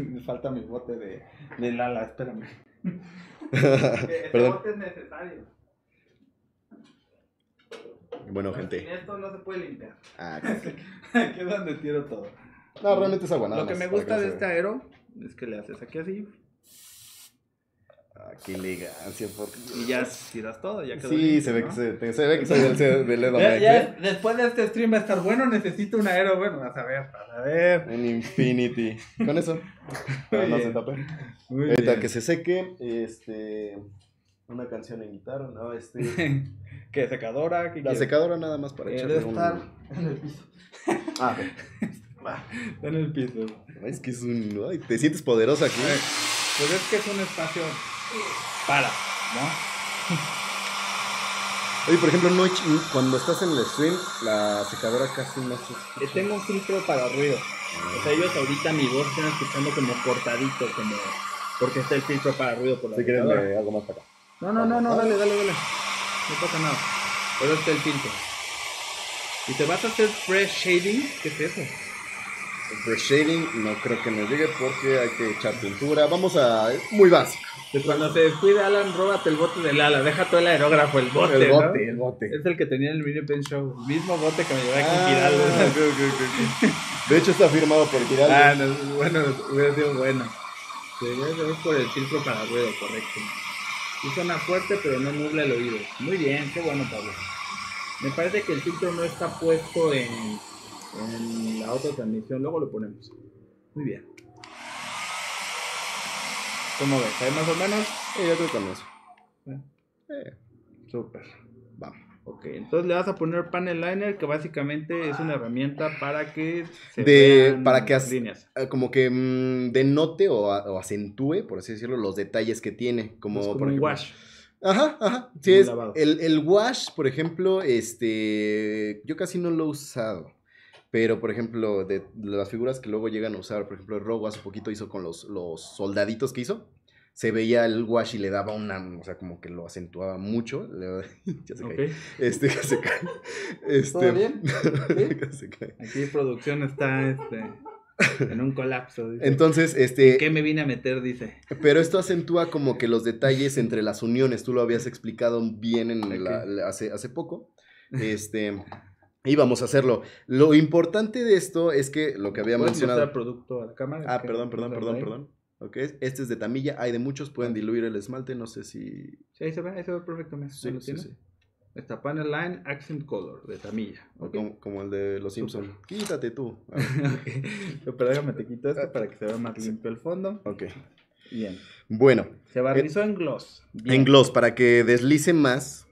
Speaker 1: Me falta mi bote de, de Lala, espérame.
Speaker 2: Eh,
Speaker 1: este bote es necesario.
Speaker 2: Bueno, gente.
Speaker 1: esto no se puede limpiar. Ah, Aquí es donde tiro todo. No, realmente es agua, nada Lo que me gusta de este aero es que le haces aquí así
Speaker 2: aquí qué elegancia. Y ya tiras todo, ya quedó. Sí, se, ve que se, ve que soy del, de
Speaker 1: Después de este stream va a estar bueno, necesito un aero, bueno, a saber
Speaker 2: a ver. en Infinity. Con eso. no se tape. Ahorita que se seque, este. Una canción en guitarra, no, este. ¿Qué? ¿Secadora? la secadora nada más para eh, echarle un... estar en el piso. Ah, Está en el piso. Es que es un. te sientes poderoso aquí. Pues es que es un espacio para, ¿no? Oye, por ejemplo, no, cuando estás en el stream, la secadora casi no se Tengo un filtro para ruido. O sea, ellos ahorita mi voz están escuchando como cortadito, como... Porque está el filtro para ruido por la Si
Speaker 1: quieres, eh, más acá. No, no, no, no, dale, dale, dale. No pasa nada. Pero está el filtro.
Speaker 2: ¿Y te vas a hacer fresh shading? ¿Qué es eso? fresh shading no creo que nos llegue porque hay que echar pintura. Vamos a... Eh, muy básico cuando se descuide Alan, róbate el bote del Lala. Deja todo el aerógrafo, el bote. El bote,
Speaker 1: el bote. Es el que tenía en el Mini Pen Show. mismo bote que me llevé con Giraldo. Ah, de hecho, está firmado por Giraldo. Ah, no, bueno, hubiera sido bueno. Se por el filtro para ruido, correcto. Y suena fuerte, pero no nubla el oído. Muy bien, qué bueno, Pablo. Me parece que el filtro no está puesto en la otra transmisión. Luego lo ponemos. Muy bien. ¿Cómo ves? ¿Hay más o menos? Sí, yo creo
Speaker 2: con eh.
Speaker 1: Eh, súper. Vamos. Ok, entonces le vas a poner panel liner que básicamente es una herramienta para que se para
Speaker 2: que líneas. Eh, como que mm, denote o, acentúe, por así decirlo, los detalles que tiene. Como, por wash. Ajá, ajá. Sí, es, el, el, wash, por ejemplo, este, yo casi no lo he usado. Pero, por ejemplo, de las figuras que luego llegan a usar, por ejemplo, el Robo hace poquito hizo con los, soldaditos que hizo. Se veía el wash y le daba una, o sea, como que lo acentuaba mucho. ya se cae. Este, ya se cae. Este, ¿Todo bien? Aquí
Speaker 1: producción está, este, En un colapso. Entonces, este. ¿Qué
Speaker 2: me vine a meter? Dice. Pero esto acentúa como que los detalles entre las uniones. Tú lo habías explicado bien en hace, hace poco. Este íbamos a hacerlo. Lo importante de esto es que lo que había mencionado. El producto a la cámara? Ah, perdón, perdón, perdón, perdón. Ok, este es de tamilla, hay de muchos, pueden diluir el esmalte, no sé si.
Speaker 1: Sí, ahí se ve, ahí se ve perfectamente. Sí, sí, Esta panel line accent color de tamilla. Ah, como, el de los Simpsons. Quítate tú. Pero déjame te quito esto ah, para que se vea más limpio el fondo.
Speaker 2: Ok. Bien. Bueno. Se barnizó
Speaker 1: eh, en gloss. En
Speaker 2: gloss, para que deslice más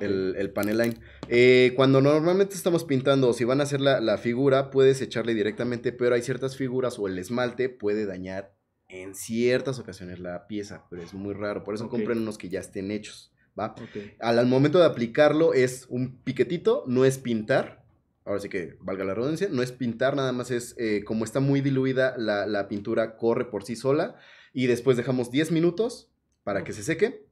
Speaker 2: el, panel paneline. Eh, cuando normalmente estamos pintando, si van a hacer la, figura, puedes echarle directamente, pero hay ciertas figuras o el esmalte puede dañar en ciertas ocasiones la pieza, pero es muy raro. Por eso compren unos que ya estén hechos. ¿va? Al, momento de aplicarlo es un piquetito, no es pintar. Ahora sí que valga la redundancia, no es pintar, nada más es eh, como está muy diluida, la, la pintura corre por sí sola. Y después dejamos 10 minutos para que se seque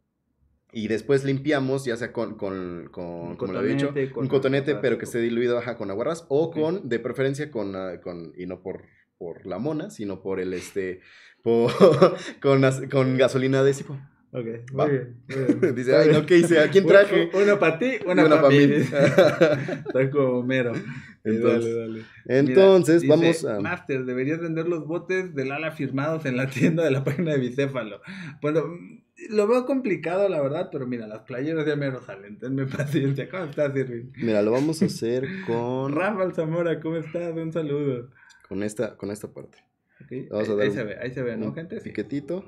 Speaker 2: y después limpiamos, ya sea con, con, con como lo dicho, un cotonete, pero que esté diluido baja con aguarras. o con, de preferencia, con, ah, con y no por, por la mona, sino por el, este, con, con gasolina de cipo.
Speaker 3: Ok, muy Dice, ay, no, ¿qué hice? ¿A quién traje? Uno para ti, uno para mí. Está como mero. Entonces, dale, entonces vamos a.
Speaker 1: Master, deberías vender los botes del ala firmados en la tienda de la página de Bicéfalo. Bueno, lo veo complicado, la verdad, pero mira, las playeras ya me resalen. salen. Tenme paciencia. ¿Cómo estás, Irving?
Speaker 2: Mira, lo vamos a hacer con. Rafael Zamora, ¿cómo estás? Un saludo. Con esta, con esta parte. Vamos a ahí, ahí se ve, ahí se ve, ¿no, gente? Piquetito.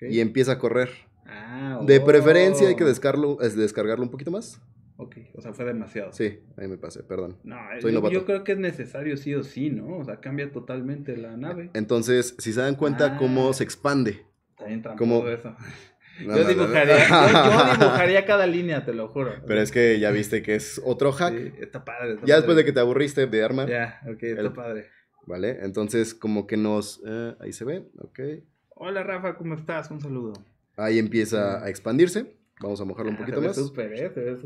Speaker 2: Y empieza a correr. Ah, De oh. preferencia hay que descargarlo, descargarlo un poquito más.
Speaker 1: Ok, o sea, fue demasiado. Sí,
Speaker 2: ahí me pasé, perdón. No, yo,
Speaker 1: creo que es necesario sí o sí, ¿no? O sea, cambia totalmente la
Speaker 2: nave. Entonces, si se dan cuenta cómo ah. se expande. Está eso yo, dibujaría, dibujaría
Speaker 1: cada línea, te lo juro.
Speaker 2: Pero es que ya viste que es otro hack. está padre.
Speaker 1: ya después de que te aburriste
Speaker 2: de arma. Ya, ok, está padre. Vale, entonces como que nos... Eh, ahí se ve, ok.
Speaker 1: Hola Rafa, ¿cómo estás? Un saludo.
Speaker 2: Ahí empieza a expandirse. Vamos a mojarlo un ah, poquito se ve más. Súper, eh, se ve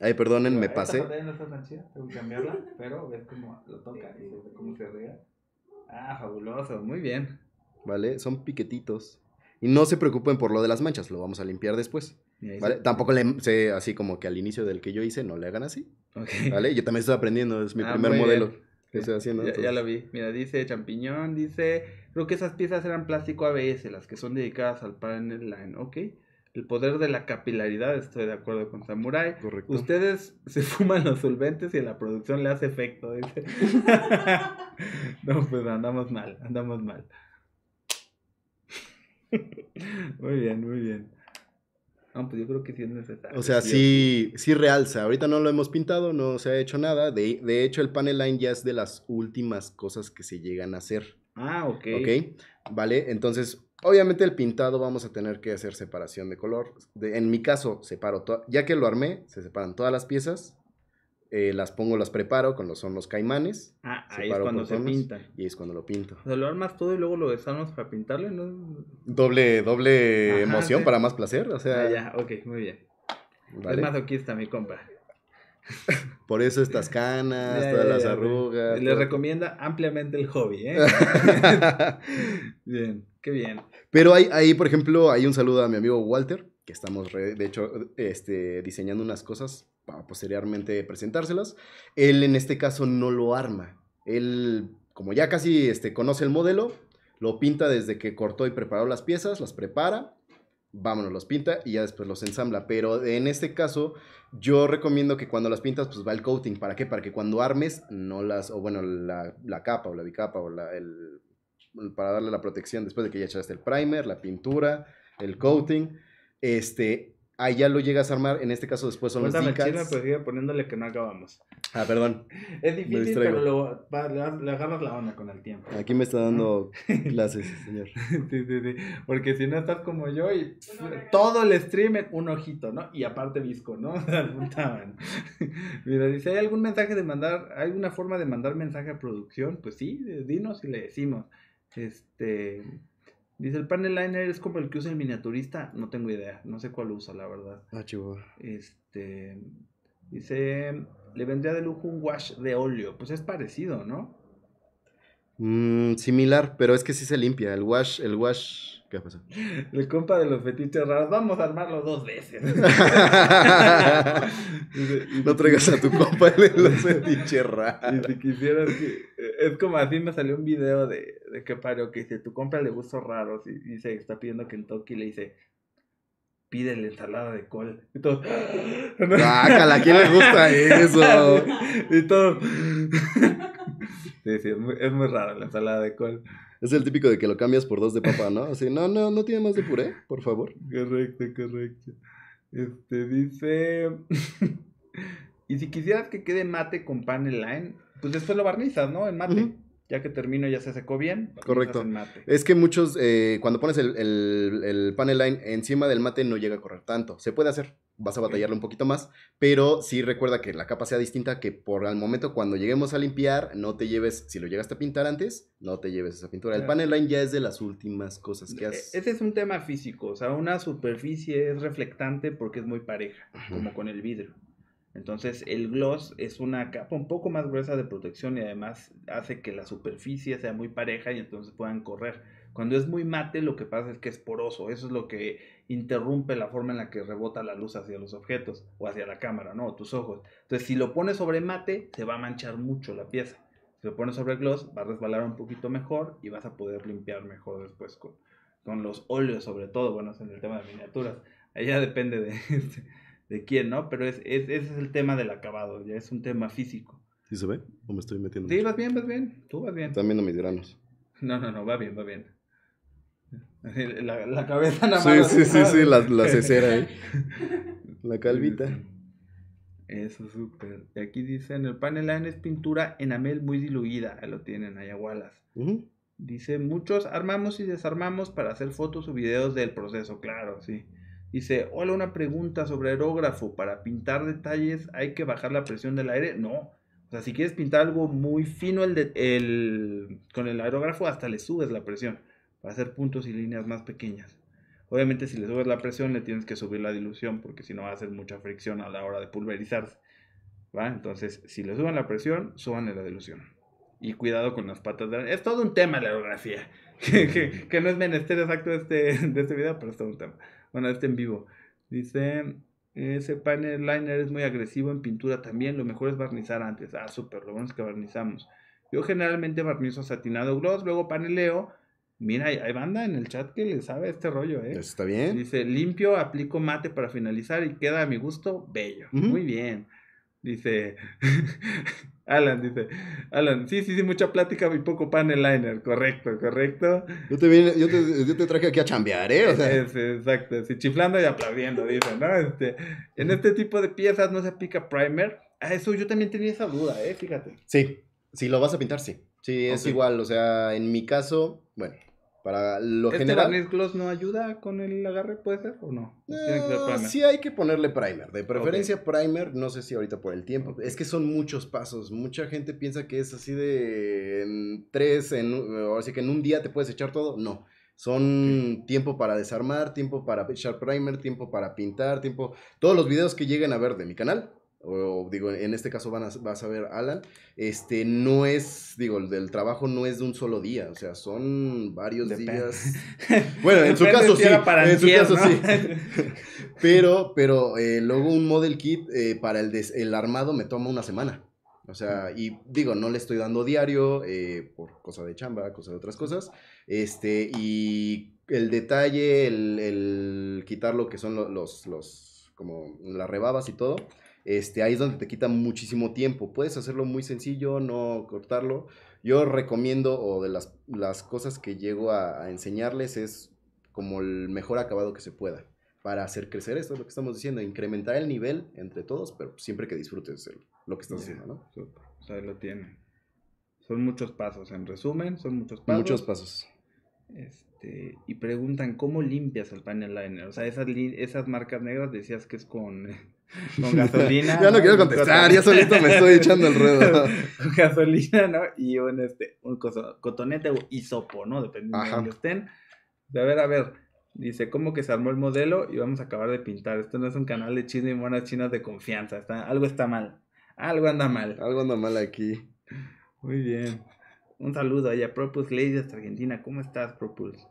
Speaker 2: Ay, perdonen, me pasé.
Speaker 1: tengo que cambiarla, pero cómo lo toca y cómo se Ah,
Speaker 2: fabuloso, muy bien. Vale, son piquetitos. Y no se preocupen por lo de las manchas, lo vamos a limpiar después. ¿vale? Tampoco le sé así como que al inicio del que yo hice, no le hagan así. ¿Vale? Yo también estoy aprendiendo, es mi ah, primer modelo. Que estoy haciendo, ya, lo
Speaker 1: vi. Mira, dice champiñón, dice, creo que esas piezas eran plástico ABS, las que son dedicadas al panel line, ¿ok? El poder de la capilaridad, estoy de acuerdo con Samurai. Ustedes se fuman los solventes y en la producción le hace efecto, no, pues andamos
Speaker 2: mal, andamos mal.
Speaker 1: muy bien, muy bien. ah pues yo creo que sí O sea,
Speaker 2: sí, sí, realza. Ahorita no lo hemos pintado, no se ha hecho nada. De, de, hecho, el panel line ya es de las últimas cosas que se llegan a hacer. Ah, ok. Ok, vale. Entonces, obviamente el pintado vamos a tener que hacer separación de color. en mi caso, separo, ya que lo armé, se separan todas las piezas eh, las pongo, las preparo, cuando son los caimanes. Ah, ahí es cuando se pinta. Y es cuando lo pinto.
Speaker 1: O lo armas todo y luego lo desarmas para pintarle, ¿no?
Speaker 2: Doble, doble emoción para más placer, o sea. Ah,
Speaker 1: ya, ok, muy bien. Es masoquista, mi compa.
Speaker 2: Por eso estas canas, todas las arrugas. Le
Speaker 1: recomienda ampliamente el hobby, ¿eh?
Speaker 2: bien, qué bien. Pero hay, ahí, por ejemplo, hay un saludo a mi amigo Walter que estamos, de hecho, este, diseñando unas cosas para posteriormente presentárselas. Él en este caso no lo arma. Él, como ya casi este, conoce el modelo, lo pinta desde que cortó y preparó las piezas, las prepara, vámonos, los pinta y ya después los ensambla. Pero en este caso, yo recomiendo que cuando las pintas, pues va el coating. ¿Para qué? Para que cuando armes, no las, o bueno, la, la capa o la bicapa o la, el, para darle la protección después de que ya echaste el primer, la pintura, el coating este, allá lo llegas a armar, en este caso después son Cuéntame, pues,
Speaker 1: poniéndole que no acabamos.
Speaker 2: Ah, perdón. Es difícil, pero
Speaker 1: lo, le, agarras la onda con el tiempo.
Speaker 2: Aquí me está dando clases, señor. sí, sí, Porque si no estás como yo y
Speaker 1: todo el stream un ojito, ¿no? Y aparte visco, ¿no? Mira, dice, ¿hay algún mensaje de mandar, hay alguna forma de mandar mensaje a producción? Pues sí, dinos y le decimos. Este... Dice, el panel liner es como el que usa el miniaturista. No tengo idea, no sé cuál usa, la verdad. Ah, chivo. Este, dice, le vendría de lujo un wash de óleo. Pues es parecido, ¿no?
Speaker 2: Mm, similar, pero es que sí se limpia. El wash, el wash
Speaker 1: el compa de los fetiches raros. Vamos a armarlo dos veces. no traigas a tu compa de los fetiches raros. Y si quisieras que. Eh, es como así me salió un video de, de que paro que dice: Tu compa le gustos raros. Y, dice está pidiendo que en Toki le dice: pide la ensalada de col. Y todo. Bácala, ¿A quién le gusta eso?
Speaker 2: y todo. sí, es muy, es muy raro la ensalada de col. Es el típico de que lo cambias por dos de papa, ¿no? Así, no, no, no tiene más de puré, por favor. Correcto, correcto. Este dice. y si quisieras
Speaker 1: que quede mate con panel line, pues después lo barnizas, ¿no? En mate. Ya que termino, ya se secó
Speaker 2: bien. Correcto. Es que muchos, eh, cuando pones el, el, el panel line encima del mate, no llega a correr tanto. Se puede hacer, vas a batallarlo un poquito más, pero sí recuerda que la capa sea distinta, que por el momento cuando lleguemos a limpiar, no te lleves, si lo llegaste a pintar antes, no te lleves esa pintura. El panel line ya es de las últimas cosas que e, haces.
Speaker 1: Ese es un tema físico, o sea, una superficie es reflectante porque es muy pareja, como con el vidrio. Entonces el gloss es una capa un poco más gruesa de protección y además hace que la superficie sea muy pareja y entonces puedan correr. Cuando es muy mate, lo que pasa es que es poroso. Eso es lo que interrumpe la forma en la que rebota la luz hacia los objetos o hacia la cámara, ¿no? O tus ojos. Entonces, si lo pones sobre mate, se va a manchar mucho la pieza. Si lo pones sobre gloss, va a resbalar un poquito mejor y vas a poder limpiar mejor después con, con los óleos, sobre todo. Bueno, en el tema de miniaturas. Ahí ya depende de, de quién, ¿no? Pero es, es, ese es el tema del acabado, ya es
Speaker 2: un tema físico. ¿Sí se ve? ¿O me estoy metiendo? Sí, vas bien, vas bien. Tú vas bien. También a mis granos.
Speaker 1: No, no, no, va bien, va bien. La, la cabeza nada más. Sí, sí,
Speaker 2: sí, la, la cesera ahí. la calvita.
Speaker 3: Eso,
Speaker 1: súper. Y aquí en el panel es pintura enamel muy diluida. Ahí lo tienen, ayahualas. Dice, muchos armamos y desarmamos para hacer fotos o videos del proceso, claro, sí. Dice, hola, una pregunta sobre aerógrafo. Para pintar detalles hay que bajar la presión del aire. No. O sea, si quieres pintar algo muy fino con el aerógrafo, hasta le subes la presión. Va a hacer puntos y líneas más pequeñas. Obviamente si le subes la presión le tienes que subir la dilución porque si no va a hacer mucha fricción a la hora de pulverizarse. ¿va? Entonces si le suben la presión, suban la dilución. Y cuidado con las patas de Es todo un tema la aerografía. que, no es menester exacto este, de este video, pero es todo un tema. Bueno, este en vivo. Dice, ese panel liner es muy agresivo en pintura también. Lo mejor es barnizar antes. Ah, súper, lo bueno es que barnizamos. Yo generalmente barnizo satinado gloss, luego paneleo Mira, hay, banda en el chat que le sabe este rollo, ¿eh? Eso Está bien. Dice, limpio, aplico mate para finalizar y queda a mi gusto bello. Muy bien. Dice, Alan dice, Alan, sí, sí, sí, mucha plática y poco panel liner,
Speaker 2: correcto, correcto. Yo te, vine, yo te, traje aquí a chambear, ¿eh?
Speaker 1: exacto, chiflando
Speaker 2: y aplaudiendo, dice, ¿no? Este, en este tipo de piezas no se aplica primer. Ah, eso yo también tenía esa duda, ¿eh? Fíjate. Sí, si lo vas a pintar, sí. Sí, es igual, o sea, en mi caso, bueno, para lo ¿Este general...
Speaker 1: ¿Este gloss no ayuda con el agarre, puede ser, o
Speaker 2: no? Pues ah, sí hay que ponerle primer, de preferencia primer, no sé si ahorita por el tiempo, es que son muchos pasos, mucha gente piensa que es así de en tres, en, que en un día te puedes echar todo, no. Son tiempo para desarmar, tiempo para echar primer, tiempo para pintar, tiempo... Todos los videos que lleguen a ver de mi canal o digo, en este caso vas a ver Alan, este, no es, digo, el trabajo no es de un solo día, o sea, son varios días. Bueno, en su caso sí, en su caso sí. Pero, pero eh, luego un model kit eh, para el, el armado me toma una semana. O sea, y digo, no le estoy dando diario eh, por cosa de chamba, cosa de otras cosas. Este, y el detalle, el, el quitar lo que son los, los, como las rebabas y todo, este, ahí es donde te quita muchísimo tiempo. Puedes hacerlo muy sencillo, no cortarlo. Yo recomiendo, o de las, las cosas que llego a, enseñarles, es como el mejor acabado que se pueda para hacer crecer esto, es lo que estamos diciendo, incrementar el nivel entre todos, pero siempre que disfrutes lo que estás haciendo, ¿no? Pues lo tienen. Son muchos pasos, en resumen, son muchos pasos.
Speaker 3: Muchos
Speaker 1: pasos. Este, y preguntan, ¿cómo limpias el panel liner? O sea, esas, esas marcas negras decías que es con con gasolina. ya no, quiero contestar, ya solito me estoy echando el ruedo. con gasolina, ¿no? Y un, este, un cotonete o hisopo, ¿no? Dependiendo de donde estén. a ver, a ver. Dice, ¿cómo que se armó el modelo y vamos a acabar de pintar? Esto no es un canal de chisme y monas chinas de confianza. algo está mal. Algo
Speaker 2: anda mal. Algo anda mal aquí.
Speaker 1: Muy bien. Un saludo allá, Propus Lady de Argentina. ¿Cómo estás, Propuls?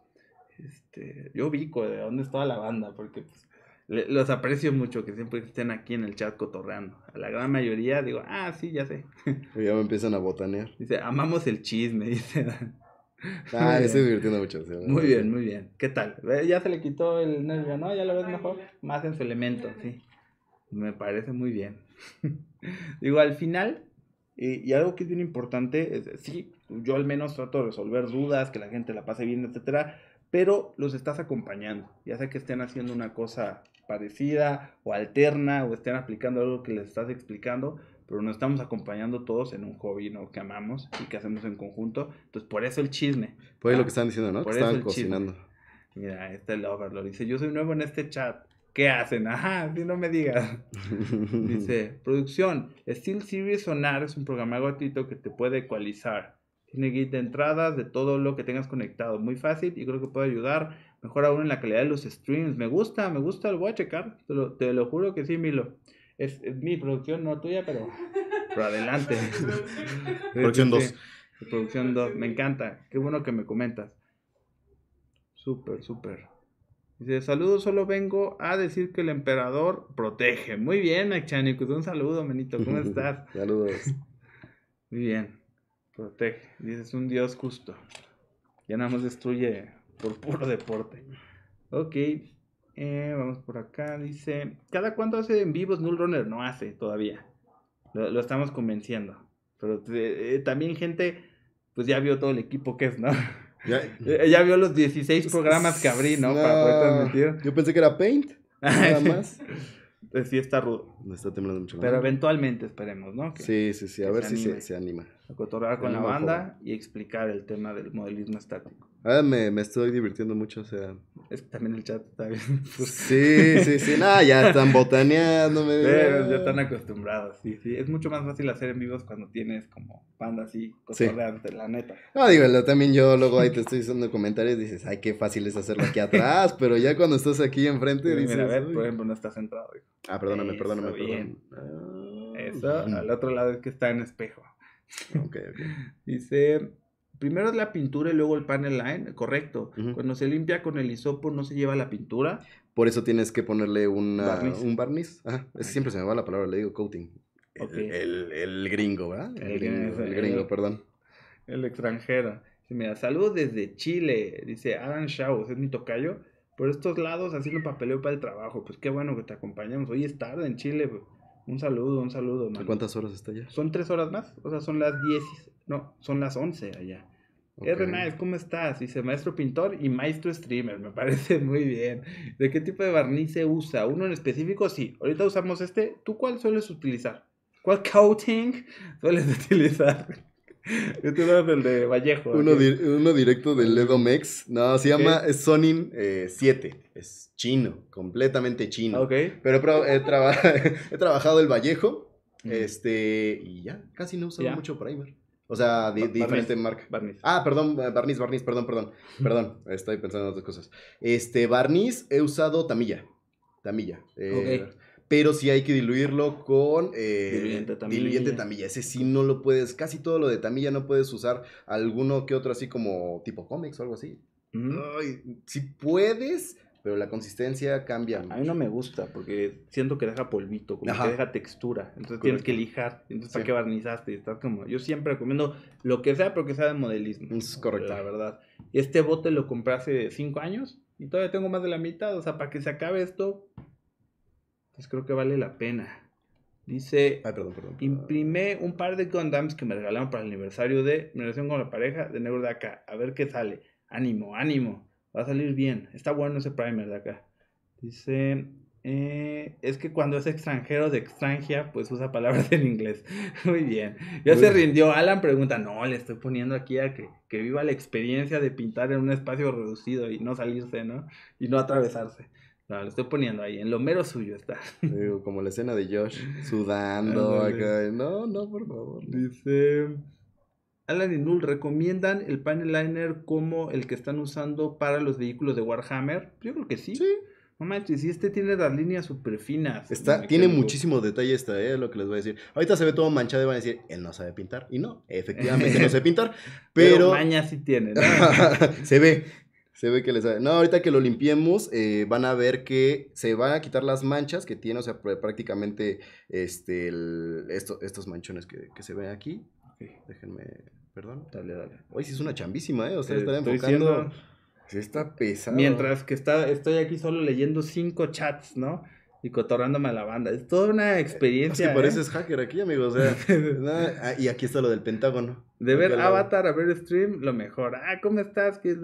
Speaker 1: Este, yo ubico de dónde está la banda, porque pues, los aprecio mucho que siempre estén aquí en el chat cotorreando. A la gran mayoría digo, ah, sí, ya sé.
Speaker 2: ya me empiezan a botanear. Dice,
Speaker 1: amamos el
Speaker 2: chisme, dice.
Speaker 1: Ah, estoy divirtiendo mucho. muy bien, muy bien. ¿Qué tal? Eh, ya se le quitó el nervio, ¿no? Ya lo ves mejor. Más en su elemento, sí. Me parece muy bien. digo, al final, y, algo que es bien importante, es, sí, yo al menos trato de resolver dudas, que la gente la pase bien, etcétera, pero los estás acompañando. Ya sé que estén haciendo una cosa parecida o alterna o estén aplicando algo que les estás explicando, pero nos estamos acompañando todos en un hobby ¿no? que amamos y que hacemos en conjunto. Entonces, por eso el chisme.
Speaker 3: Por eso lo ah, que están diciendo, ¿no? Por que cocinando.
Speaker 1: Mira, este Lover lo dice, yo soy nuevo en este chat. ¿Qué hacen? Ajá, si no me digas.
Speaker 3: dice,
Speaker 1: producción, Steel Series Sonar es un programa gratuito que te puede ecualizar. Tiene guía de entradas de todo lo que tengas conectado. Muy fácil y creo que puede ayudar Mejor aún en la calidad de los streams. Me gusta, me gusta, lo voy a checar. Te lo, juro que sí, Milo. Es, mi producción, no tuya, pero, pero adelante. producción 2. producción 2, me encanta. Qué bueno que me comentas. Súper, súper. Dice, saludos, solo vengo a decir que el emperador protege. Muy bien, Achanicus, un saludo, menito, ¿cómo estás? saludos. Muy bien, protege. Dices, un Dios justo. Ya nada más destruye por puro deporte. Ok, eh, vamos por acá, dice, ¿cada cuánto hace en vivos Null Runner? No hace todavía, lo, estamos convenciendo, pero eh, eh, también gente, pues ya vio todo el equipo que es, ¿no? Ya, vio los 16 programas que abrí, ¿no? Para poder
Speaker 2: transmitir. Yo pensé que era Paint, nada más. Pues, sí está rudo. está temblando mucho. Pero
Speaker 1: eventualmente esperemos, ¿no? sí, sí, sí. A ver si se, anima.
Speaker 2: A cotorrar con la banda y explicar el tema del modelismo estático me, me, estoy divirtiendo mucho, o sea. Es que también el chat está bien. Pues. Sí, sí, sí. Nada, ya están botaneándome. Pero ya
Speaker 1: están acostumbrados, sí, sí. Es mucho más fácil hacer en vivos cuando tienes como panda así, cotorreante, sí. la neta.
Speaker 2: No, digo, también yo luego ahí te estoy diciendo comentarios dices, ay, qué fácil es hacerlo aquí atrás, pero ya cuando estás aquí enfrente dices. a ver,
Speaker 1: por ejemplo, no estás centrado. Ah, perdóname, perdóname, perdóname. Eso, al otro lado es que está en espejo. Ok, ok. Dice primero es la pintura y luego el panel line, correcto. Cuando se limpia con el hisopo no se lleva la pintura.
Speaker 2: Por eso tienes que ponerle un barniz. siempre se me va la palabra, le digo coating. El, gringo, ¿verdad? El, gringo, perdón.
Speaker 1: El extranjero. Me mira, saludos desde Chile, dice Adam Shaw, es mi tocayo. Por estos lados así haciendo papeleo para el trabajo. Pues qué bueno que te acompañamos. Hoy es tarde en Chile. Pues. Un saludo, un saludo, ¿Cuántas horas está allá? Son tres horas más. O sea, son las diez. No, son las once allá. Okay. ¿cómo estás? Dice maestro pintor y maestro streamer, me parece muy bien. ¿De qué tipo de barniz se usa? ¿Uno en específico? Sí, ahorita usamos este. ¿Tú cuál sueles utilizar? ¿Cuál coating sueles utilizar? Este es el de Vallejo. Uno,
Speaker 2: directo del Ledomex. No, se llama Sonin 7. Eh, es chino, completamente chino. Ok Pero he, trabajado el Vallejo. Este, y ya, casi no uso mucho primer. O sea, diferente marca. Barniz. Ah, perdón, eh, barniz, barniz, perdón, perdón. Perdón, estoy pensando en otras cosas. Este, barniz he usado tamilla. Tamilla. Eh, pero sí hay que diluirlo con eh, diluyente, tamilla. diluyente tamilla. Ese sí no lo puedes, casi todo lo de tamilla no puedes usar alguno que otro así como tipo cómics o algo así. si puedes, pero la consistencia cambia. A mí no me gusta porque siento que deja polvito, como que deja textura. Entonces tienes
Speaker 1: que lijar. Entonces, ¿para qué barnizaste? Estás como. Yo siempre recomiendo lo que sea, pero que sea de modelismo. Es correcto. La verdad. Este bote lo compré hace cinco años y todavía tengo más de la mitad. O sea, para que se acabe esto, pues creo que vale la pena. Dice, Ay, imprimé un par de condoms que me regalaron para el aniversario de mi relación con la pareja de Negro de acá. A ver qué sale. Ánimo, ánimo. Va a salir bien. Está bueno ese primer de acá. Dice, eh, es que cuando es extranjero de extranjera, pues usa palabras en inglés. Muy bien. Ya se rindió. Alan pregunta, no, le estoy poniendo aquí a que, que, viva la experiencia de pintar en un espacio reducido y no salirse, ¿no? Y no atravesarse. No, le estoy poniendo ahí, en lo mero suyo está.
Speaker 2: como la escena de Josh sudando No, no, por favor.
Speaker 1: Dice... Alan y Null recomiendan el panel liner como el que están usando para los vehículos de Warhammer. Yo creo que sí. Sí. No manches, este
Speaker 2: tiene las líneas súper finas. Está, tiene muchísimo detalle esta, eh, lo que les voy a decir. Ahorita se ve todo manchado y van a decir, él no sabe pintar. Y no, efectivamente no sabe pintar. Pero. pero sí tiene, ¿no? se ve. Se ve que le sabe. No, ahorita que lo limpiemos, eh, van a ver que se van a quitar las manchas que tiene, o sea, prácticamente este, estos manchones que, se ven aquí. Okay. Déjenme Perdón. Dale, dale. Hoy sí es una chambísima, ¿eh? O sea, estar enfocando. Se está pesando Mientras que está, estoy aquí solo leyendo cinco
Speaker 1: chats, ¿no? Y cotorrándome a la banda. Es toda una eh, experiencia. Es que pareces ¿eh? hacker aquí, amigos ah, y aquí está lo del Pentágono. De ver Avatar, a ver stream, lo mejor. Ah, ¿cómo estás? ¿Qué,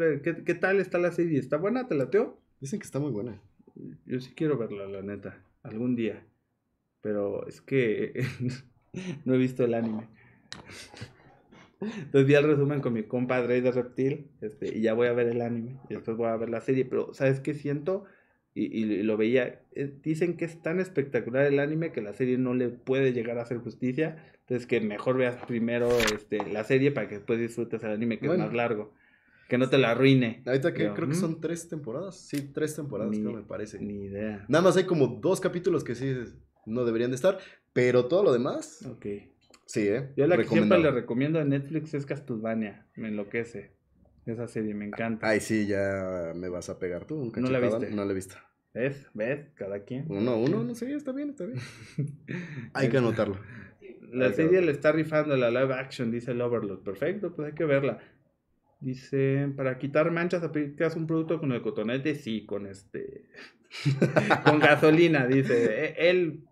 Speaker 1: tal está la serie? ¿Está buena? ¿Te lateo? Dicen que está muy buena. Yo sí quiero verla, la neta. Algún día. Pero es que no he visto el anime. Entonces vi el resumen con mi compadre de Reptil este, y ya voy a ver el anime y después voy a ver la serie. Pero, ¿sabes qué siento? Y, y, lo veía. Eh, dicen que es tan espectacular el anime que la serie no le puede llegar a hacer justicia. Entonces, que mejor veas primero este, la serie para que después disfrutes el anime que es más largo.
Speaker 2: Que no te la arruine. Ahorita que creo que mm". son tres temporadas. Sí, tres temporadas, no me parece. Ni idea. Nada más hay como dos capítulos que sí no deberían de estar, pero todo lo demás. Ok. Sí, ¿eh? Yo la que siempre le
Speaker 1: recomiendo a Netflix es Castlevania. Me enloquece.
Speaker 2: Esa serie me encanta. Ay, sí, ya me vas a pegar tú. no la viste. No la he visto. ¿Ves? ¿Ves? Cada quien. Uno, uno, no sé, está bien, está bien. hay que este, anotarlo. La
Speaker 1: serie le está rifando la live action, dice el Overlord. Perfecto, pues hay que verla. Dice, para quitar manchas aplicas un producto con el cotonete, sí, con este...
Speaker 2: con gasolina, dice. E, él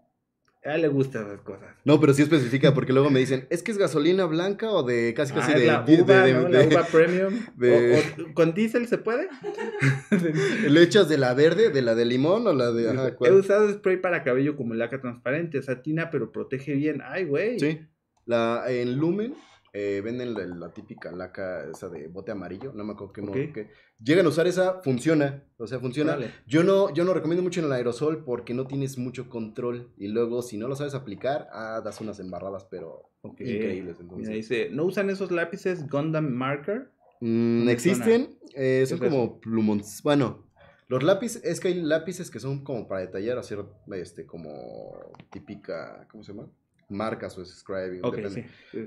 Speaker 2: a le gustan esas cosas. No, pero sí especifica, porque luego me dicen, ¿es que es gasolina blanca o de casi casi ah, de, la uva, premium? ¿Con diésel se puede? ¿Le echas de la verde, de la de limón o la de...? Ajá, He usado spray para cabello como laca transparente, o pero protege bien. Ay, güey. Sí. La, en Lumen eh, venden la, típica laca, esa de bote amarillo, no me acuerdo qué, Llegan a usar esa, funciona, o sea, funciona. Yo no yo no recomiendo mucho en el aerosol porque no tienes mucho control y luego si no lo sabes aplicar, ah, das unas embarradas, pero increíbles. Entonces. dice, ¿no usan esos lápices Gundam Marker?
Speaker 3: Mm, existen, eh, son como
Speaker 2: bueno, los lápices, es que hay lápices que son como para detallar, hacer, este, como típica, ¿cómo se llama? marcas o scribing.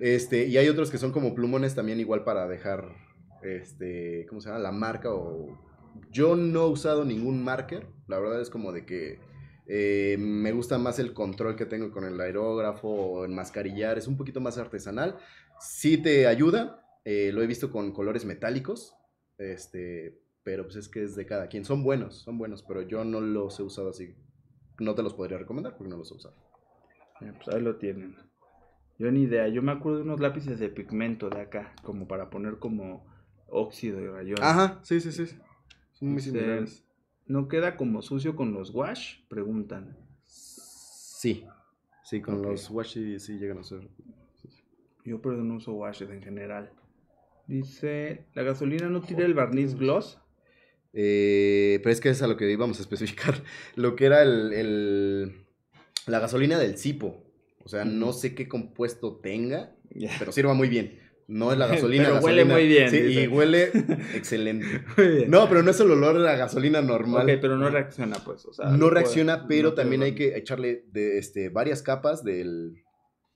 Speaker 2: Este, y hay otros que son como plumones también igual para dejar, este, ¿cómo se llama? La marca o... Yo no he usado ningún marker, la verdad es como de que eh, me gusta más el control que tengo con el aerógrafo o enmascarillar, es un poquito más artesanal, si te ayuda, eh, lo he visto con colores metálicos, este, pero pues es que es de cada quien, son buenos, son buenos, pero yo no los he usado así, no te los podría recomendar porque no los he usado. Eh, pues, ahí lo tienen. Yo
Speaker 1: ni idea, yo me acuerdo de unos lápices de pigmento de acá, como para poner como óxido y rayones. Ajá, sí, sí, sí. Son muy este, similares. ¿No queda como sucio con los wash?
Speaker 2: Preguntan. Sí. Sí, con los wash sí, sí, llegan a ser.
Speaker 1: Yo pero no uso washes en general. Dice,
Speaker 2: ¿la gasolina no tiene el barniz gloss? Eh, pero es que es a lo que íbamos a especificar. Lo que era el, el la gasolina del cipo. O sea, no sé qué compuesto tenga, pero sirva muy bien. No es la gasolina. pero huele muy bien. Sí, y huele excelente. No, pero no es el olor de la gasolina normal. Ok, pero no reacciona, pues. no, reacciona, pero también hay que echarle de, este, varias capas del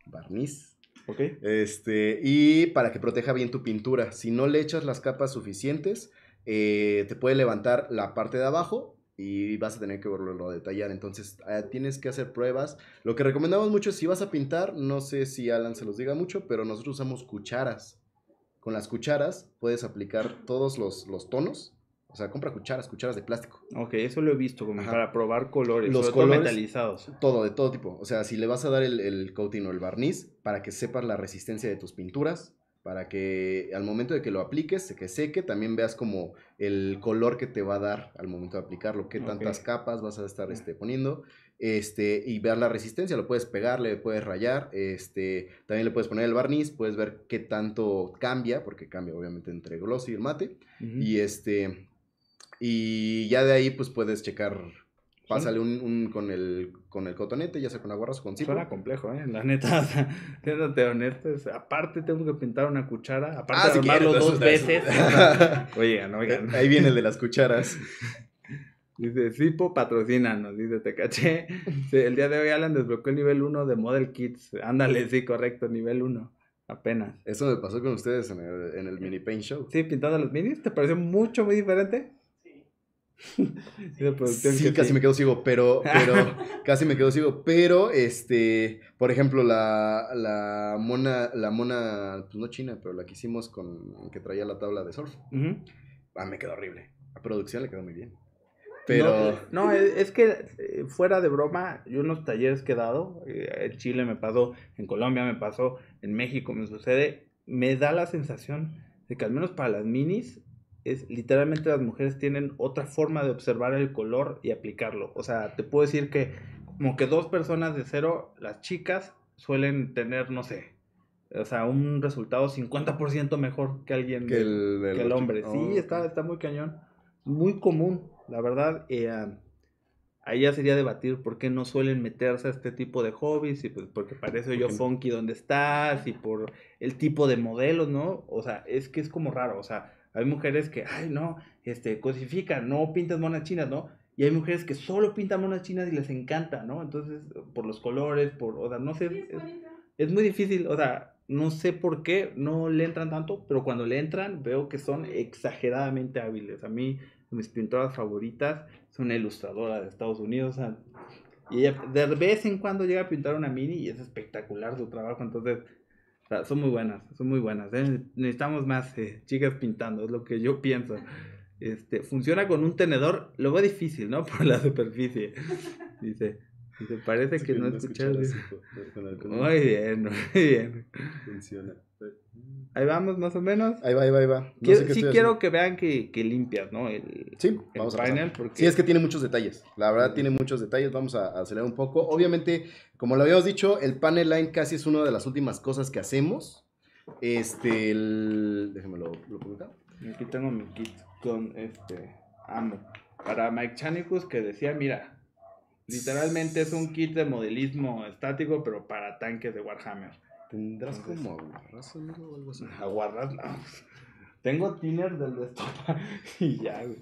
Speaker 2: barniz. Ok. Este, y para que proteja bien tu pintura. Si no le echas las capas suficientes, eh, te puede levantar la parte de abajo y vas a tener que volverlo a detallar. Entonces eh, tienes que hacer pruebas. Lo que recomendamos mucho es si vas a pintar, no sé si Alan se los diga mucho, pero nosotros usamos cucharas. Con las cucharas puedes aplicar todos los, tonos. O sea, compra cucharas, cucharas de plástico. Ok, eso lo he visto, como para probar colores, los colores metalizados. Todo, de todo tipo. O sea, si le vas a dar el, el coating o el barniz, para que sepas la resistencia de tus pinturas, para que al momento de que lo apliques, que seque, también veas como el color que te va a dar al momento de aplicarlo, qué tantas capas vas a estar este, poniendo, este, y ver la resistencia, lo puedes pegar, le puedes rayar, este, también le puedes poner el barniz, puedes ver qué tanto cambia, porque cambia obviamente entre gloss y el mate, y este, y ya de ahí pues puedes checar Pásale un, con, el, con el cotonete, ya sea con aguarras o con Eso Suena complejo, ¿eh? La neta, honesto, aparte tengo que pintar una cuchara, aparte ah, armarlo dos veces.
Speaker 1: oigan, oigan. Eh, ahí viene el de las cucharas. Dice, Zipo, patrocínanos, dice, te caché. El día de hoy Alan desbloqueó el nivel 1 de Model Kits. Ándale, sí, correcto,
Speaker 2: nivel 1. Apenas. Eso me pasó con ustedes en el, en el mini paint show. Sí, pintando los minis, ¿te pareció mucho, muy diferente?
Speaker 3: sí, casi me
Speaker 2: quedo ciego, pero, pero casi me quedo sigo pero este, por ejemplo, la, la mona, la mona, pues no china, pero la que hicimos con, que traía la tabla de surf, ah, me quedó horrible, La producción le quedó muy bien, pero... No,
Speaker 1: es que eh, fuera de broma, yo unos talleres que he dado, eh, en Chile me pasó, en Colombia me pasó, en México me sucede, me da la sensación de que al menos para las minis es literalmente las mujeres tienen otra forma de observar el color y aplicarlo. O sea, te puedo decir que como que dos personas de cero, las chicas suelen tener, no sé, o sea, un resultado 50% mejor que alguien, que el, hombre. sí, está, está muy cañón. Muy común, la verdad. Eh, ah, ahí ya sería debatir por qué no suelen meterse a este tipo de hobbies y pues porque parece yo funky donde estás y por el tipo de modelos, ¿no? O sea, es que es como raro, o sea, hay mujeres que, ay, no, este, cosifican, no pintas monas chinas, ¿no? Y hay mujeres que solo pintan monas chinas y les encanta, ¿no? Entonces, por los colores, por, o sea, no sé, es, muy difícil, o sea, no sé por qué no le entran tanto, pero cuando le entran veo que son exageradamente hábiles. A mí, mis pintoras favoritas son una ilustradora de Estados Unidos, o sea, y ella de vez en cuando llega a pintar una mini y es espectacular su trabajo, entonces son muy buenas, son muy buenas. ¿eh? Necesitamos más eh, chicas pintando, es lo que yo pienso. Este, funciona con un tenedor, luego veo difícil, ¿no? Por la superficie. Dice, parece que, no escuchaste.
Speaker 3: Muy bien, muy bien. Funciona. Pues,
Speaker 2: ahí vamos, más o menos. Ahí va, ahí va, ahí va. sí quiero que vean que, limpias, ¿no? El, sí, vamos Sí, es que tiene muchos detalles. La verdad, tiene muchos detalles. Vamos a, acelerar un poco. Obviamente, como lo habíamos dicho, el panel line casi es una de las últimas cosas que hacemos. Este, el... lo pongo Aquí tengo mi kit con este... Amo. Para Mike Chanicus que decía, mira,
Speaker 1: literalmente es un kit de modelismo estático, pero para tanques de Warhammer. ¿Tendrás como aguarras, o algo así? Aguarras, no. Pues, tengo tinner del destopa y ya, güey.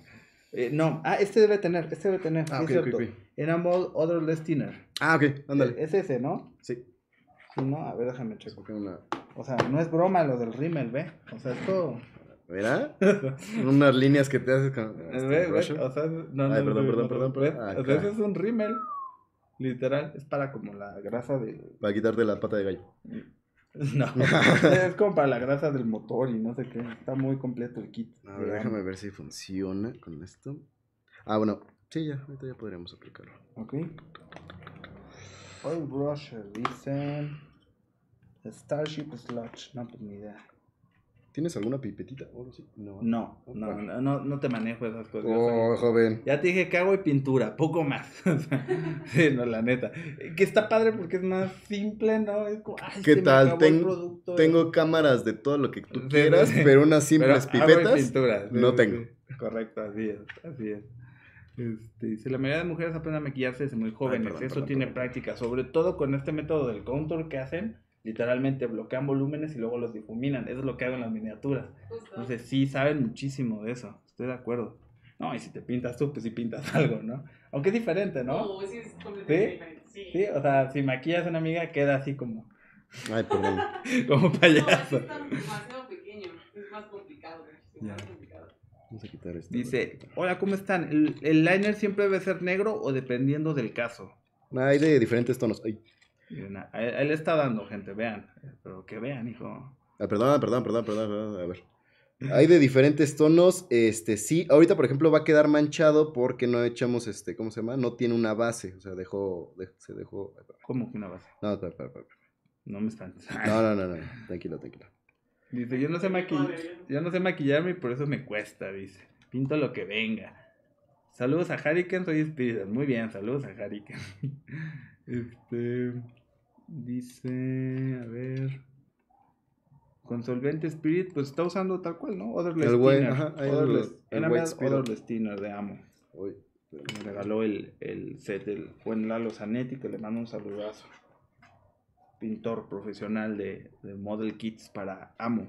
Speaker 1: Eh, no, ah, este debe tener, este debe tener. Ah, sí, ok, Less Thinner. Ah, ok, ándale. E, es ese, ¿no? Sí. Sí, no, a ver, déjame checar Una... O sea, no es broma lo del rímel, ¿ve? O sea, esto...
Speaker 2: ¿Verdad? Unas líneas que te haces con... Este o sea, no, Ay, no, perdón, perdón, perdón, perdón. o sea, ese es un rímel, literal. Es para como la grasa de... Para quitarte la pata de gallo. No. es como para la grasa del motor y no sé qué. Está muy completo el kit. A déjame ver si funciona con esto. Ah, bueno. Sí, ya. Ahorita ya podríamos aplicarlo. Ok. Oil Brush dicen Starship Sludge. No, tengo pues ni idea. ¿Tienes alguna pipetita? no. No, no,
Speaker 1: no, no, te manejo esas cosas. Oh, joven. Ya te dije que hago y pintura, poco más.
Speaker 2: sí, no, la neta. Eh, que está padre porque es más
Speaker 1: simple, ¿no? ¿Qué tal? tengo
Speaker 2: eh". cámaras de todo lo que tú quieras, pero unas simples pipetas. no tengo.
Speaker 1: Correcto, así es, así es. Este, la mayoría de mujeres aprenden a maquillarse desde muy jóvenes. Eso tiene práctica, sobre todo con este método del contour que hacen Literalmente bloquean volúmenes y luego los difuminan. Eso es lo que hago en las miniaturas. Entonces, sí, saben muchísimo de eso. Estoy de acuerdo. No, y si te pintas tú, pues si pintas algo, ¿no? Aunque es diferente, ¿no?
Speaker 3: Oh, sí, ¿Sí?
Speaker 1: o sea, si maquillas a una amiga, queda así como.
Speaker 3: Ay, perdón. como payaso. más complicado.
Speaker 1: Vamos a quitar esto. Dice: Hola, ¿cómo están? ¿El, ¿El, liner siempre debe ser negro o dependiendo del caso?
Speaker 2: Hay de diferentes tonos. Ay.
Speaker 1: Él está dando, gente, vean. Pero que vean, hijo.
Speaker 2: perdón, perdón, perdón, perdón, perdón. A ver. Hay de diferentes tonos. Este, sí, ahorita, por ejemplo, va a quedar manchado porque no echamos, este, ¿cómo se llama? No tiene una base. O sea, dejó, se dejó. ¿Cómo que una base? No, espera, espera, No me están. No, no, no, no. Tranquilo, tranquilo.
Speaker 1: Dice, yo no sé maquillar, yo no sé maquillarme y por eso me cuesta, dice. Pinto lo que venga. Saludos a Hariken, soy Espíritu. Muy bien, saludos a Hariken.
Speaker 3: Este. Dice, a ver.
Speaker 1: Con Solvente Spirit, pues está usando tal cual, ¿no? Otherless el güey, ajá, Otherless, el, Otherless Tiner de Amo. Uy. Me regaló el, el set del buen Lalo Zanetti, que le mando un saludazo. Pintor profesional de, de Model Kits para Amo.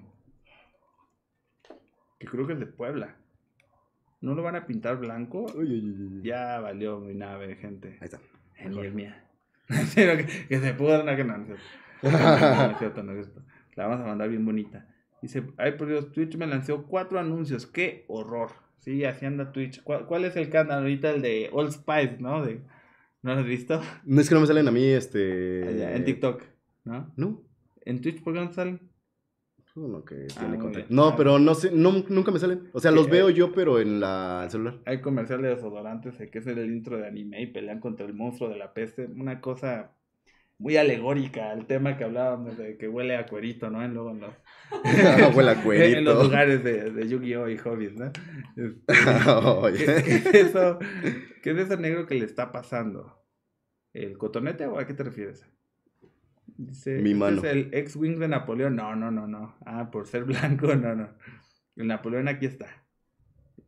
Speaker 1: Que creo que es de Puebla. ¿No lo van a pintar blanco? ya valió mi nave, gente. Ahí está. Mejor. mía. que, se pudo una La vamos a mandar bien bonita. Dice, ay por Dios, Twitch me lanzó cuatro anuncios. ¡Qué horror! Sí, así anda Twitch. ¿Cuál, es el canal ahorita? El de Old Spice, ¿no? ¿No lo has visto?
Speaker 2: No es que no me salen a mí, este... en TikTok, ¿no? No. ¿En Twitch
Speaker 1: por qué no salen?
Speaker 2: Ah, no, pero no sé, nunca me salen. O sea, los eh, veo yo, pero en la celular.
Speaker 1: Hay comerciales de desodorantes eh, que es el intro de anime y pelean contra el monstruo de la peste. Una cosa muy alegórica el tema que hablábamos de que huele a cuerito, ¿no? En, los, huele a cuerito. En los lugares de, Yu-Gi-Oh! y Hobbies, ¿no?
Speaker 3: Este, ¿Qué,
Speaker 1: eso, ¿Qué es eso negro que le está pasando? ¿El cotonete o a qué te refieres?
Speaker 3: Dice, Mi mano. el
Speaker 1: ex-wing de Napoleón. No, no, no, no. Ah, por ser blanco, no, no. El Napoleón aquí está.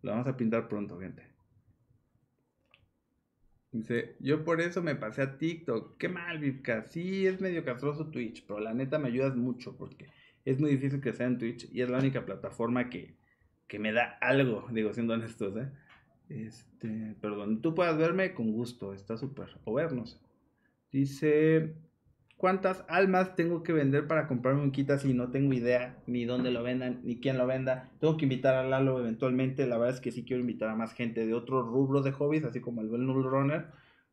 Speaker 1: Lo vamos a pintar pronto, gente. Dice, yo por eso me pasé a TikTok. Qué mal, Vivka. Sí, es medio castroso Twitch, pero la neta me ayudas mucho porque es muy difícil que sea en Twitch y es la única plataforma que, que me da algo, digo, siendo honestos, ¿eh? Este, pero tú puedas verme, con gusto, está súper. O vernos. Dice, cuántas almas tengo que vender para comprarme un kit así, no tengo idea ni dónde lo vendan, ni quién lo venda. Tengo que invitar a Lalo eventualmente, la verdad es que sí quiero invitar a más gente de otros rubros de hobbies, así como el Null Runner,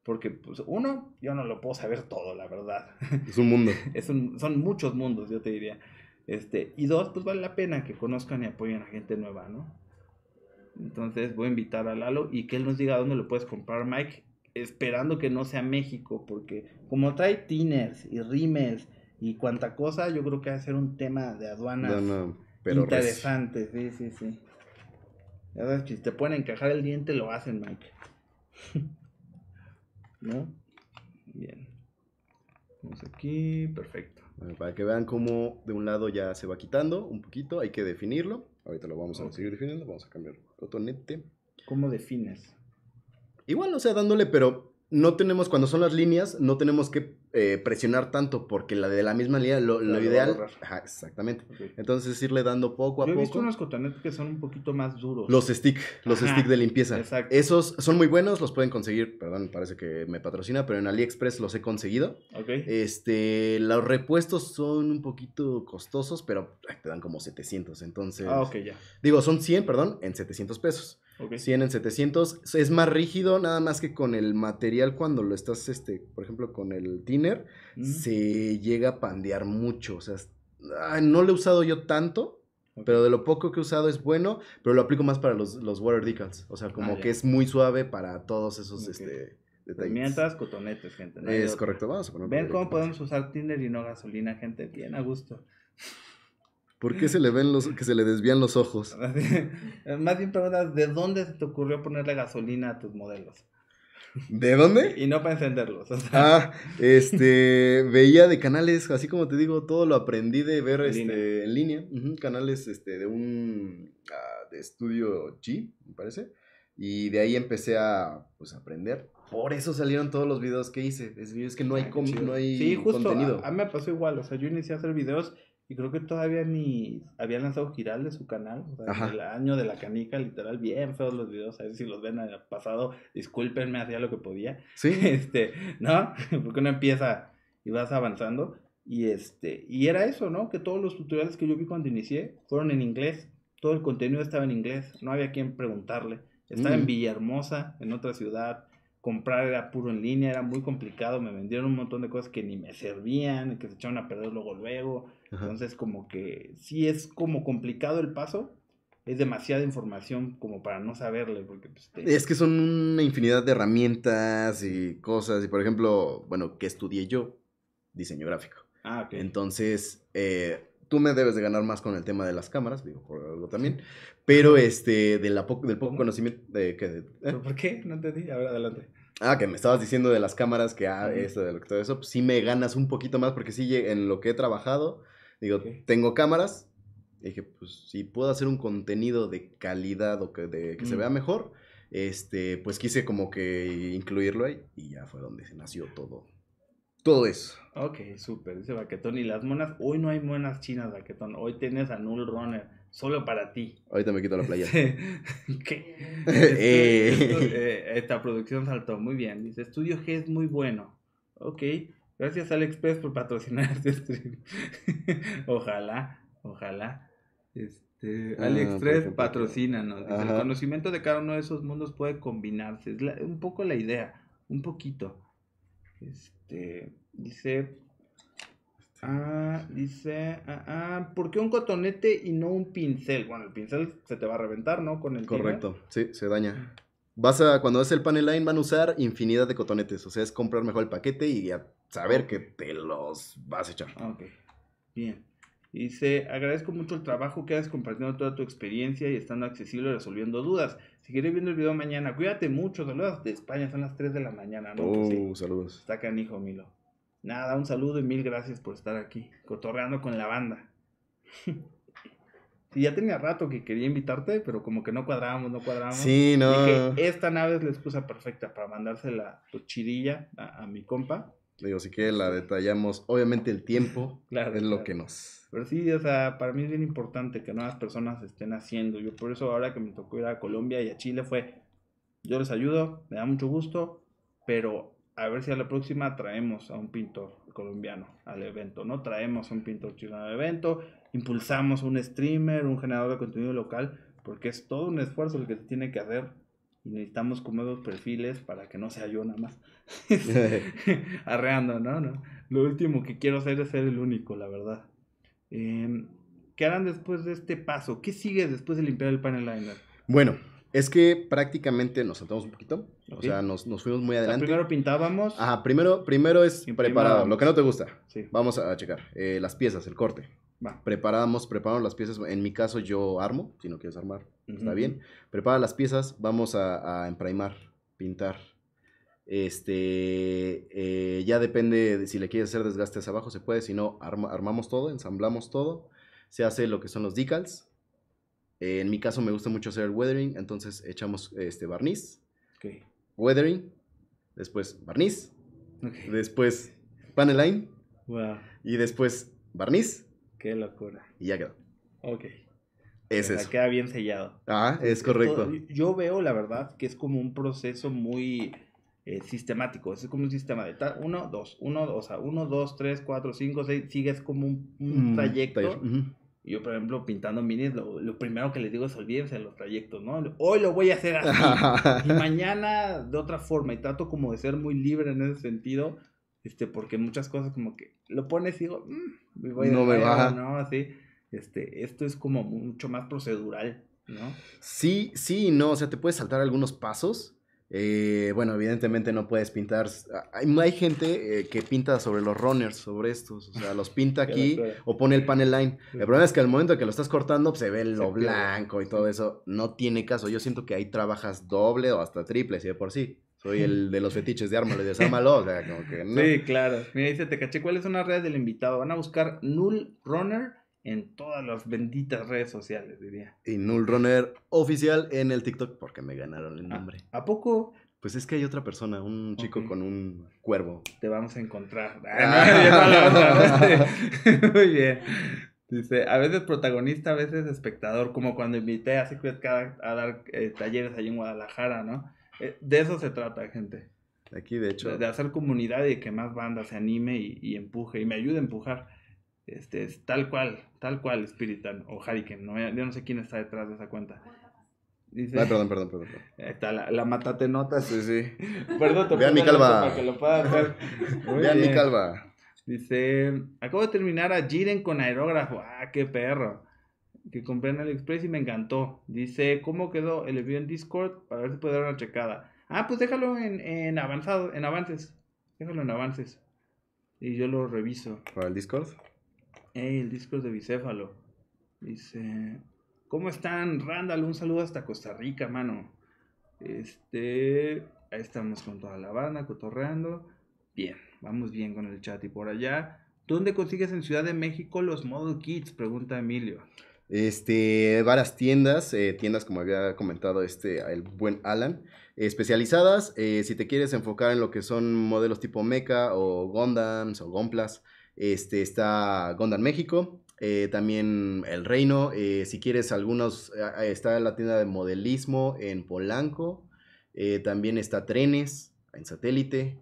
Speaker 1: porque pues uno, yo no lo puedo saber todo, la verdad.
Speaker 2: Es un mundo.
Speaker 1: es un, son muchos mundos, yo te diría. Este, y dos, pues vale la pena que conozcan y apoyen a gente nueva, ¿no? Entonces voy a invitar a Lalo y que él nos diga dónde lo puedes comprar, Mike, esperando que no sea México, porque como trae tinners y rimes y cuanta cosa, yo creo que va a ser un tema de aduanas interesante, sí, sí, sí. Ya si te pueden encajar el diente, lo hacen, Mike.
Speaker 2: ¿No? Bien. Vamos aquí, perfecto. para que vean cómo de un lado ya se va quitando un poquito, hay que definirlo. Ahorita lo vamos a seguir definiendo, vamos a cambiar cotonete. ¿Cómo defines? igual, o sea, dándole, pero no tenemos, cuando son las líneas, no tenemos que eh, presionar tanto, porque la de la misma línea, lo, ideal. exactamente. entonces Entonces irle dando poco a poco. visto unos
Speaker 1: cotonetes que son un poquito más duros. Los stick, los
Speaker 2: stick de limpieza. Exacto. Esos son muy buenos, los pueden conseguir, perdón, parece que me patrocina, pero en AliExpress los he conseguido. Este, los repuestos son un poquito costosos, pero te dan como 700, entonces. Ah, ok, ya. Digo, son 100, perdón, en 700 pesos. 100 en 700. Es más rígido, nada más que con el material cuando lo estás, este, por ejemplo, con el thinner, mm. se llega a pandear mucho. O sea, no lo he usado yo tanto, pero de lo poco que he usado es bueno, pero lo aplico más para los, water decals. O sea, como ah, que es muy suave para todos esos este, detalles. Mientras cotonetes, gente. es correcto, vamos a poner. Ven cómo
Speaker 1: podemos usar thinner y no gasolina, gente. Bien a gusto.
Speaker 2: ¿Por qué se le ven los, que se le desvían los ojos?
Speaker 1: Eh, más bien preguntas, ¿de dónde se te ocurrió ponerle gasolina a tus modelos?
Speaker 2: ¿De dónde? Y no para
Speaker 1: encenderlos. Ah,
Speaker 2: este, veía de canales, así como te digo, todo lo aprendí de ver en este, línea, canales este, de un ah, de estudio chi, me parece, y de ahí empecé a pues, aprender. Por eso salieron todos los videos que hice. Es, que no hay, Ay, ah, no hay sí, justo, a, mí me pasó igual, o sea, yo inicié a hacer videos
Speaker 1: y creo que todavía ni había lanzado Giral de su canal. O sea, el año de la canica, literal, bien todos los videos. A ver si los ven en el pasado. Discúlpenme, hacía lo que podía. Sí. Este, ¿no? Porque uno empieza y vas avanzando. Y este, y era eso, ¿no? Que todos los tutoriales que yo vi cuando inicié fueron en inglés. Todo el contenido estaba en inglés. No había quien preguntarle. Estaba en mm. Villahermosa, en otra ciudad comprar era puro en línea, era muy complicado, me vendieron un montón de cosas que ni me servían, que se echaron a perder luego luego. Entonces como que si es como complicado el paso, es demasiada información como para no saberle. Porque, pues, Es
Speaker 2: que son una infinidad de herramientas y cosas. Y por ejemplo, bueno, que estudié yo, diseño gráfico. Ah, ok. Entonces, eh, tú me debes de ganar más con el tema de las cámaras, digo, por algo también, pero este, del poco conocimiento que...
Speaker 1: ¿eh? ¿Por qué? No entendí, a ver, adelante.
Speaker 2: Ah, que me estabas diciendo de las cámaras, que ah, esto, de lo que todo eso, pues sí me ganas un poquito más, porque sí, en lo que he trabajado, digo, tengo cámaras, dije, pues si puedo hacer un contenido de calidad o que, de, que se vea mejor, este, pues quise como que incluirlo ahí, y ya fue donde se nació todo. Todo eso.
Speaker 1: Ok, súper. Dice Baquetón. ¿Y las monas? Hoy no hay monas chinas, Baquetón. Hoy tienes a Null Runner. Solo para ti.
Speaker 2: Ahorita me quito la playa. Eh.
Speaker 1: Eh, esta producción saltó muy bien. Dice, Estudio G es muy bueno. Ok. Gracias AliExpress por patrocinar este stream. ojalá, ojalá.
Speaker 3: Este, ah, AliExpress no, el
Speaker 1: conocimiento de cada uno de esos mundos puede combinarse. Es un poco la idea. Un poquito. Este, este, dice, ah, dice, ah, ah, ¿por qué un cotonete y no un pincel? Bueno, el pincel se te va a reventar, ¿no? Con el Correcto,
Speaker 2: sí, se daña. Vas a, cuando es el panel line, van a usar infinidad de cotonetes. O sea, es comprar mejor el paquete y saber que te los vas a echar. Ah, ok, bien
Speaker 1: dice, agradezco mucho el trabajo que has compartiendo toda tu experiencia y estando accesible resolviendo dudas. Seguiré viendo el video mañana. Cuídate mucho. Saludos de España. Son las 3 de la mañana, ¿no?
Speaker 2: Oh, saludos.
Speaker 1: Está canijo, Milo. Nada, un saludo y mil gracias por estar aquí, cotorreando con la banda. Sí, ya tenía rato que quería invitarte, pero como que no cuadrábamos, no cuadrábamos. Sí, no. Dije, esta nave es la excusa perfecta para mandársela tu pues, chirilla
Speaker 2: a, mi compa. Digo, si que la detallamos. Obviamente el tiempo es lo que nos
Speaker 1: pero sí, o sea, para mí es bien importante que nuevas personas estén haciendo. Yo por eso ahora que me tocó ir a Colombia y a Chile fue, yo les ayudo, me da mucho gusto, pero a ver si a la próxima traemos a un pintor colombiano al evento, ¿no? Traemos a un pintor chileno al evento, impulsamos un streamer, un generador de contenido local, porque es todo un esfuerzo el que se tiene que hacer y necesitamos como dos perfiles para que no sea yo nada más arreando, ¿no? Lo último que quiero hacer es ser el único, la verdad.
Speaker 2: Em, ¿Qué harán después de este paso? ¿Qué sigue después de limpiar el Panel liner? Bueno, es que prácticamente nos saltamos un poquito. O sea, nos, fuimos muy adelante. primero pintábamos. Ajá, primero, primero es preparado. Lo que no te gusta. Vamos a checar. Eh, las piezas, el corte. Va. Preparamos, preparamos las piezas. En mi caso, yo armo, si no quieres armar, está bien. Prepara las piezas, vamos a, a emprimar, pintar, este, eh, ya depende de si le quieres hacer desgastes abajo, se puede, si no, armamos todo, ensamblamos todo, se hace lo que son los decals. en mi caso me gusta mucho hacer weathering, entonces echamos este barniz, weathering, después barniz, después paneline wow. y después barniz.
Speaker 1: Qué locura. Y ya quedó. Ok.
Speaker 2: Es Queda bien sellado. Ah, es correcto.
Speaker 1: Yo veo, la verdad, que es como un proceso muy eh, sistemático. Es como un sistema de uno dos uno o sea, 1, dos, 3, cuatro Cinco, seis, sigues como un,
Speaker 3: mm, trayecto.
Speaker 1: Yo, por ejemplo, pintando minis, lo, primero que les digo es olvídense de los trayectos, ¿no? Hoy lo voy a hacer así y mañana de otra forma. Y trato como de ser muy libre en ese sentido, este, porque muchas cosas como que lo pones y digo, mm, no me baja. ¿no? Así, este, esto es como mucho más procedural, ¿no?
Speaker 2: Sí, sí, no, o sea, te puedes saltar algunos pasos, eh, bueno, evidentemente no puedes pintar. Hay, gente eh, que pinta sobre los runners, sobre estos. O sea, los pinta aquí o pone el panel line. El problema es que al momento que lo estás cortando, pues, se ve lo blanco y todo eso. No tiene caso. Yo siento que ahí trabajas doble o hasta triple, si de por sí. Soy el de los fetiches de árboles de Sámalo. O Sí,
Speaker 1: claro. Mira, dice, te caché cuál es una red del invitado. Van a buscar Null Runner en todas las benditas redes sociales, diría.
Speaker 2: Y Null Runner oficial en el TikTok, porque me ganaron el ah, nombre. ¿A, poco? Pues es que hay otra persona, un chico con un cuervo. Te vamos a encontrar. Ah, Muy bien.
Speaker 1: Dice, a veces protagonista, a veces espectador, como cuando invité a Secret a dar eh, talleres allí en Guadalajara, ¿no? Eh, de eso se trata, gente.
Speaker 2: Aquí,
Speaker 3: de
Speaker 1: hecho. De, hacer comunidad y que más banda se anime y empuje, y me ayude a empujar. Este, es tal cual, tal cual Spiritan o Hariken, No, yo no sé quién está detrás de esa cuenta. Ah, perdón, perdón, perdón. la, mata matate notas. Sí, sí. Perdón, Vean mi calva.
Speaker 2: Vean
Speaker 3: mi
Speaker 1: calva. Dice, acabo de terminar a Jiren con aerógrafo. Ah, qué perro. Que compré en AliExpress y me encantó. Dice, ¿cómo quedó? El envío en Discord para ver si puede dar una checada. Ah, pues déjalo en, en avanzado, en avances. Déjalo en avances. Y yo lo reviso. ¿Para el Discord? el disco es de bicéfalo. Dice, ¿cómo están? Randall, un saludo hasta Costa Rica, mano. Este, ahí estamos con toda la banda, cotorreando. Bien, vamos bien con el chat y por allá. ¿Dónde consigues en Ciudad de México los Model Kits? Pregunta Emilio.
Speaker 2: Este, varias tiendas, eh, tiendas como había comentado este, el buen Alan, especializadas. Eh, si te quieres enfocar en lo que son modelos tipo Mecha o Gondams o Gomplas, este, está Gondar México, eh, también El Reino. Eh, si quieres algunos, ah, ah, está la tienda de modelismo en Polanco. Eh, también está Trenes en Satélite.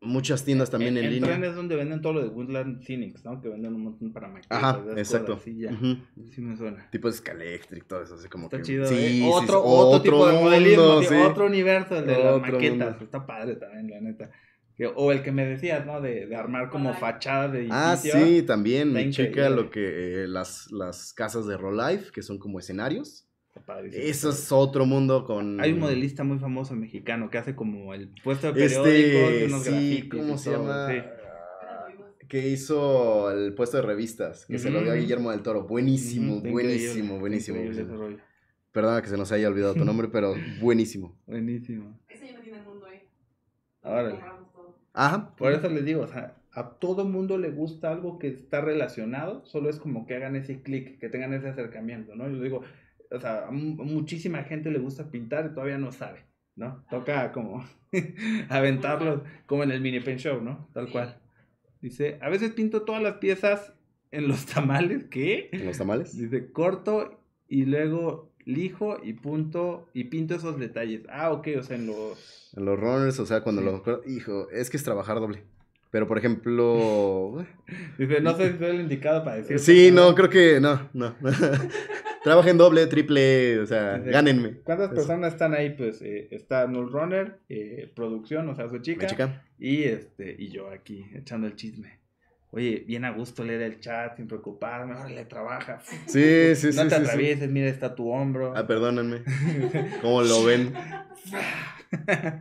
Speaker 2: Muchas tiendas e-, también en, en, en línea.
Speaker 1: es donde venden todo lo de Woodland Phoenix, ¿no? Que venden un montón para maquetas. Ajá, exacto.
Speaker 2: me suena. Tipo Scalectric, todo eso, así como que... otro, otro, tipo de modelismo, otro universo, de las maquetas.
Speaker 1: Está padre también, la neta o el que me decías, ¿no? De, armar como fachada de Ah, sí,
Speaker 2: también. Me checa lo que eh, las, las casas de Roll Life, que son como escenarios. Eso es otro mundo con. Hay un modelista muy famoso mexicano que hace como el puesto de este, periódico este, sí, ¿Cómo se llama? Que hizo el puesto de revistas, que se lo dio a Guillermo del Toro. Buenísimo, buenísimo, buenísimo. Perdona que se nos haya olvidado tu nombre, pero buenísimo.
Speaker 3: buenísimo.
Speaker 1: Ese ya no tiene el mundo ahí. ¿eh? Ahora.
Speaker 2: Por eso les digo,
Speaker 1: o sea, a todo mundo le gusta algo que está relacionado, solo es como que hagan ese clic, que tengan ese acercamiento, ¿no? Yo digo, o sea, a muchísima gente le gusta pintar y todavía no sabe, ¿no? Toca como aventarlo, como en el mini pen show, ¿no? Tal cual. Dice, a veces pinto todas las piezas en los tamales, ¿qué? ¿En los tamales? Dice, corto y luego lijo y punto y pinto esos detalles. Ah, ok, o sea, en los...
Speaker 2: En los runners, o sea, cuando lo los... Hijo, es que es trabajar doble. Pero, por ejemplo... Dice, no sé si
Speaker 1: soy el indicado para decir. Sí, no, creo
Speaker 2: que no, no. en doble, triple, o sea, gánenme.
Speaker 1: ¿Cuántas personas están ahí? Pues eh, está Null Runner, eh, producción, o sea, su chica, chica, Y, este, y yo aquí echando el chisme oye, bien a gusto leer el chat sin preocuparme, ahora le trabaja. Sí, sí, sí. No te atravieses,
Speaker 2: mira, está tu hombro. Ah, perdónenme. ¿Cómo lo ven?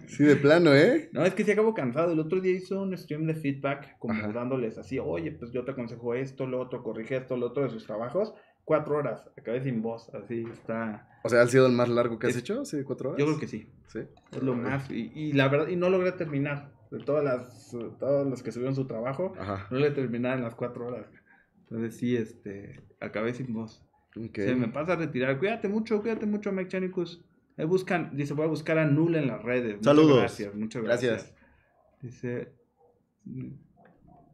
Speaker 2: sí, de plano, ¿eh? No, es que se acabo cansado. El otro
Speaker 1: día hizo un stream de feedback, como dándoles así, oye, pues yo te aconsejo esto, lo otro, corrige esto, lo otro de sus trabajos. Cuatro horas, acabé sin voz, así está.
Speaker 2: O sea, ¿ha sido el más largo que has hecho? ¿Sí, cuatro
Speaker 1: horas? Yo creo que
Speaker 3: sí. Sí. Es lo más. y la verdad,
Speaker 1: y no logré terminar de todas las, todos los que subieron su trabajo, no le terminaron las cuatro horas. Entonces sí, este, acabé sin voz. Se me pasa a retirar. Cuídate mucho, cuídate mucho, Mike me buscan, dice, voy a buscar a Nula en las redes. Saludos. Muchas gracias, muchas gracias. Dice,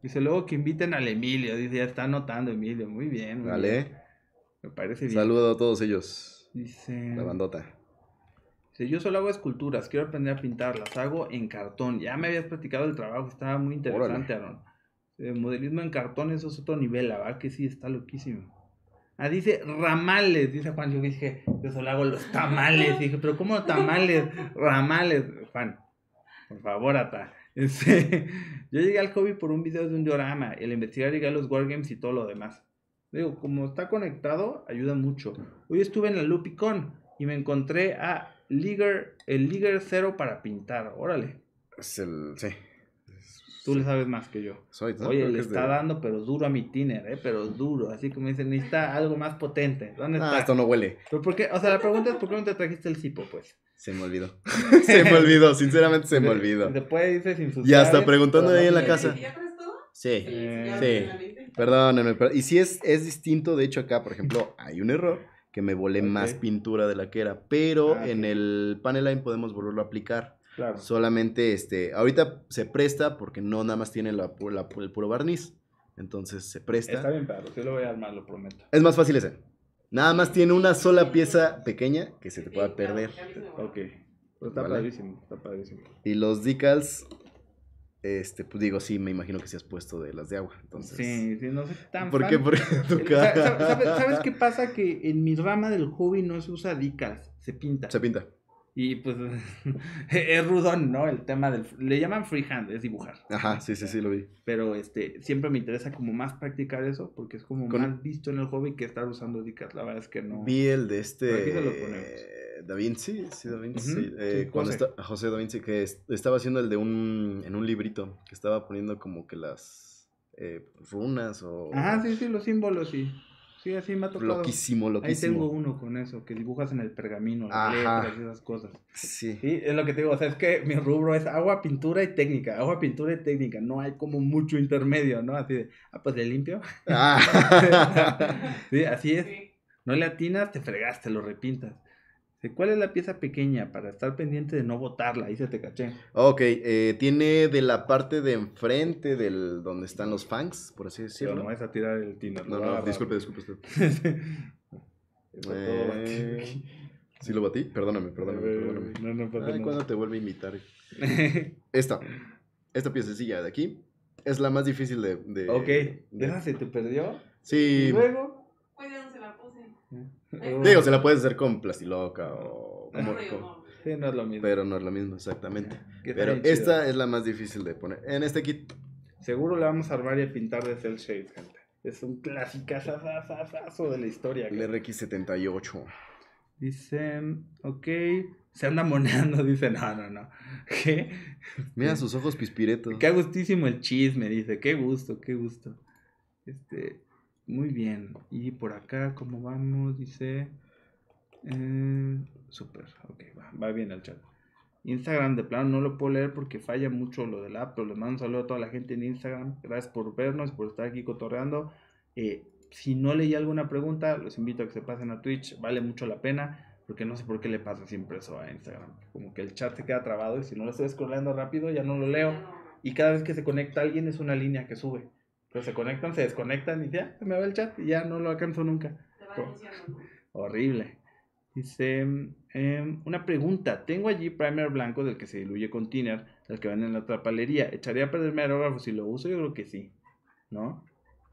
Speaker 1: dice, luego que inviten al Emilio. Dice, ya está anotando Emilio. Muy bien. vale.
Speaker 2: Me parece bien. Saludo a todos ellos. Dice. La bandota.
Speaker 1: Si yo solo hago esculturas, quiero aprender a pintarlas. hago en cartón. Ya me habías platicado el trabajo, estaba muy interesante, Aaron. Eh, modelismo en cartón, eso es otro nivel, la verdad que sí, está loquísimo. Ah, dice ramales, dice Juan. Yo dije, yo solo hago los tamales. dije, pero ¿cómo tamales? Ramales, Juan. Por favor, ata. Este, yo llegué al hobby por un video de un diorama, el investigar llegué a los wargames y todo lo demás. Digo, como está conectado, ayuda mucho. Hoy estuve en la Lupicon y me encontré a Liger, el Liger Cero para pintar. Órale. Es el. Sí. Tú le sabes más que yo. Soy, Oye, le está dando, pero duro a mi tiner, ¿eh? Pero duro. Así como dicen, necesita algo más potente. ¿Dónde ah, esto no huele. ¿Pero por O sea, la pregunta es, ¿por qué no te trajiste el
Speaker 2: cipo, pues? Se me olvidó. se me olvidó, sinceramente se me olvidó. Después Y hasta eh, preguntando ahí en la casa. ¿Ya prestó? Sí. Eh, sí. Perdónenme, y si es, es distinto, de hecho acá, por ejemplo, hay un error que me volé más pintura de la que era, pero ah, en el el line podemos volverlo a aplicar. Claro. Solamente, este, ahorita se presta porque no nada más tiene la, el puro barniz. Entonces se presta. Está bien, pero
Speaker 1: Yo lo voy a armar, lo prometo.
Speaker 2: Es más fácil ese. Nada más tiene una sola pieza pequeña que se te pueda perder.
Speaker 1: Ok. Pues está padrísimo, está padrísimo.
Speaker 2: Y los decals este, pues digo, sí, me imagino que si has puesto de las de agua. Entonces, sí, sí, no sé tan ¿Por qué? Porque
Speaker 1: ¿Sabes, qué pasa? Que en mi
Speaker 2: rama del hobby no se usa dicas, se pinta. Se
Speaker 1: pinta. Y pues es rudón, ¿no? El tema del... Le llaman freehand, es dibujar.
Speaker 2: Ajá, sí, sí, sí, lo vi.
Speaker 1: Pero este, siempre me interesa como más practicar eso, porque es como más visto en el hobby que estar usando dicas. La verdad es que no... Vi el de este... Aquí se lo ponemos. Da Vinci, sí, Da eh, cuando
Speaker 2: José. que estaba haciendo el de un, en un librito, que estaba poniendo como que las eh, runas o... Ah,
Speaker 1: sí, sí, los símbolos, sí. Sí, así me ha tocado. Loquísimo, loquísimo. Ahí tengo uno con eso, que dibujas en el pergamino,
Speaker 2: las letras
Speaker 1: y esas cosas. Sí. es lo que te digo, o sea, es que mi rubro es agua, pintura y técnica, agua, pintura y técnica, no hay como mucho intermedio, ¿no? Así de, ah, pues le limpio.
Speaker 3: Ah.
Speaker 1: sí, así es. No le atinas, te fregaste, lo repintas. ¿Cuál es la pieza pequeña para estar pendiente de no botarla? Ahí se te caché.
Speaker 2: Ok, eh, tiene de la parte de enfrente del donde están los fangs, por así decirlo. No no vas a tirar el No, no, disculpe, disculpe eh, sí lo batí, perdóname, perdóname, eh, perdóname. No, no, perdóname. ¿cuándo te vuelve a imitar? Esta, esta piececilla de aquí es la más difícil de... ok, de... te perdió? Sí.
Speaker 3: luego? cuidado, se la puse? Digo, se la puedes
Speaker 2: hacer con plastiloca o... Como, sí, no es lo mismo. Pero no es lo mismo, exactamente. Pero esta es la más difícil de poner.
Speaker 1: En este kit. Seguro la vamos a armar y a pintar de cel Shade, gente. Es un clásico
Speaker 2: de la historia. El RX78.
Speaker 1: Dicen,
Speaker 2: ok, se anda moneando, dice, no, no, no. ¿Qué? Mira sus ojos pispiretos.
Speaker 1: Qué gustísimo el chisme, dice, qué gusto, qué gusto. Este, muy bien. Y por acá, ¿cómo vamos? Dice. Eh, super. Ok, va, bien el chat. Instagram de plano no lo puedo leer porque falla mucho lo del app, pero les mando un saludo a toda la gente en Instagram. Gracias por vernos, por estar aquí cotorreando. Eh, si no leí alguna pregunta, los invito a que se pasen a Twitch, vale mucho la pena, porque no sé por qué le pasa siempre eso a Instagram. Como que el chat se queda trabado y si no lo estoy scrollando rápido ya no lo leo. Y cada vez que se conecta alguien es una línea que sube. Pero se conectan, se desconectan y ya, se me va el chat y ya no lo alcanzo nunca. Horrible. Dice, em, una pregunta, tengo allí primer blanco del que se diluye con thinner, del que van en la trapalería. ¿Echaría a perderme aerógrafo si lo uso? Yo creo que sí,
Speaker 2: ¿no?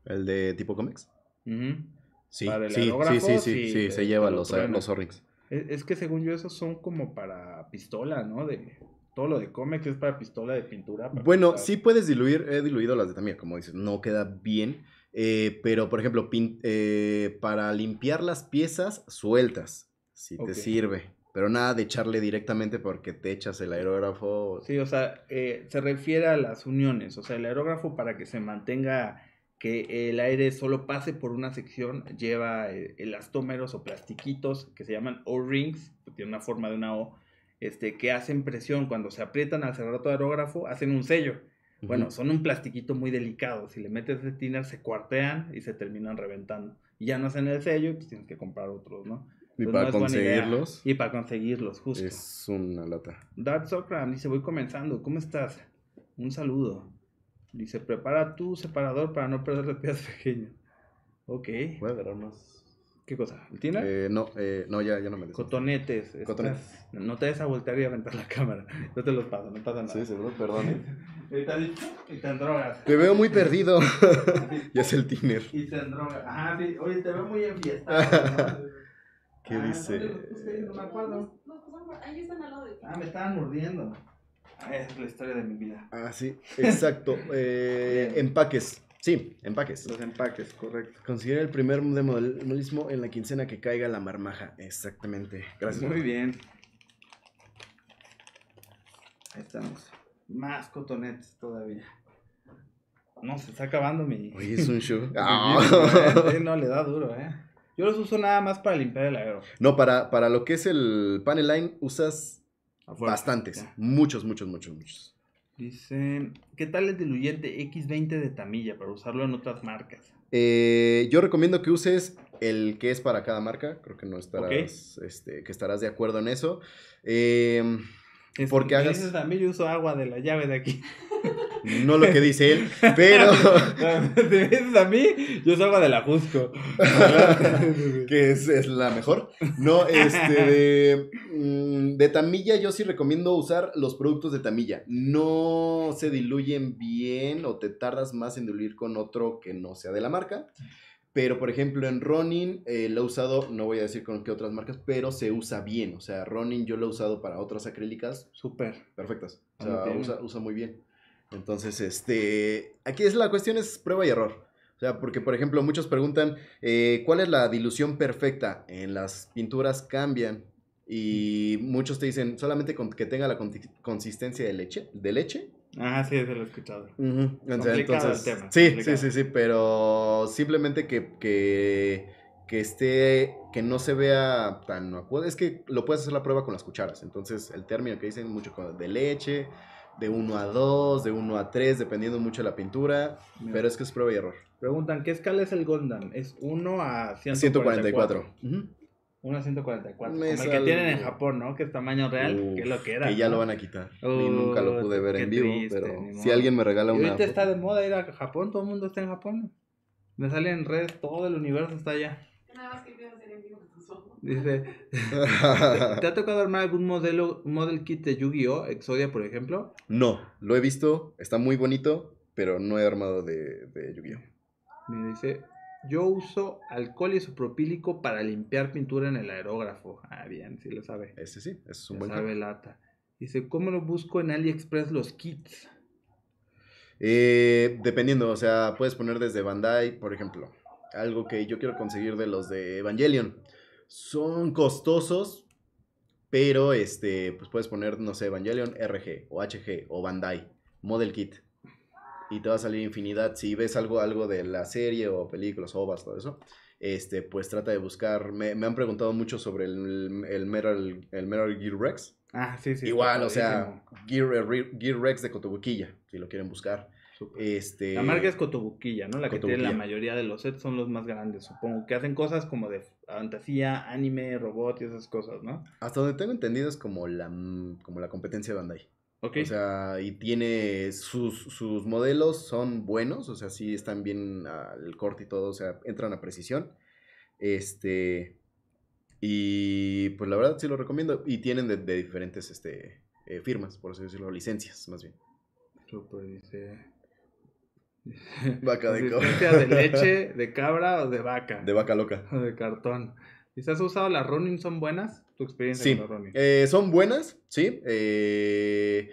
Speaker 2: ¿El de tipo cómics? sí,
Speaker 3: sí, sí, sí, sí, se lleva los, los Es,
Speaker 1: es, que según yo esos son como para pistola, ¿no? De, todo lo de cómics es para pistola de pintura. Bueno,
Speaker 3: sí
Speaker 2: puedes diluir, he diluido las de también como dices, no queda bien. Eh, pero, por ejemplo, eh, para limpiar las piezas sueltas, si te sirve. Pero nada de echarle directamente porque te echas el aerógrafo.
Speaker 1: Sí, o sea, eh, se refiere a las uniones. O sea, el aerógrafo para que se mantenga que el aire solo pase por una sección lleva elastómeros o plastiquitos que se llaman O-rings, que tiene una forma de una O, este, que hacen presión, cuando se aprietan al cerrar de aerógrafo, hacen un sello. Bueno, son un plastiquito muy delicado. Si le metes de tiner, se cuartean y se terminan reventando. Y ya no hacen el sello, pues, tienes que comprar otros, ¿no? y pues, para conseguirlos. Y para conseguirlos, justo. Es una lata. Dark Socram dice: Voy comenzando, ¿cómo estás? Un saludo. Dice: Prepara tu separador para no perder las piezas pequeñas. Ok. Voy a más ¿Qué cosa?
Speaker 2: ¿El Tinder? Eh, no, eh, no, ya, ya no me des. Cotonetes. Cotonetes.
Speaker 1: No te des a voltear y aventar la cámara. No te los paso, no pasa nada. Sí, seguro, perdón. ¿eh? dicho Te veo muy perdido.
Speaker 2: Y es el Tinder.
Speaker 1: Y te drogas. Ajá, sí. Oye, te veo muy
Speaker 2: enfiestado. ¿Qué ah, dice? Pues,
Speaker 1: pues, no, me acuerdo. Pues, ahí están al lado de Ah, me estaban mordiendo. Ah, es la historia de mi vida.
Speaker 2: Ah, sí, exacto. Eh, empaques. Sí, empaques. Los empaques, correcto. Considera el primer demolismo en la quincena que caiga la marmaja. Exactamente. Gracias. Muy bien. Ahí estamos.
Speaker 1: Más cotonetes todavía. No, se está acabando mi. Oye, es un show. Ah. Eh. no, le da duro, ¿eh? Yo los uso nada más para limpiar el aero.
Speaker 2: No, para, para lo que es el panel line usas bastantes. Muchos, muchos, muchos, muchos.
Speaker 1: Dice, ¿qué tal el diluyente X20 de Tamilla para usarlo en otras marcas?
Speaker 2: Eh, yo recomiendo que uses el que es para cada marca. Creo que no estarás, este, que estarás de acuerdo en eso. Eh, porque Dices a mí yo uso agua de la llave de aquí. No lo que dice él, pero... Te dices a mí, yo uso agua de la Jusco. que es, la mejor. No, este, mm, de Tamilla yo sí recomiendo usar los productos de Tamilla. No se diluyen bien o te tardas más en diluir con otro que no sea de la marca. Pero, por ejemplo, en Ronin eh, lo he usado, no voy a decir con qué otras marcas, pero se usa bien. O sea, Ronin yo lo he usado para otras acrílicas. Súper. Perfectas. O ah, sea, usa, usa, muy bien. Entonces, este. Aquí es la cuestión: es prueba y error. O sea, porque, por ejemplo, muchos preguntan: eh, ¿cuál es la dilución perfecta? En las pinturas cambian. Y muchos te dicen: solamente que tenga la consistencia de leche, de leche Ah, sí, se lo he escuchado. entonces, el tema. Sí, sí, sí, sí, pero simplemente que, que, esté, que no se vea tan Es que lo puedes hacer la prueba con las cucharas. Entonces, el término que dicen mucho de leche, de 1 a 2, de 1 a 3, dependiendo mucho de la pintura, pero es que es prueba y error. Preguntan, ¿qué escala es el Golden? Es 1
Speaker 1: a 144. 144. Una 144. como el que tienen en Japón, ¿no? Que es tamaño real, que es lo que era. Que ya lo van a
Speaker 3: quitar. y nunca lo pude ver en vivo, pero
Speaker 2: si alguien me
Speaker 1: regala y una. Ahorita pues, está de moda ir a Japón, todo el mundo está en Japón. Me sale en redes, todo el universo está allá.
Speaker 3: Nada más que hacer en vivo.
Speaker 1: Dice, ¿te ha tocado armar algún modelo, model kit de Yu-Gi-Oh! Exodia, por ejemplo?
Speaker 2: No, lo he visto, está muy bonito, pero no he armado de, de Yu-Gi-Oh!
Speaker 1: Me dice, yo uso alcohol isopropílico para limpiar pintura en el aerógrafo. Ah, bien, sí lo sabe. Ese sí, ese
Speaker 2: es un lo buen sabe lata.
Speaker 1: Dice, ¿cómo lo busco en AliExpress los kits?
Speaker 2: Eh, dependiendo, o sea, puedes poner desde Bandai, por ejemplo. Algo que yo quiero conseguir de los de Evangelion. Son costosos, pero este, pues puedes poner, no sé, Evangelion RG o HG o Bandai Model Kit y te va a salir infinidad. Si ves algo, algo de la serie o películas, ovas, todo eso, este, pues trata de buscar. Me, han preguntado mucho sobre el, el, Metal, el Metal Gear Rex.
Speaker 1: Ah, sí, sí. Igual, o sea,
Speaker 2: eh, Gear, Rex de Cotobuquilla, si lo quieren buscar. Este... La marca es Cotobuquilla, ¿no? La que tiene la
Speaker 1: mayoría de los sets son los más grandes, supongo. Que hacen cosas como de fantasía, anime, robot y esas cosas, ¿no?
Speaker 2: Hasta donde tengo entendido es como la, como la competencia de Bandai. Okay. O sea, y tiene sus, sus, modelos son buenos, o sea, sí están bien al corte y todo, o sea, entran a precisión. Este, y pues la verdad sí lo recomiendo. Y tienen de, diferentes este, eh, firmas, por así decirlo, licencias más bien.
Speaker 3: Super, pues, dice.
Speaker 1: Vaca de de leche, de cabra o de vaca. De vaca loca. de cartón. Si has usado las Ronin? ¿Son buenas? ¿Tu experiencia con las Ronin?
Speaker 2: Eh, son buenas, sí. Eh,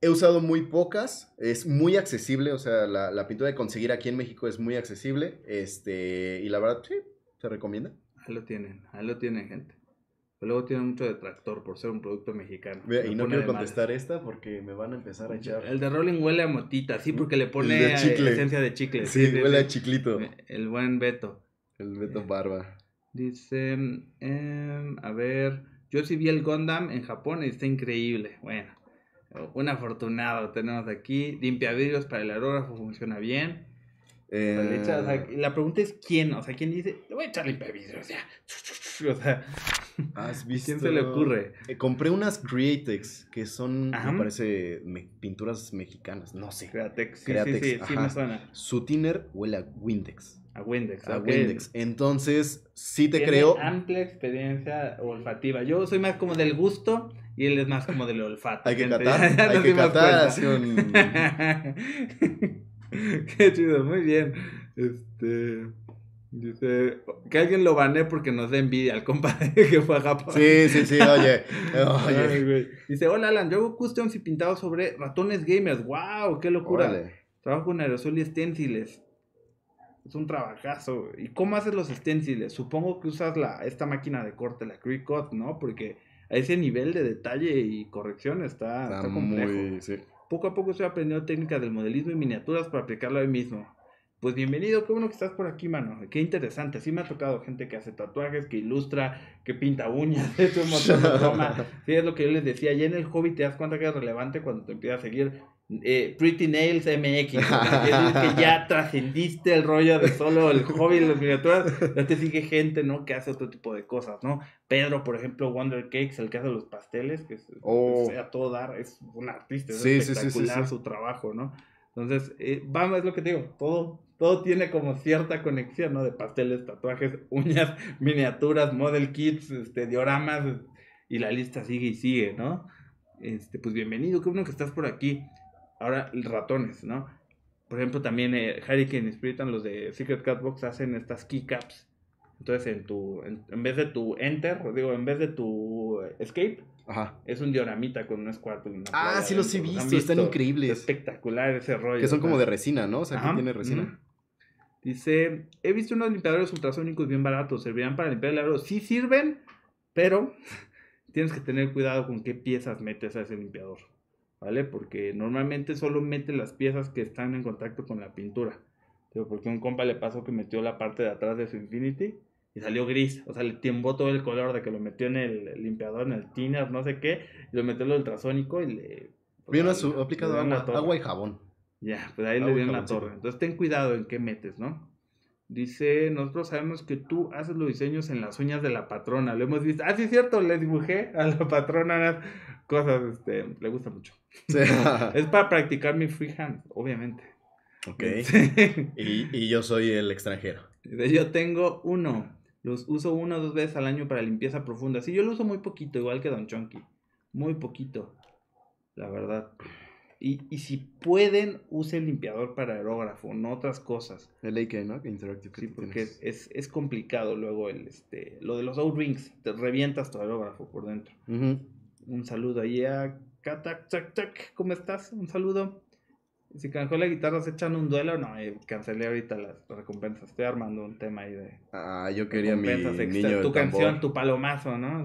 Speaker 2: he usado muy pocas. Es muy accesible. O sea, la, pintura de conseguir aquí en México es muy accesible. Este, y la verdad, sí, se recomienda. Ahí lo tienen, ahí lo tienen, gente. Pero luego tiene mucho detractor por ser un producto mexicano. y no quiero contestar esta porque me van a empezar a echar. El
Speaker 1: de Rolling huele a motita, sí, porque le pone de esencia de chicle. Sí, huele a chiclito. El buen Beto.
Speaker 2: El Beto eh. Barba.
Speaker 1: Dice, em, a ver, yo sí vi el Gundam en Japón y está increíble. Bueno, un afortunado tenemos aquí. Limpia vidrios para el aerógrafo funciona bien. Eh. la pregunta es quién, o sea, quién dice, le voy a echar limpia vidrios, ya.
Speaker 3: O
Speaker 2: sea, ¿Quién se le ocurre? Eh, compré unas Createx, que son, me parece, pinturas mexicanas, no sé.
Speaker 1: Createx, sí, sí, sí, sí, me suena.
Speaker 2: Su tiner huele a Windex. A Windex. A Windex. Entonces, sí te Tiene creo.
Speaker 1: Amplia experiencia olfativa. Yo soy más como del gusto y él es más como del olfato. Hay que catar. hay que catar Qué chido, muy bien. Este. Dice que alguien lo bané porque nos dé envidia al compadre que fue a Japón. Sí, sí, sí, oye. oye. Dice: Hola Alan, yo hago customs y pintado sobre ratones gamers. ¡Wow! ¡Qué locura! Trabajo con aerosol y esténciles. Es un trabajazo. ¿Y cómo haces los esténciles? Supongo que usas la, esta máquina de corte, la Cricut, Cut, ¿no? Porque a ese nivel de detalle y corrección está, está, Muy, sí. Poco a poco se ha aprendido técnicas del modelismo y miniaturas para aplicarlo a mismo. Pues bienvenido, qué bueno que estás por aquí, mano. Qué interesante. Sí me ha tocado gente que hace tatuajes, que ilustra, que pinta uñas, es un montón de Sí, es lo que yo les decía. Ya en el hobby te das cuenta que es relevante cuando te empiezas a seguir eh, Pretty Nails MX. que ya trascendiste el rollo de solo el hobby de las miniaturas. Ya te sigue gente, ¿no? Que hace otro tipo de cosas, ¿no? Pedro, por ejemplo, Wonder Cakes, el que hace los pasteles, que es, oh. todo dar, es un artista, es espectacular su trabajo, ¿no? Entonces, eh, vamos, es lo que te digo, todo, todo tiene como cierta conexión, ¿no? De pasteles, tatuajes, uñas, miniaturas, model kits, este, dioramas, y la lista sigue y sigue, ¿no? Este, pues bienvenido, qué bueno que estás por aquí. Ahora, ratones, ¿no? Por ejemplo, también Harry eh, Kane Spirit los de Secret Box, hacen estas keycaps. Entonces, en tu en, vez de tu enter, digo, en vez de tu escape, es un dioramita con un escuadro. Ah, sí, los he visto, están increíbles. Espectacular ese rollo. Que son como de resina, ¿no? O sea, que tiene resina. Dice, he visto unos limpiadores ultrasónicos bien baratos, ¿servirán para limpiar el Sí sirven, pero tienes que tener cuidado con qué piezas metes a ese limpiador. ¿vale? Porque normalmente solo mete las piezas que están en contacto con la pintura. Pero porque un compa le pasó que metió la parte de atrás de su Infinity y salió gris. O sea, le tiembó todo el color de que lo metió en el limpiador, en el thinner, no sé qué. Y lo metió en el ultrasónico y le. Pues, vino a su aplicado agua, y jabón. Ya, pues ahí le en la torre. Entonces ten cuidado en qué metes, ¿no? Dice, nosotros sabemos que tú haces los diseños en las uñas de la patrona. Lo hemos visto. Ah, sí, es cierto, le dibujé a la patrona cosas, este, le gusta mucho. es para practicar mi freehand, obviamente.
Speaker 2: Ok. Y, y, yo soy el extranjero. Yo
Speaker 1: tengo uno. Los uso una o dos veces al año para limpieza profunda. Sí, yo lo uso muy poquito, igual que Don Chonky. Muy poquito, la verdad. Y, si pueden, use el limpiador para aerógrafo, no otras cosas. El AK, ¿no? Interactive. Sí, porque es, complicado luego el, este, lo de los outrings. Te revientas tu aerógrafo por dentro.
Speaker 3: Un
Speaker 1: saludo ahí a Katak, ¿cómo estás? Un saludo. Si canjó la guitarra, ¿se echan un duelo? No, eh, cancelé ahorita las recompensas. Estoy armando un tema ahí
Speaker 2: de... Ah, yo quería mi niño Tu canción,
Speaker 1: tu palomazo, ¿no?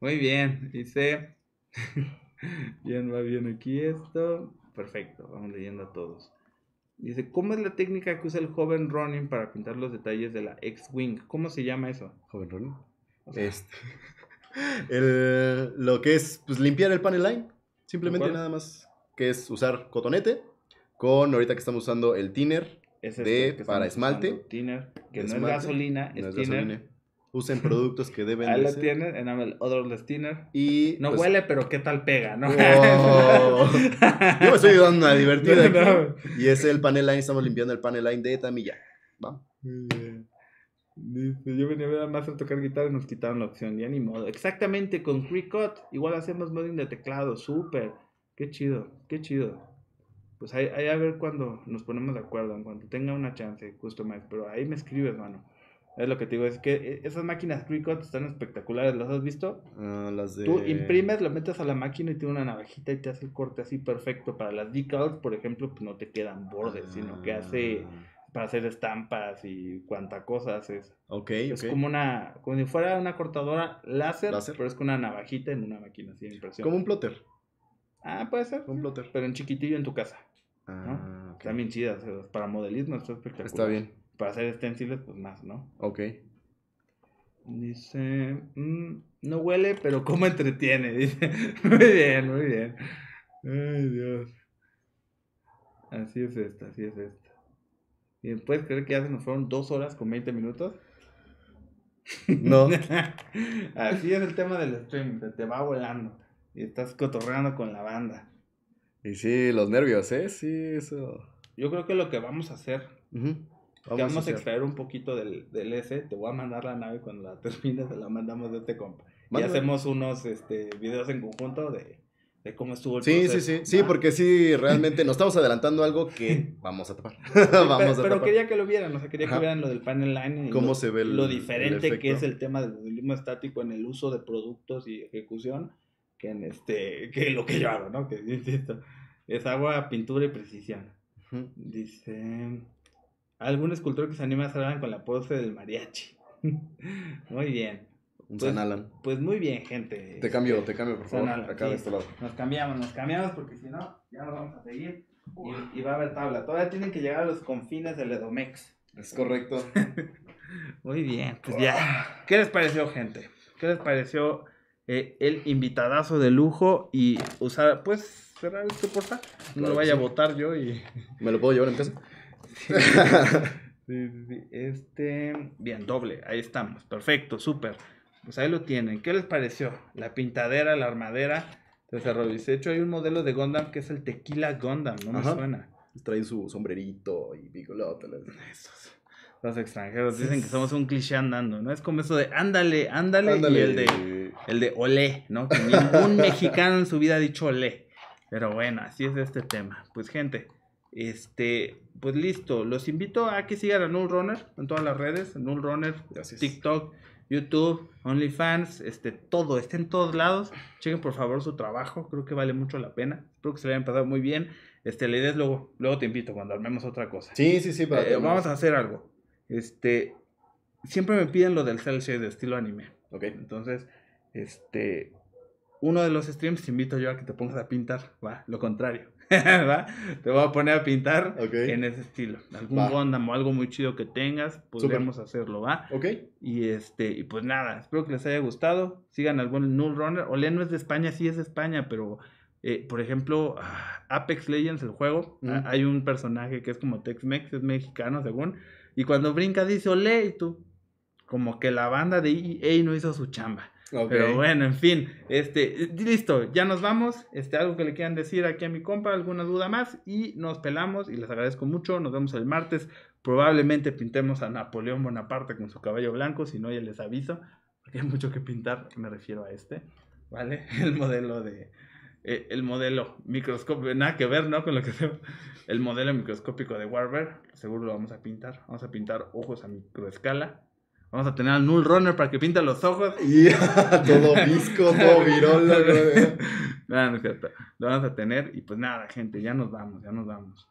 Speaker 1: Muy bien. Dice... bien, va bien aquí esto. Perfecto, vamos leyendo a todos. Dice, ¿cómo es la técnica que usa el joven Running para pintar los detalles de la X-Wing? ¿Cómo se llama eso?
Speaker 2: ¿Joven Running este. lo que es pues, limpiar el panel line. Simplemente nada más. Que es usar cotonete con ahorita que estamos usando el thinner este, para esmalte. Thinner, que no es gasolina, es, Gasolina usen productos que deben Ahí lo tienen, en el odorless Y no pues, huele, pero qué tal pega, ¿no? Oh. yo me estoy dando una divertida. Y Y es el panel line, estamos limpiando el panel line de Tamilla. Va.
Speaker 1: Dice, yo venía a más a tocar guitarra y nos quitaron la opción, ya ni modo. Exactamente, con FreeCut. igual hacemos modding de teclado, súper. Qué chido, qué chido. Pues ahí, a ver cuando nos ponemos de acuerdo, en cuanto tenga una chance, customize, Pero ahí me escribes, mano. Es lo que te digo, es que eh, esas máquinas Cricut están espectaculares, ¿las has visto?
Speaker 2: Ah, las de... Tú imprimes,
Speaker 1: lo metes a la máquina y tiene una navajita y te hace el corte así perfecto. Para las decals, por ejemplo, pues no te quedan bordes, sino que hace ah. para hacer estampas y cuánta cosa haces. Ok, Es como una, como si fuera una cortadora láser, pero es con una navajita en una máquina así de impresión. Como un plotter. Ah, puede ser. Un plotter. Pero en chiquitillo en tu casa. Ah, También chidas, para modelismo, está espectacular. Está bien. Para hacer extensibles, pues más, ¿no? Ok. Dice, mm, no huele, pero cómo entretiene. Dice, muy bien, muy bien. Ay, Dios. Así es esta, así es esta. Y ¿puedes creer que ya se nos fueron dos horas con 20 minutos? No. así es el tema del stream, te va volando. Y estás cotorreando con la banda.
Speaker 2: Y sí, los nervios, ¿eh? Sí,
Speaker 3: eso.
Speaker 1: Yo creo que lo que vamos a hacer Vamos, vamos a extraer un poquito del, del S, te voy a mandar la nave cuando la termines, la mandamos de este compa. Y hacemos unos este,
Speaker 2: videos en conjunto de, cómo estuvo el sí, Sí, sí, sí, ah. porque sí, realmente nos estamos adelantando algo que vamos a tapar. vamos pero, a quería
Speaker 1: que lo vieran, o sea, quería que vieran lo del panel line. Y ¿Cómo lo, se ve Lo diferente que es el tema del modelismo estático en el uso de productos y ejecución que en este, lo que yo ¿no? Que es agua, pintura y precisión. Dice... Algún escultor que se anima a salir con la pose del mariachi. muy bien. Un pues, Pues muy bien, gente. Te cambio, te cambio, por favor. acá de este lado. Nos cambiamos, nos cambiamos porque si no, ya nos vamos a seguir. Y, va a haber tabla. Todavía tienen que llegar a los confines del Edomex. Es correcto. muy bien, pues ya. Ah. ¿Qué les pareció, gente? ¿Qué les pareció eh, el invitadazo de lujo y usar, pues, cerrar este portal? No lo vaya a votar yo y.
Speaker 2: ¿Me lo puedo llevar en casa?
Speaker 1: este, bien, doble, ahí estamos, perfecto, súper. Pues ahí lo tienen. ¿Qué les pareció? La pintadera, la armadera, desarrollo. De hecho, hay un modelo de Gundam que es el Tequila Gundam, no me suena.
Speaker 2: Trae su sombrerito y bigolote. Los extranjeros dicen que somos
Speaker 1: un cliché andando, ¿no? Es como eso de ándale, ándale, y el
Speaker 2: de, el de olé, ¿no? Que
Speaker 1: ningún mexicano en su vida ha dicho olé. Pero bueno, así es este tema. Pues gente, este, pues listo, los invito a que sigan a Null Runner en todas las redes, Null Runner, TikTok, YouTube, OnlyFans, este, todo, está en todos lados. Chequen por favor su trabajo, creo que vale mucho la pena. Espero que se lo hayan pasado muy bien. Este, la idea es luego, luego te invito cuando armemos otra cosa. Sí, sí, sí, eh, Vamos a hacer algo. Este, siempre me piden lo del cel de estilo anime. Ok. Entonces, este, uno de los streams te invito yo a que te pongas a pintar, va, lo contrario. Te voy a poner a pintar en ese estilo. Algún o algo muy chido que tengas, podemos hacerlo, ¿va? Y este, y pues nada, espero que les haya gustado. Sigan algún Null Runner. Olé no es de España, sí es de España, pero eh, por ejemplo, ah, Apex Legends, el juego, ah, hay un personaje que es como Tex-Mex, es mexicano según, y cuando brinca dice Olé, y tú, como que la banda de EA no hizo su chamba. Pero bueno, en fin, este, listo, ya nos vamos. Este, algo que le quieran decir aquí a mi compa, alguna duda más y nos pelamos y les agradezco mucho. Nos vemos el martes. Probablemente pintemos a Napoleón Bonaparte con su caballo blanco, si no ya les aviso, porque hay mucho que pintar, me refiero a este, ¿vale? El modelo de eh, el modelo microscópico, nada que ver, ¿no? Con lo que sea el modelo microscópico de Warber, seguro lo vamos a pintar. Vamos a pintar ojos a microescala Vamos a tener al Null Runner para que pinta los ojos. Y todo visco, todo virólogo. no, no es cierto. Lo vamos a tener. Y pues nada, gente, ya nos vamos, ya nos vamos.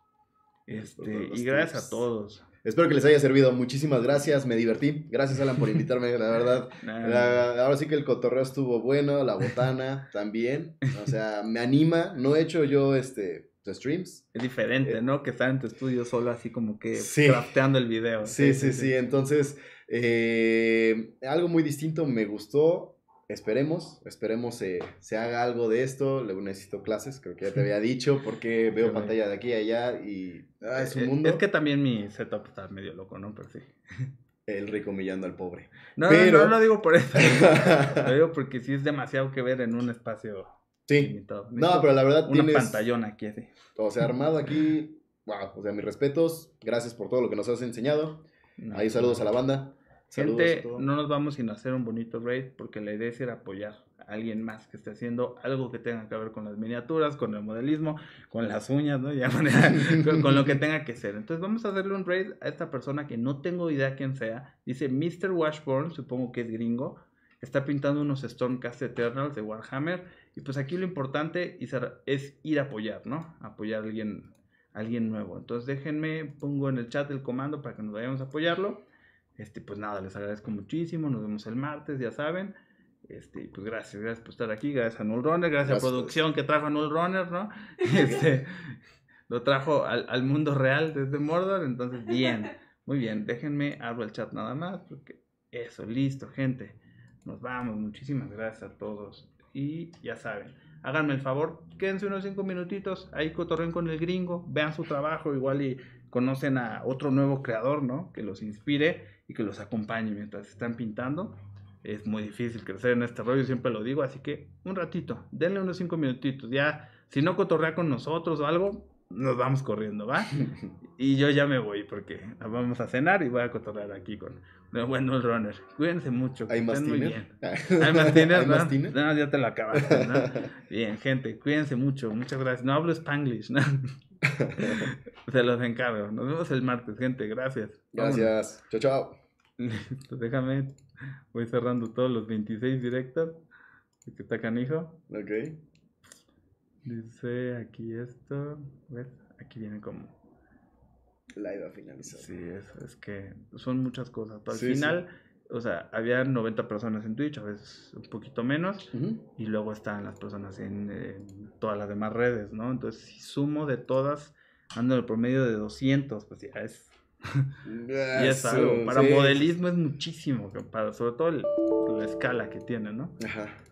Speaker 2: Este, y gracias a todos. Espero que les haya servido. Muchísimas gracias. Me divertí. Gracias, Alan, por invitarme, la verdad. ahora sí que el cotorreo estuvo bueno, la botana también. O sea, me anima. No he hecho yo este pues, streams. Es diferente, eh, ¿no? Que estar en tu estudio solo así como que crafteando el video. sí. sí. sí. Entonces eh, algo muy distinto me gustó. Esperemos, esperemos se, se haga algo de esto. le necesito clases, creo que ya te había dicho, porque veo pantalla de aquí a allá y ah, es un eh, mundo. Es
Speaker 1: que también mi setup está medio loco, ¿no? Pero sí. El rico al pobre. No, no, lo digo por eso. lo digo porque sí es demasiado que ver en un espacio Sí. No, pero la verdad Una pantallona
Speaker 2: aquí todo O sea, armado aquí. Wow, o sea, mis respetos. Gracias por todo lo que nos has enseñado. Ahí saludos a la banda. Gente,
Speaker 1: no nos vamos sin hacer un bonito raid porque la idea es ir a apoyar a alguien más que esté haciendo algo que tenga que ver con las miniaturas, con el modelismo, con las uñas, ¿no? con, lo que tenga que ser. Entonces vamos a hacerle un raid a esta persona que no tengo idea quién sea. Dice Mr. Washburn, supongo que es gringo. Está pintando unos Stormcast Eternals de Warhammer. Y pues aquí lo importante es ir a apoyar, ¿no? Apoyar a alguien, a alguien nuevo. Entonces déjenme, pongo en el chat el comando para que nos vayamos a apoyarlo. Este, pues nada, les agradezco muchísimo. Nos vemos el martes, ya saben. Este, pues gracias, gracias por estar aquí, gracias a Null Runner, gracias, a producción que trajo a Null Runner, ¿no? Este, lo trajo al, mundo real desde Mordor, entonces bien, muy bien, déjenme, abro el chat nada más, porque eso, listo, gente, nos vamos, muchísimas gracias a todos y ya saben, háganme el favor, quédense unos cinco minutitos, ahí cotorren con el gringo, vean su trabajo, igual y conocen a otro nuevo creador, ¿no? Que los inspire y que los acompañe mientras están pintando. Es muy difícil crecer en este rollo, siempre lo digo, así que un ratito, denle unos cinco minutitos, ya, si no cotorrea con nosotros o algo, nos vamos corriendo, ¿va? y yo ya me voy porque vamos a cenar y voy a cotorrear aquí con el bueno Runner. Cuídense mucho. ¿Hay más muy bien. ¿Hay más tiner, ¿no? ya te lo acabaste, Bien, gente, cuídense mucho. Muchas gracias. No hablo spanglish, ¿no? Se los encargo. Nos vemos el martes, gente. Gracias. Gracias.
Speaker 2: Chao, chao.
Speaker 1: déjame. Voy cerrando todos los 26 directos. Que está canijo. Ok. Dice aquí esto. Aquí viene como. La iba a finalizar. Sí, eso es que son muchas cosas. al final o sea, había 90 personas en Twitch, a veces un poquito menos, y luego estaban las personas en, todas las demás redes, ¿no? Entonces, si sumo de todas, ando en el promedio de 200, pues ya es...
Speaker 3: ya es algo. Para modelismo
Speaker 1: es muchísimo, para, sobre todo la escala que tiene, ¿no? Ajá.